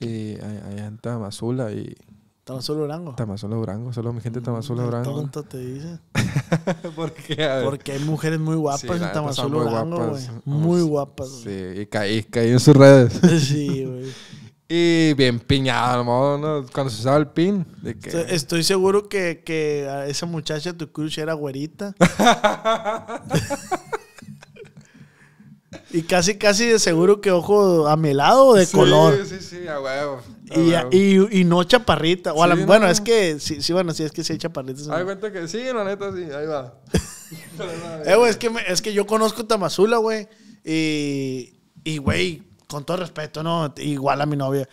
Y allá en Tamazula y... ¿Tamazula Durango? Tamazula Durango. Solo mi gente de Tamazula mm, Durango. tonto te dice? Porque hay mujeres muy guapas en Tamazula Urango, güey. Muy guapas. Sí, y caí, caí en sus redes. sí, güey. Y bien piñado, ¿no? Cuando se usaba el pin. De que... Estoy seguro que, que esa muchacha tu crush era güerita. Y casi, casi de seguro que ojo a lado de color. Sí, sí, sí, y, Y, no chaparrita. bueno, es que sí, bueno, sí, es que sí hay chaparritas. Ay, cuenta que sí, la neta, sí, ahí va. eh, es que, es que yo conozco Tamazula, güey. Y, y, güey, con todo respeto, ¿no? Igual a mi novia.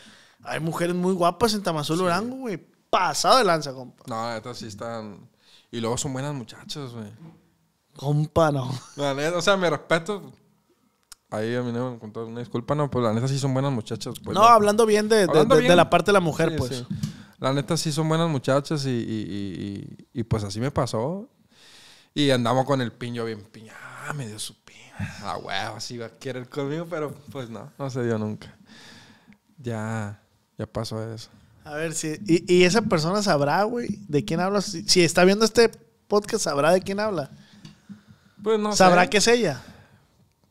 Hay mujeres muy guapas en Tamazula, urango güey. Pasado de lanza, compa. No, estas sí están. Y luego son buenas muchachas, güey. Compa, no. La neta, o sea, mi respeto. Ahí a mí no me encontró una disculpa, no, pues la neta sí son buenas muchachas. Pues, no, hablando, bien de, la parte de la mujer, pues. La neta sí son buenas muchachas y, pues así me pasó. Y andamos con el piño bien piña, ah, me dio su piña. Ah, huevo, así iba a querer conmigo, pero pues no, no se dio nunca. Ya, ya pasó eso. A ver, si, y, esa persona sabrá, güey, de quién habla. Si, está viendo este podcast, sabrá de quién habla. Pues no ¿Sabrá que es ella?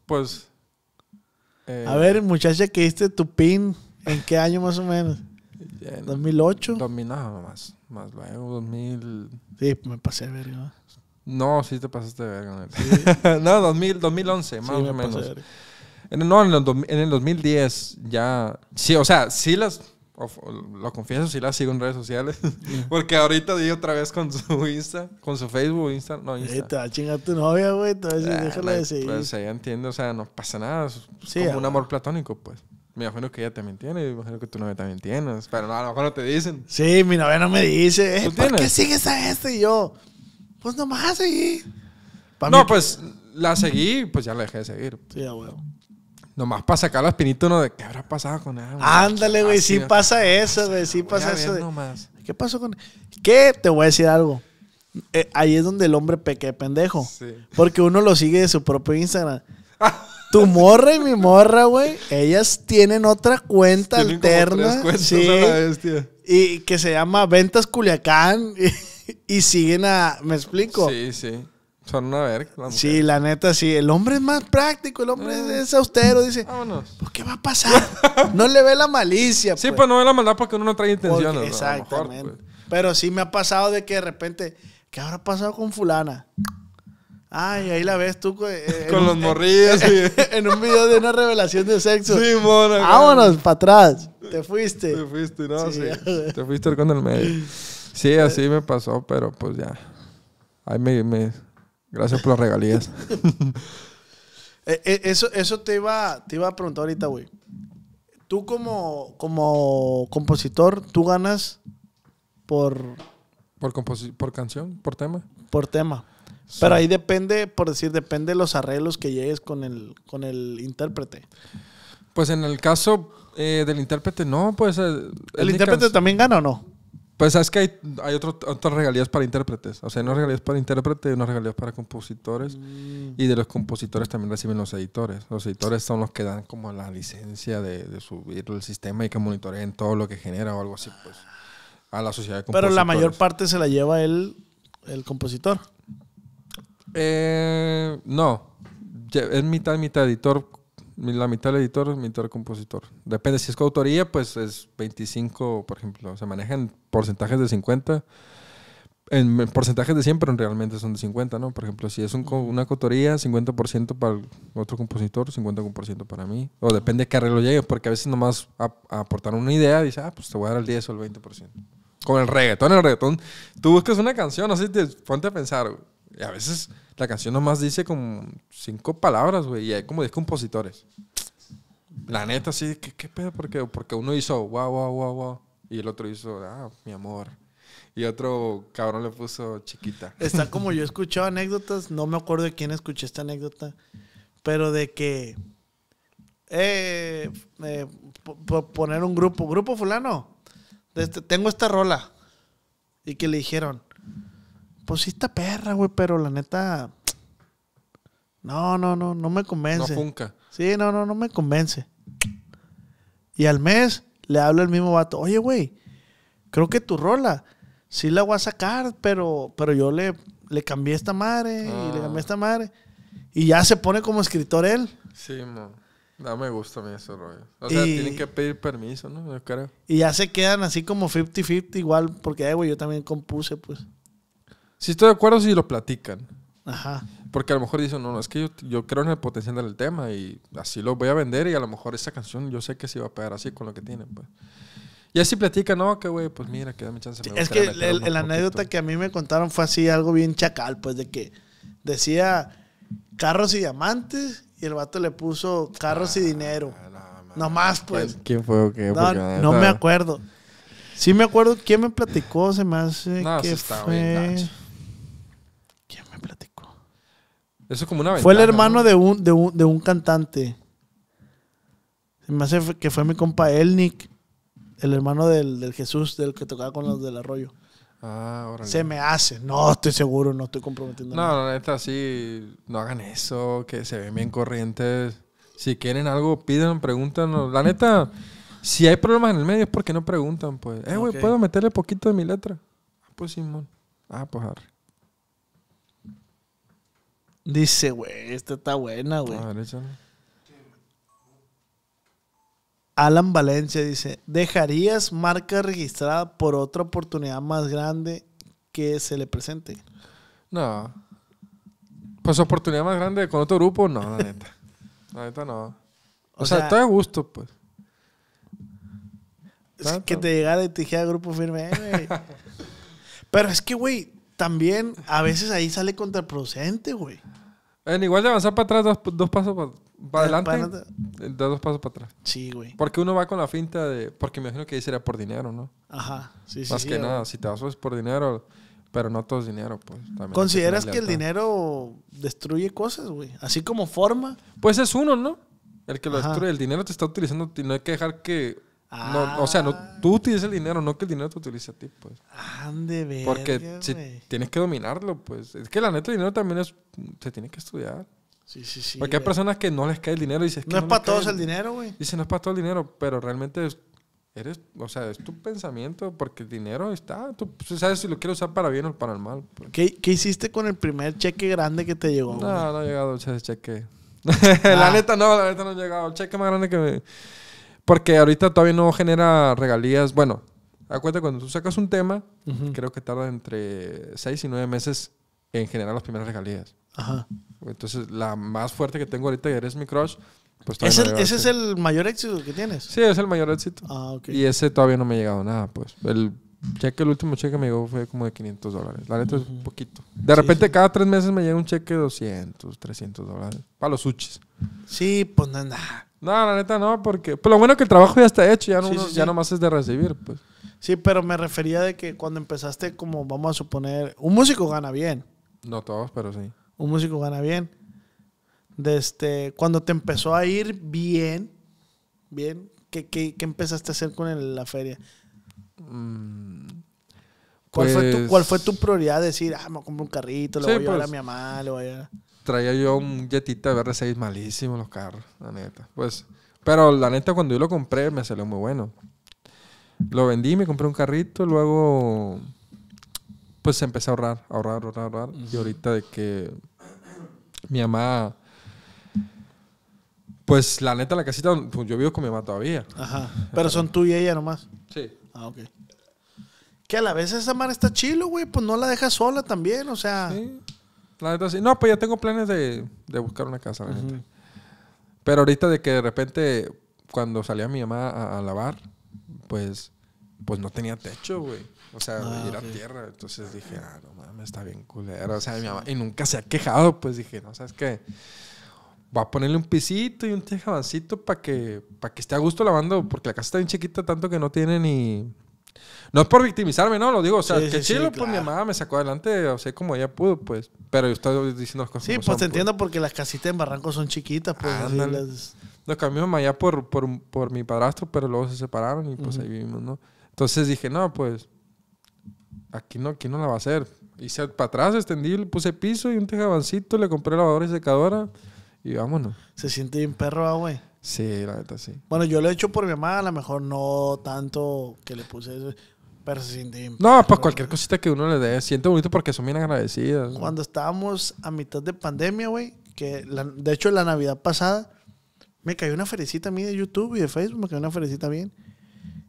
Pues eh, a ver, muchacha, ¿qué diste tu pin, ¿en qué año más o menos? 2008. 2000, no, más, más luego, 2000. Sí, me pasé de verga. No, sí te pasaste de verga. no, 2000, 2011, más o menos. No, en en el 2010 ya. Sí, o sea, sí las lo confieso, sí la sigo en redes sociales. Porque ahorita di otra vez con su Insta, con su Facebook, Insta, no, Insta. te va a chingar tu novia, güey, Entonces, ah, déjala de seguir. Pues ella entiende, o sea, no pasa nada. Es como un amor platónico, pues. Me imagino que ella también tiene, me imagino que tu novia también tiene pues, Pero no, a lo mejor no te dicen. Sí, mi novia no me dice, eh, ¿por qué sigues a este? Y yo, pues nomás seguí. Pa no, pues la seguí, pues ya la dejé de seguir. Sí, a huevo. Nomás para sacar la pinitas uno de qué habrá pasado con él. Ándale, güey, sí pasa eso, güey, sí pasa eso. ¿Qué pasó con ¿Qué? Te voy a decir algo. Eh, ahí es donde el hombre peque pendejo. Sí. Porque uno lo sigue de su propio Instagram. Ah. tu morra y mi morra, güey, ellas tienen otra cuenta tienen alterna. sí, y que se llama Ventas Culiacán. Y, y siguen a. ¿Me explico? Sí, sí. Son una Sí, la neta, sí. El hombre es más práctico, el hombre eh, es austero. Dice, Vámonos. ¿por pues, qué va a pasar? no le ve la malicia. Sí, pues, pues no ve la maldad porque uno no trae intenciones. exactamente. Pues. Pero sí me ha pasado de que de repente, ¿qué habrá pasado con fulana? Ay, ahí la ves tú eh, eh, con los morrillos. en un video de una revelación de sexo. Sí, mona. Vámonos para atrás. Te fuiste. Te fuiste, no, sí. Te fuiste con el medio. Sí, así me pasó, pero pues ya. Ahí me Gracias por las regalías. Eh, eh, eso, eso te, iba, te iba a preguntar ahorita, güey. Tú como, como compositor, ¿tú ganas por... Por, por canción, por tema. Por tema. Pero ahí depende, por decir, depende de los arreglos que llegues con el, con el intérprete. Pues en el caso eh, del intérprete, no, pues... ¿El intérprete también gana o no? Pues sabes que hay, otras regalías para intérpretes. O sea, hay unas regalías para intérpretes y unas regalías para compositores. Mm. Y de los compositores también reciben los editores. Los editores son los que dan como la licencia de, de subir el sistema y que monitoreen todo lo que genera o algo así, pues, a la sociedad de compositores. Pero la mayor parte se la lleva el, compositor. Eh, no. Es mitad, mitad editor, la mitad del editor, mitad compositor. Depende, si es coautoría, pues es 25, por ejemplo. Se manejan porcentajes de 50. En porcentajes de 100, pero realmente son de 50, ¿no? Por ejemplo, si es un, una coautoría, 50% para otro compositor, 50% para mí. O depende de qué arreglo llegue, porque a veces nomás aportar una idea, dice, ah, pues te voy a dar el 10 o el 20%. Con el reggaetón, el reggaetón, tú buscas una canción, así te ponte a pensar, Y a veces la canción nomás dice como cinco palabras, güey, y hay como diez compositores. La neta, sí, ¿qué, pedo? Porque, porque uno hizo wow, wow, wow, wow, y el otro hizo, ah, mi amor. Y otro cabrón le puso chiquita. Está como yo he escuchado anécdotas, no me acuerdo de quién escuché esta anécdota, pero de que eh, eh poner un grupo, grupo fulano, este, tengo esta rola, y que le dijeron, pues sí está perra, güey, pero la neta. No, no, no, no me convence. No funca. Sí, no, no, no me convence. Y al mes le habla el mismo vato, oye, güey, creo que tu rola sí la voy a sacar, pero, pero yo le, le cambié esta madre y le ah. cambié esta madre. Y ya se pone como escritor él. Sí, no, No me gusta a mí eso, rollo. O sea, tienen que pedir permiso, ¿no? Yo creo. Y ya se quedan así como 50-50 igual, porque, güey, yo también compuse, pues. Si estoy de acuerdo si lo platican. Ajá. Porque a lo mejor dicen, no, no, es que yo, creo en el potencial del tema y así lo voy a vender y a lo mejor esa canción yo sé que se va a pegar así con lo que tienen. Pues. Y así platican, no, que güey, pues mira, que dame chance. es que la anécdota que a mí me contaron fue así, algo bien chacal, pues de que decía carros y diamantes y el vato le puso carros y ah, dinero. No, más, pues. ¿Quién fue No, me acuerdo. Sí me acuerdo quién me platicó, se me hace que fue... Eso como una ventana. Fue el hermano de, un, de, cantante. Se me hace que fue mi compa nick el hermano del, Jesús, del que tocaba con los del arroyo. Ah, Se me hace. No, estoy seguro, no estoy comprometiendo. No, nada. no, neta, sí, no hagan eso, que se ven bien corrientes. Si quieren algo, piden, pregúntanos. La neta, si hay problemas en el medio es porque no preguntan, pues. Eh, güey, ¿puedo meterle poquito de mi letra? Ah, pues Simón. ah, pues arre. Dice, güey, esta está buena, güey. Alan Valencia dice, ¿dejarías marca registrada por otra oportunidad más grande que se le presente? No. Pues oportunidad más grande con otro grupo, no, la neta. la neta no. O, sea, está todo a gusto, pues. que te llegara y te dijera grupo firme, eh, Pero es que, güey, también a veces ahí sale contraproducente, güey. En igual de avanzar para atrás, dos, pasos para, adelante. Da dos pasos eh, para eh, atrás. Sí, güey. Porque uno va con la finta de. Porque me imagino que ahí sería por dinero, ¿no? Ajá. Sí, Más sí. Más que nada, si te vas es por dinero, pero no todo es dinero, pues. ¿Consideras que, el dinero destruye cosas, güey? Así como forma. Pues es uno, ¿no? El que lo destruye. El dinero te está utilizando. No hay que dejar que o sea, no, ah. tú utilizas el dinero, no que el dinero te utilice a ti, pues. Ande, ver. Porque tienes que dominarlo, pues. Es que la neta, el dinero también es, se tiene que estudiar. Sí, sí, sí. Porque hay personas que no les cae el dinero y dices no, no es para todos el, dinero, güey. Dicen, no es para todo el dinero, pero realmente es, eres, o sea, es tu pensamiento, porque el dinero está, tú pues, sabes si lo quieres usar para bien o para el mal. Pues. ¿Qué, hiciste con el primer cheque grande que te llegó? No, no ha llegado el cheque. Ah. la neta no, la neta no ha llegado. El cheque más grande que me porque ahorita todavía no genera regalías. Bueno, acuérdate, cuando tú sacas un tema, creo que tarda entre 6 y 9 meses en generar las primeras regalías. Ajá. Entonces, la más fuerte que tengo ahorita, que eres mi crush, pues ¿Ese es el mayor éxito que tienes? Sí, es el mayor éxito. Ah, ok. Y ese todavía no me ha llegado nada, pues. El cheque, el último cheque que me llegó fue como de 500 dólares. La neta es un poquito. De repente, cada tres meses me llega un cheque de 200, 300 dólares. Para los suches Sí, pues nada. No, la neta no, porque. por pues, lo bueno que el trabajo ya está hecho, ya, no, ya nomás es de recibir, pues. Sí, pero me refería de que cuando empezaste, como vamos a suponer, un músico gana bien. No todos, pero sí. Un músico gana bien. Desde este, cuando te empezó a ir bien, bien, ¿qué, empezaste a hacer con la feria? ¿Cuál, fue tu, ¿Cuál fue mm, prioridad? Decir, ah, me compro un carrito, le voy a llevar a pues. mi mamá, le voy traía yo un Jetita BR6 malísimo los carros, la neta. Pues, pero la neta cuando yo lo compré me salió muy bueno. Lo vendí, me compré un carrito, luego pues empecé a ahorrar, ahorrar, ahorrar, ahorrar. Y ahorita de que mi mamá, pues la neta la casita, pues, yo vivo con mi mamá todavía. Ajá. Pero son tú y ella nomás. Sí. Ah, ok. Que a la vez esa mar está chilo, güey, pues no la dejas sola también, o sea. Sí. No, pues ya tengo planes de, buscar una casa, Pero ahorita de que de repente, cuando salía mi mamá a, lavar, pues, pues no tenía techo, güey. O sea, ah, era tierra. Entonces dije, ah, no mames, está bien culero. O sea, mi mamá, y nunca se ha quejado, pues dije, no, ¿sabes qué? Voy a ponerle un pisito y un tejabancito para que, para que esté a gusto lavando, porque la casa está bien chiquita, tanto que no tiene ni no es por victimizarme, no, lo digo. O sea, que sí, pues mi mamá me sacó adelante, o sea, como ella pudo, pues. Pero yo estoy diciendo las cosas. Sí, pues te pues. entiendo porque las casitas en Barranco son chiquitas, pues. Ah, las... Nos cambiamos allá por, por, mi padrastro, pero luego se separaron y pues ahí vivimos, ¿no? Entonces dije, no, pues. Aquí no, aquí no la va a hacer. Hice para atrás, extendí, puse piso y un tejabancito, le compré lavadora y secadora y vámonos. Se siente bien perro, ah, güey. Sí, la verdad, sí. Bueno, yo lo he hecho por mi mamá, a lo mejor no tanto que le puse eso. No, pues cualquier cosita que uno le dé, siente bonito porque son bien agradecidas. Cuando estábamos a mitad de pandemia, güey, que de hecho la Navidad pasada me cayó una ferecita a mí de YouTube y de Facebook, me cayó una ferecita bien.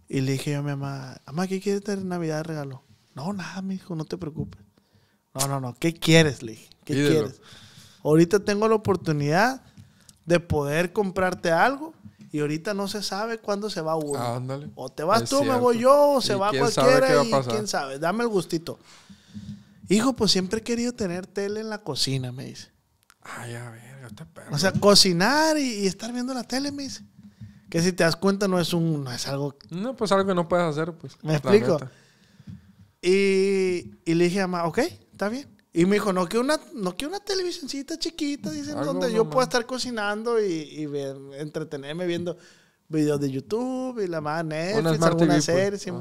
Y le dije yo a mi mamá, mamá, ¿qué quieres de Navidad de regalo? No, nada, mi hijo, no te preocupes. No, no, no, ¿qué quieres, le ¿Qué quieres? Ahorita tengo la oportunidad de poder comprarte algo y ahorita no se sabe cuándo se va uno. Ah, ándale. O te vas tú, me voy yo, o se va cualquiera y quién sabe. Dame el gustito. Hijo, pues siempre he querido tener tele en la cocina, me dice. Ay, a ver, te perro. O sea, cocinar y, estar viendo la tele, me dice. Que si te das cuenta no es un, no es algo... No, pues algo que no puedes hacer, pues. Me explico. Y, y, le dije a mamá, ok, está bien. Y me dijo, no que una, no que una televisioncita chiquita, mm, dicen, donde yo pueda estar cocinando y, entretenerme viendo videos de YouTube y la madre Netflix, alguna pues. serie.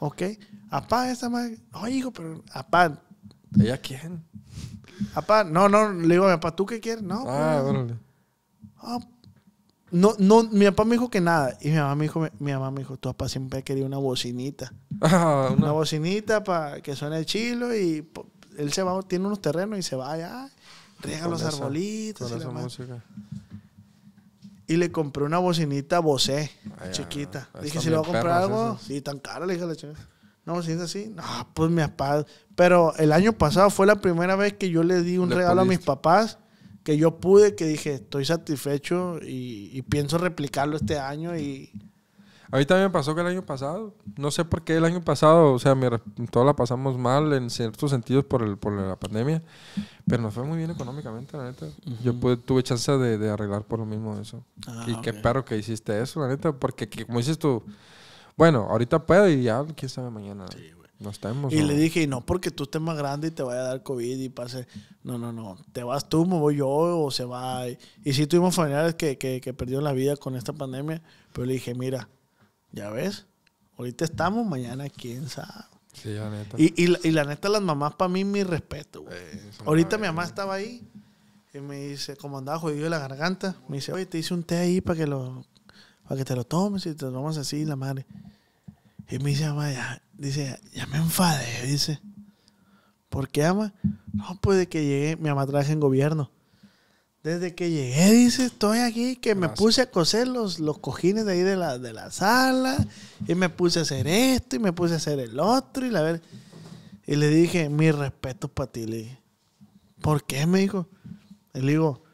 Ok. Apá, esta madre. Oye, hijo, pero apá. ¿Ella quién? Apá, no, no, le digo a mi papá, ¿tú qué quieres? No. Pues. Ah, ah, no, no, mi papá me dijo que nada. Y mi mamá me dijo, mi, mamá me dijo, tu papá siempre ha querido una bocinita. Ah, una... bocinita para que suene chilo y él se va, tiene unos terrenos y se va allá, riega los arbolitos. y Y le compré una bocinita Bose, chiquita. Ah, dije, si le va a comprar algo, sí, tan cara, le dije a la chica. No, es así, no, pues mi papá. Pero el año pasado fue la primera vez que yo le di un regalo a mis papás que yo pude, que dije, estoy satisfecho y pienso replicarlo este año y a mí también me pasó que el año pasado, no sé por qué el año pasado, o sea, toda todos la pasamos mal en ciertos sentidos por, el, por la pandemia, pero nos fue muy bien económicamente, la neta. Yo tuve chance de, arreglar por lo mismo eso. Ah, y qué perro que hiciste eso, la neta, porque como dices tú, bueno, ahorita puedo y ya, quién sabe mañana. Sí, güey. Nos Y le dije, y no porque tú estés más grande y te vaya a dar COVID y pase. No, no, no. Te vas tú, me voy yo o se va. Y, y sí tuvimos familiares que, que perdieron la vida con esta pandemia, pero le dije, mira ya ves, ahorita estamos, mañana quién sabe. Sí, la neta. Y, la neta, las mamás, para mí, mi respeto, eh, ahorita mi mamá estaba ahí y me dice, como andaba jodido de la garganta, me dice, oye, te hice un té ahí para que lo para que te lo tomes y te lo tomas así, la madre. Y me dice, mamá, ya, dice, ya me enfadé, dice. ¿Por qué, ama? No, pues de que llegué, mi mamá trabaja en gobierno. Desde que llegué, dice, estoy aquí, que me puse a coser los, los cojines de ahí de la, de la sala, y me puse a hacer esto, y me puse a hacer el otro, y la ver. Y le dije, mi respeto para ti, le dije. ¿Por qué? Me dijo. Le digo,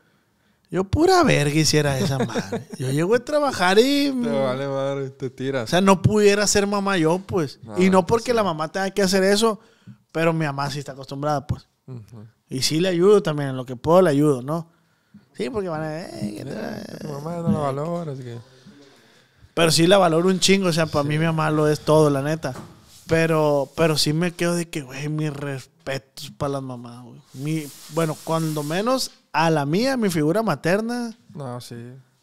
yo pura verga hiciera esa madre. Yo llego a trabajar y. Te vale madre, te tiras. O sea, no pudiera ser mamá yo, pues. Ah, y no pues porque la mamá tenga que hacer eso, pero mi mamá sí está acostumbrada, pues. Y sí le ayudo también, en lo que puedo le ayudo, ¿no? Sí, porque van a. Eh, mamá no la valora, así que. Pero sí la valoro un chingo, o sea, para mí mi mamá lo es todo, la neta. Pero, pero sí me quedo de que, güey, mis respetos para las mamás, güey. Mi, bueno, cuando menos a la mía, mi figura materna. No, sí.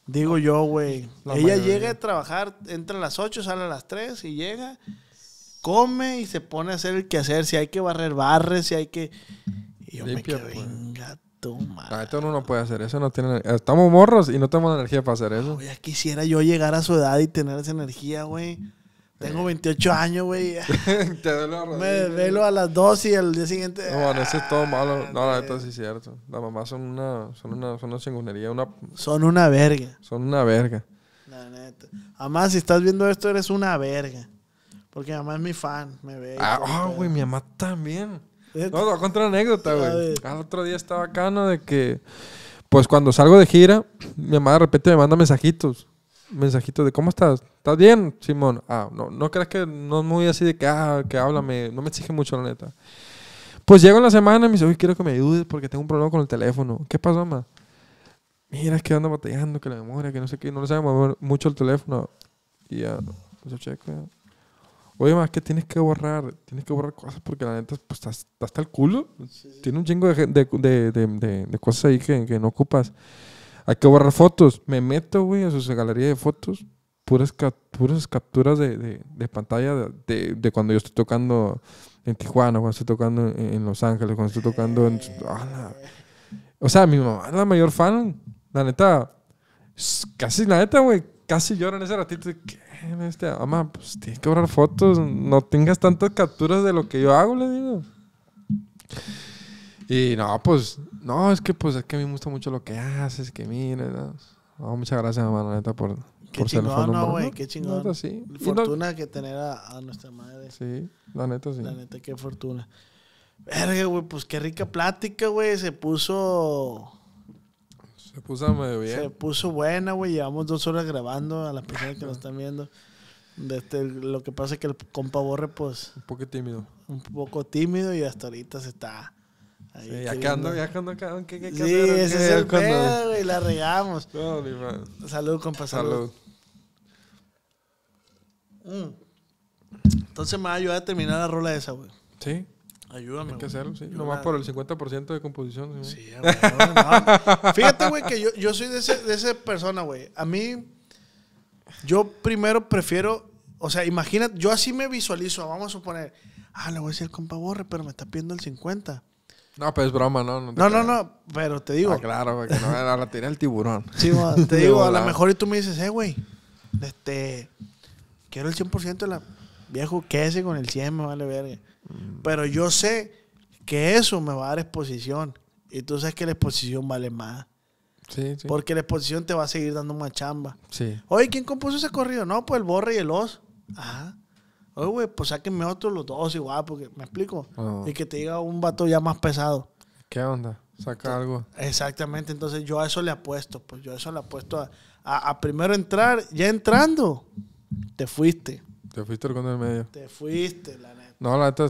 Digo yo, güey. Ella llega a trabajar, entra a las 8, sale a las 3 y llega, come y se pone a hacer el que hacer. Si hay que barrer, barre, si hay que. Y yo me quedo, pues tu madre. Ah, esto no puede hacer eso. No tiene, estamos morros y no tenemos energía para hacer eso. Ah, quisiera yo llegar a su edad y tener esa energía, güey. Tengo 28 eh. años, güey. Te Me desvelo a las 2 y al día siguiente. No, eso es todo ah, malo. No, la esto sí es cierto. Las mamás son una, son una, son una Una... Son una verga. Son una verga. La neta. Además, si estás viendo esto, eres una verga. Porque mi mamá es mi fan, me ve. Ah, güey, mi mamá también. Eh, no, voy contar una anécdota, güey. El ah, otro día estaba acá, ¿no? De que, pues cuando salgo de gira, mi mamá de repente me manda mensajitos. Mensajitos de, ¿cómo estás? ¿Estás bien, Simón? Ah, no, no creas que no es muy así de que, ah, que háblame. No me exige mucho, la neta. Pues llego en la semana y me dice, uy, quiero que me ayudes porque tengo un problema con el teléfono. ¿Qué pasó, mamá? Mira, es que ando batallando, que la memoria, que no sé qué, no le sabe mucho el teléfono. Y ya, pues yo checo, ya. Oye, más que tienes que borrar, tienes que borrar cosas porque la neta, pues, estás hasta el culo. Tiene un chingo de, cosas ahí que, no ocupas. Hay que borrar fotos. Me meto, güey, a su galería de fotos. Puras, capturas de, pantalla de, cuando yo estoy tocando en Tijuana, cuando estoy tocando en, Los Ángeles, cuando estoy tocando en... Ah, o sea, mi mamá es la mayor fan. La neta, casi la neta, güey casi lloro en ese ratito. ¿Qué? Este, mamá, pues tienes que borrar fotos. No tengas tantas capturas de lo que yo hago, le digo. Y no, pues, no, es que pues es que a mí me gusta mucho lo que haces, que mire no. muchas gracias, mamá, la neta, por, por ser No, güey, qué chingón. Fortuna que tener a, a, nuestra madre. Sí, la neta, sí. La neta, qué fortuna. Verga, güey, pues qué rica plática, güey. Se puso se puso buena, güey. Llevamos dos horas grabando a las personas que nos están viendo. Este, lo que pasa es que el compa Borre, pues. Un poco tímido. Un poco tímido y hasta ahorita se está. Ahí ya que ando, ya que ando, Sí, ese es el cuando... y la regamos. Salud, compa, salud. Mm. Entonces me va a ayudar a terminar la rola esa, güey. Sí. Ayúdame. Hay que sí. Nomás por el 50% de composición. Sí, Fíjate, güey, que yo, soy de, de esa persona, güey. A mí, yo primero prefiero. O sea, imagínate, yo así me visualizo. Vamos a suponer, ah, le voy a decir al compa Borre, pero me está pidiendo el 50. No, pero es broma, ¿no? No, no, no, pero te digo. Ah, claro, que no, ahora tiene el tiburón. Sí, te digo, a lo mejor y tú me dices, eh, güey, este, quiero el 100% de la... Viejo, quédese con el 100, me vale verga. Mm. Pero yo sé que eso me va a dar exposición. Y tú sabes que la exposición vale más. Porque la exposición te va a seguir dando más chamba. Oye, ¿quién compuso ese corrido? No, pues el borre y el os. Ajá. Ah. Oye, güey, pues sáquenme otro los dos igual, porque me explico. Oh. Y que te diga un vato ya más pesado. ¿Qué onda? Saca algo. Exactamente, entonces yo a eso le apuesto, pues yo a eso le apuesto a, a, primero entrar, ya entrando, te fuiste. Te fuiste al el medio. Te fuiste, la neta. No, la neta,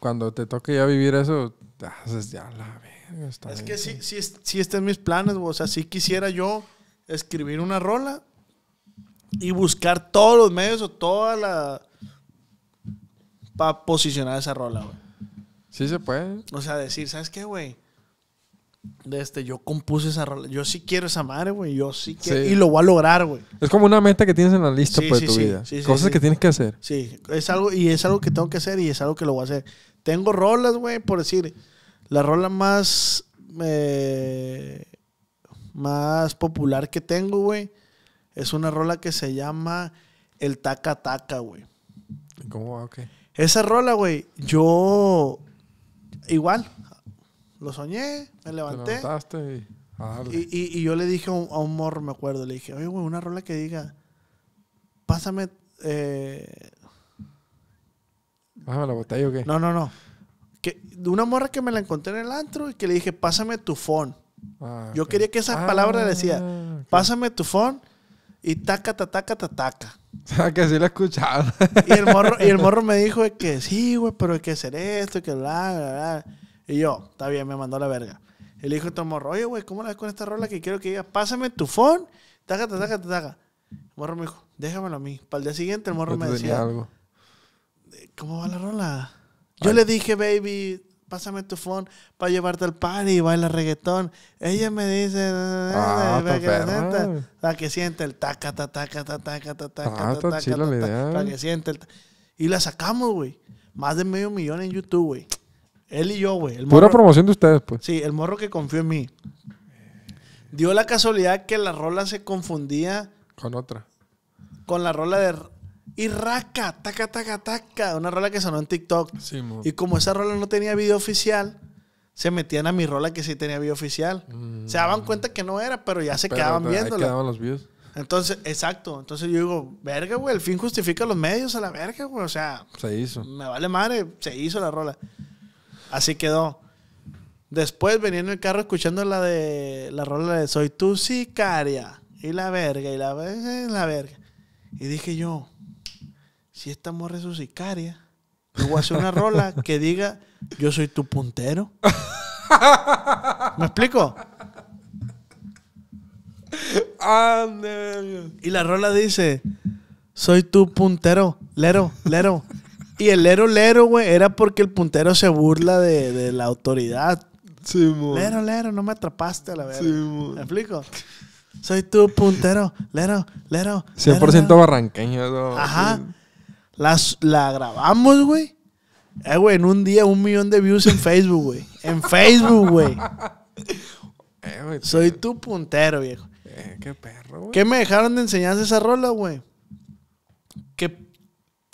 cuando te toque ya vivir eso, te haces ya la verga. es que sí, sí, sí, este mis planes, güey. O sea, sí quisiera yo escribir una rola y buscar todos los medios o toda la. para posicionar esa rola, güey. Sí se puede. O sea, decir, ¿sabes qué, güey? Este, yo compuse esa rola. Yo sí quiero esa madre, güey. Yo sí quiero. Y lo voy a lograr, güey. Es como una meta que tienes en la lista pues, de tu vida. Cosas que tienes que hacer. Sí, es algo, y es algo que tengo que hacer y es algo que lo voy a hacer. Tengo rolas, güey, por decir. La rola más. Eh, más popular que tengo, güey. Es una rola que se llama El Taca Taca, güey. ¿Cómo? Ok. Esa rola, güey, yo. Igual, lo soñé, me levanté. y, y, yo le dije a un, morro, me acuerdo, le dije, oye, güey, una rola que diga, pásame. Eh... Pásame la botella o qué. No, no, no. Que, una morra que me la encontré en el antro y que le dije, pásame tu phone. Ah, yo quería que esa ah, palabra palabra decía, pásame tu phone y taca, ta, taca, ta, taca. O sea, ah, que sí la escuchaba. y, el morro, y el morro me dijo que sí, güey, pero hay que hacer esto, que bla, bla, y yo, está bien, me mandó la verga. El hijo de morro, oye, güey, ¿cómo la ves con esta rola que quiero que digas? Pásame tu phone. Taca, taca, taca. El morro me dijo, déjamelo a mí. Para el día siguiente, el morro me decía, algo. ¿cómo va la rola? Yo le dije, baby, pásame tu phone para llevarte al party y bailar reggaetón. Ella me dice, ah, ah, ah, ah para, que siente para que sienta el taca, taca, taca, taca, taca, taca, taca, para que sienta el. Y la sacamos, güey. Más de medio millón en YouTube, güey. Él y yo, güey. Pura promoción de ustedes, pues. Sí, el morro que confió en mí. Dio la casualidad que la rola se confundía. Con otra. Con la rola de. Y raca, taca, taca, taca. Una rola que sonó en TikTok. Sí, y como esa rola no tenía video oficial, se metían a mi rola que sí tenía video oficial. Mm. Se daban cuenta que no era, pero ya se quedaban viéndola. quedaban los videos. Entonces, exacto. Entonces yo digo, verga, güey, el fin justifica los medios a la verga, güey. O sea, se hizo. Me vale madre, se hizo la rola. Así quedó. Después venía en el carro escuchando la de la rola de Soy tu sicaria. Y la verga, y la, verga, y eh, la verga. Y dije yo, si esta morra es su sicaria, luego voy a hacer una rola que diga, yo soy tu puntero. ¿Me explico? y la rola dice, soy tu puntero, lero, lero. Y el lero lero, güey, era porque el puntero se burla de, la autoridad. Sí, mo. Lero, lero, no me atrapaste a la verga. Sí, mo. ¿Me explico? Soy tu puntero, lero, lero. 100% barranqueño. Ajá. Las, la grabamos, güey. Eh, güey, en un día un millón de views en Facebook, güey. En Facebook, güey. Eh, Soy tu puntero, viejo. Eh, qué perro, güey. ¿Qué me dejaron de enseñarse esa rola, güey? Que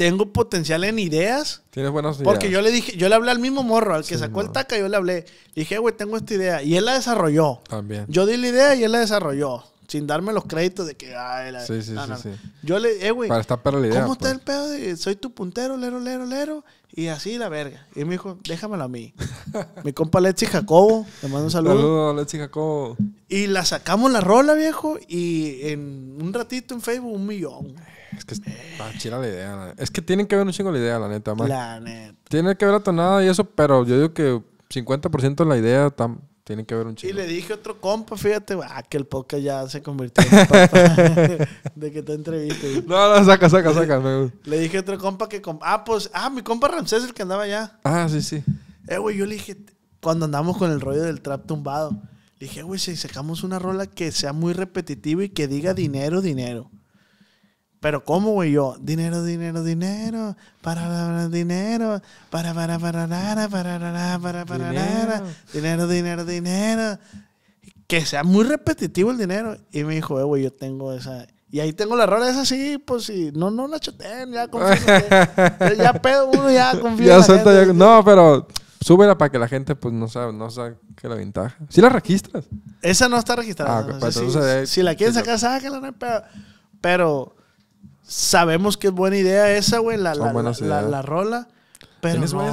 tengo potencial en ideas. Tienes buenas ideas. Porque yo le dije, yo le hablé al mismo morro, al que sacó el taca, yo le hablé. dije, güey, tengo esta idea. Y él la desarrolló. También. Yo di la idea y él la desarrolló. Sin darme los créditos de que, ay, la... Sí, sí, sí, Yo le, eh, güey. Para estar ¿Cómo está pues. el pedo soy tu puntero, lero, lero, lero? Y así la verga. Y me dijo, déjamelo a mí. Mi compa Lexi Jacobo, le mando un saludo. Saludos, Lexi Jacobo. Y la sacamos la rola, viejo, y en un ratito en Facebook, un millón. Es que ah, la idea. es que tienen que ver un chingo la idea, la neta, La neta. Tiene que ver la tonada y eso, pero yo digo que 50% de la idea tan tiene que ver un chingo. Y le dije a otro compa, fíjate, ah, que el podcast ya se convirtió en papá de que te entreviste. No, no, saca, saca, saca. le dije a otro compa que, ah, pues, ah, mi compa Ramsés, el que andaba allá. Ah, sí, sí. Eh, güey, yo le dije, cuando andamos con el rollo del trap tumbado, le dije, güey, si sacamos una rola que sea muy repetitiva y que diga dinero, dinero. Pero ¿cómo, güey? Yo, dinero, dinero, dinero, para, para, dinero, para, para, para, para, para, para, para, dinero, dinero, dinero. Que sea muy repetitivo el dinero. Y me dijo, eh, güey, yo tengo esa... Y ahí tengo la rola Es sí, pues si No, no la choteen, ya confío. ya, pedo uno, ya confío. Ya suelta, No, pero súbela para que la gente pues no sabe, no sabe la ventaja. Si la registras. Esa no está registrada. Ah, pues, eh, si, la quieren sacar, sácala, no Pero sabemos que es buena idea esa, güey, la, la, la, rola. Pero no,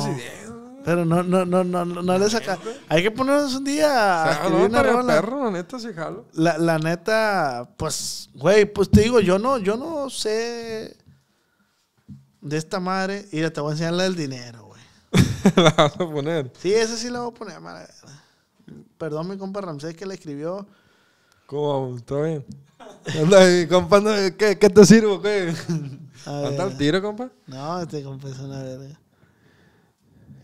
Pero no, no, no, no, no, le saca. Hay que ponernos un día. a una rola. perro, la neta, se jalo. La, la neta, pues, güey, pues te digo, yo no, yo no sé de esta madre. Y te voy a enseñar la del dinero, güey. la vas a poner. Sí, esa sí la voy a poner, madre. Perdón, mi compa Ramsés que la escribió. ¿Cómo? ¿Está bien? ¿qué, te sirvo? ¿Qué? Anda tiro, compa. No, este compa es una verga.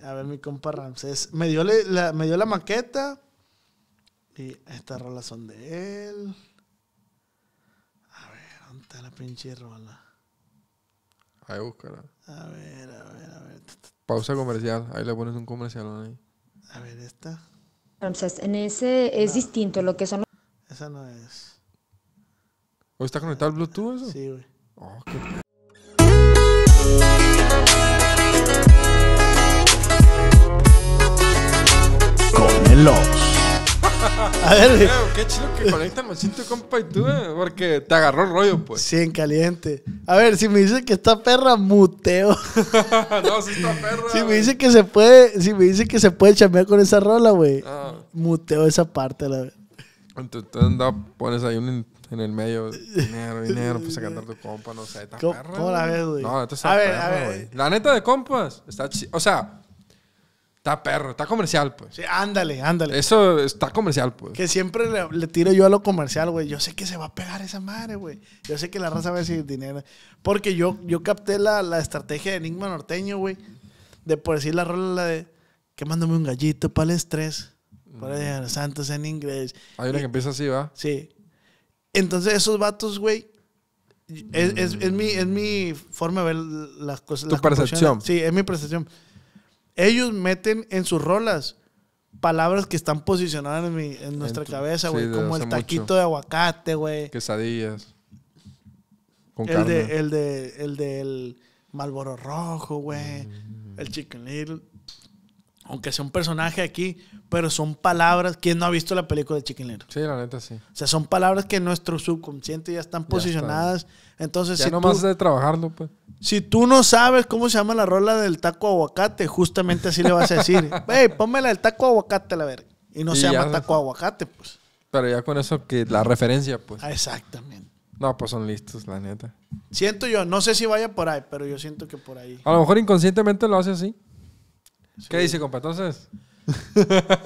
A ver, mi compa Ramsés. Me dio la, maqueta. Y estas rolas son de él. A ver, ¿dónde está la pinche rola? Ahí búscala. A ver, a ver, a ver. Pausa comercial. Ahí le pones un comercial ahí. A ver, esta. Ramsés, en ese es distinto lo que son. Esa no es. ¿O está conectado al Bluetooth Sí, güey. Oh, qué... Con el A ver, güey. Qué chido que conectan machito compa y tú, güey. Eh, porque te agarró el rollo, pues. Sí, en caliente. A ver, si me dice que está perra, muteo. no, si está perra. Si me dice que se puede, si me dice que se puede chambear con esa rola, güey. Ah. Muteo esa parte, la verdad. Entonces, anda, pones ahí un en el medio, dinero, dinero, pues a cantar tu compa, no sé, está perro... la güey? No, esto a ver, a ver. Eh. La neta de compas, está O sea, está perro, está comercial, pues. Sí, ándale, ándale. Eso está comercial, pues. Que siempre le, tiro yo a lo comercial, güey. Yo sé que se va a pegar esa madre, güey. Yo sé que la raza va a decir dinero. Porque yo, yo capté la, la estrategia de Enigma Norteño, güey. De por decir la rola de que mándame un gallito para el estrés. Para mm. Santos en inglés. Hay una que empieza así, ¿va? Sí. Entonces esos vatos, güey, es, es, mi, es mi forma de ver las cosas. Tu percepción. Sí, es mi percepción. Ellos meten en sus rolas palabras que están posicionadas en, mi, nuestra cabeza, güey. como el taquito de aguacate, güey. Quesadillas. Con el, De, el de el del Malboro Rojo, güey. Mm. El Chicken Little. Aunque sea un personaje aquí, pero son palabras. ¿Quién no ha visto la película de Chicken Sí, la neta sí. O sea, son palabras que en nuestro subconsciente ya están posicionadas. Entonces, ya no nomás de trabajarlo, pues. Si tú no sabes cómo se llama la rola del taco aguacate, justamente así le vas a decir. Ey, pónmela el taco aguacate, la verga. Y no se llama taco aguacate, pues. Pero ya con eso que la referencia, pues. Ah, exactamente. No, pues son listos, la neta. Siento yo, no sé si vaya por ahí, pero yo siento que por ahí. A lo mejor inconscientemente lo hace así. ¿Qué dice, compa? Entonces.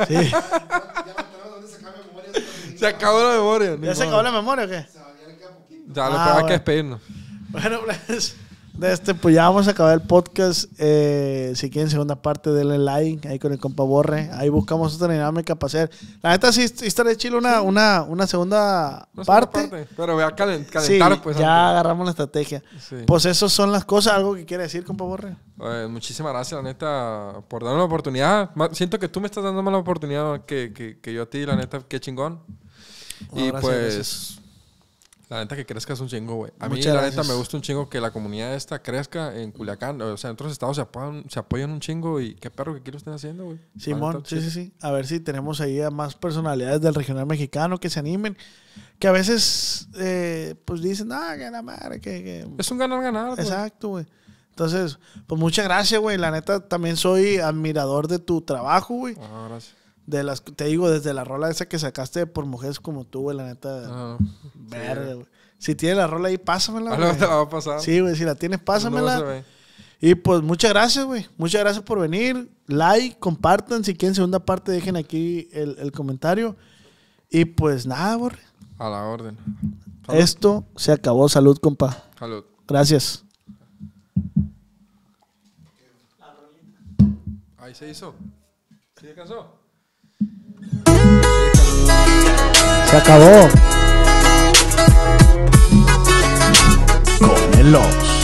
Sí. Se acabó la memoria. ¿Ya se acabó la memoria o qué? Ya, lo que hay ah, que despedirnos. Bueno, pues este, pues ya vamos a acabar el podcast. Eh, si quieren segunda parte, denle like ahí con el compa Borre. Ahí buscamos otra dinámica para hacer. La neta sí, estaré de chido una, una, segunda, parte. Pero voy a calentar, pues. Ya agarramos la estrategia. Pues esas son las cosas. ¿Algo que quiere decir, compa Borre? Eh, muchísimas gracias, la neta, por darme la oportunidad. Siento que tú me estás dando más la oportunidad que, yo a ti, la neta. Qué chingón. y pues... La neta que es un chingo, güey. A mí, la neta, me gusta un chingo que la comunidad esta crezca en Culiacán. O sea, en otros estados se apoyan, un chingo y qué perro que quiero estén haciendo, güey. Simón, sí, sí, sí. A ver si tenemos ahí a más personalidades del regional mexicano que se animen. Que a veces, eh, pues dicen, ah, la madre, que, Es un ganar-ganar, Exacto, güey. Entonces, pues muchas gracias, güey. La neta, también soy admirador de tu trabajo, güey. Ah, gracias. De las, te digo, desde la rola esa que sacaste por mujeres como tú, güey, la neta. Ah, Verde, güey. Si tienes la rola ahí, pásamela. Sí, güey, si la tienes, pásamela. y pues muchas gracias, güey. Muchas gracias por venir. Like, compartan. Si quieren segunda parte, dejen aquí el, comentario. Y pues nada, güey A la orden. Esto se acabó. Salud, compa. Salud. Gracias. Ahí se hizo. ¿Sí casó? Se acabó. Con el los.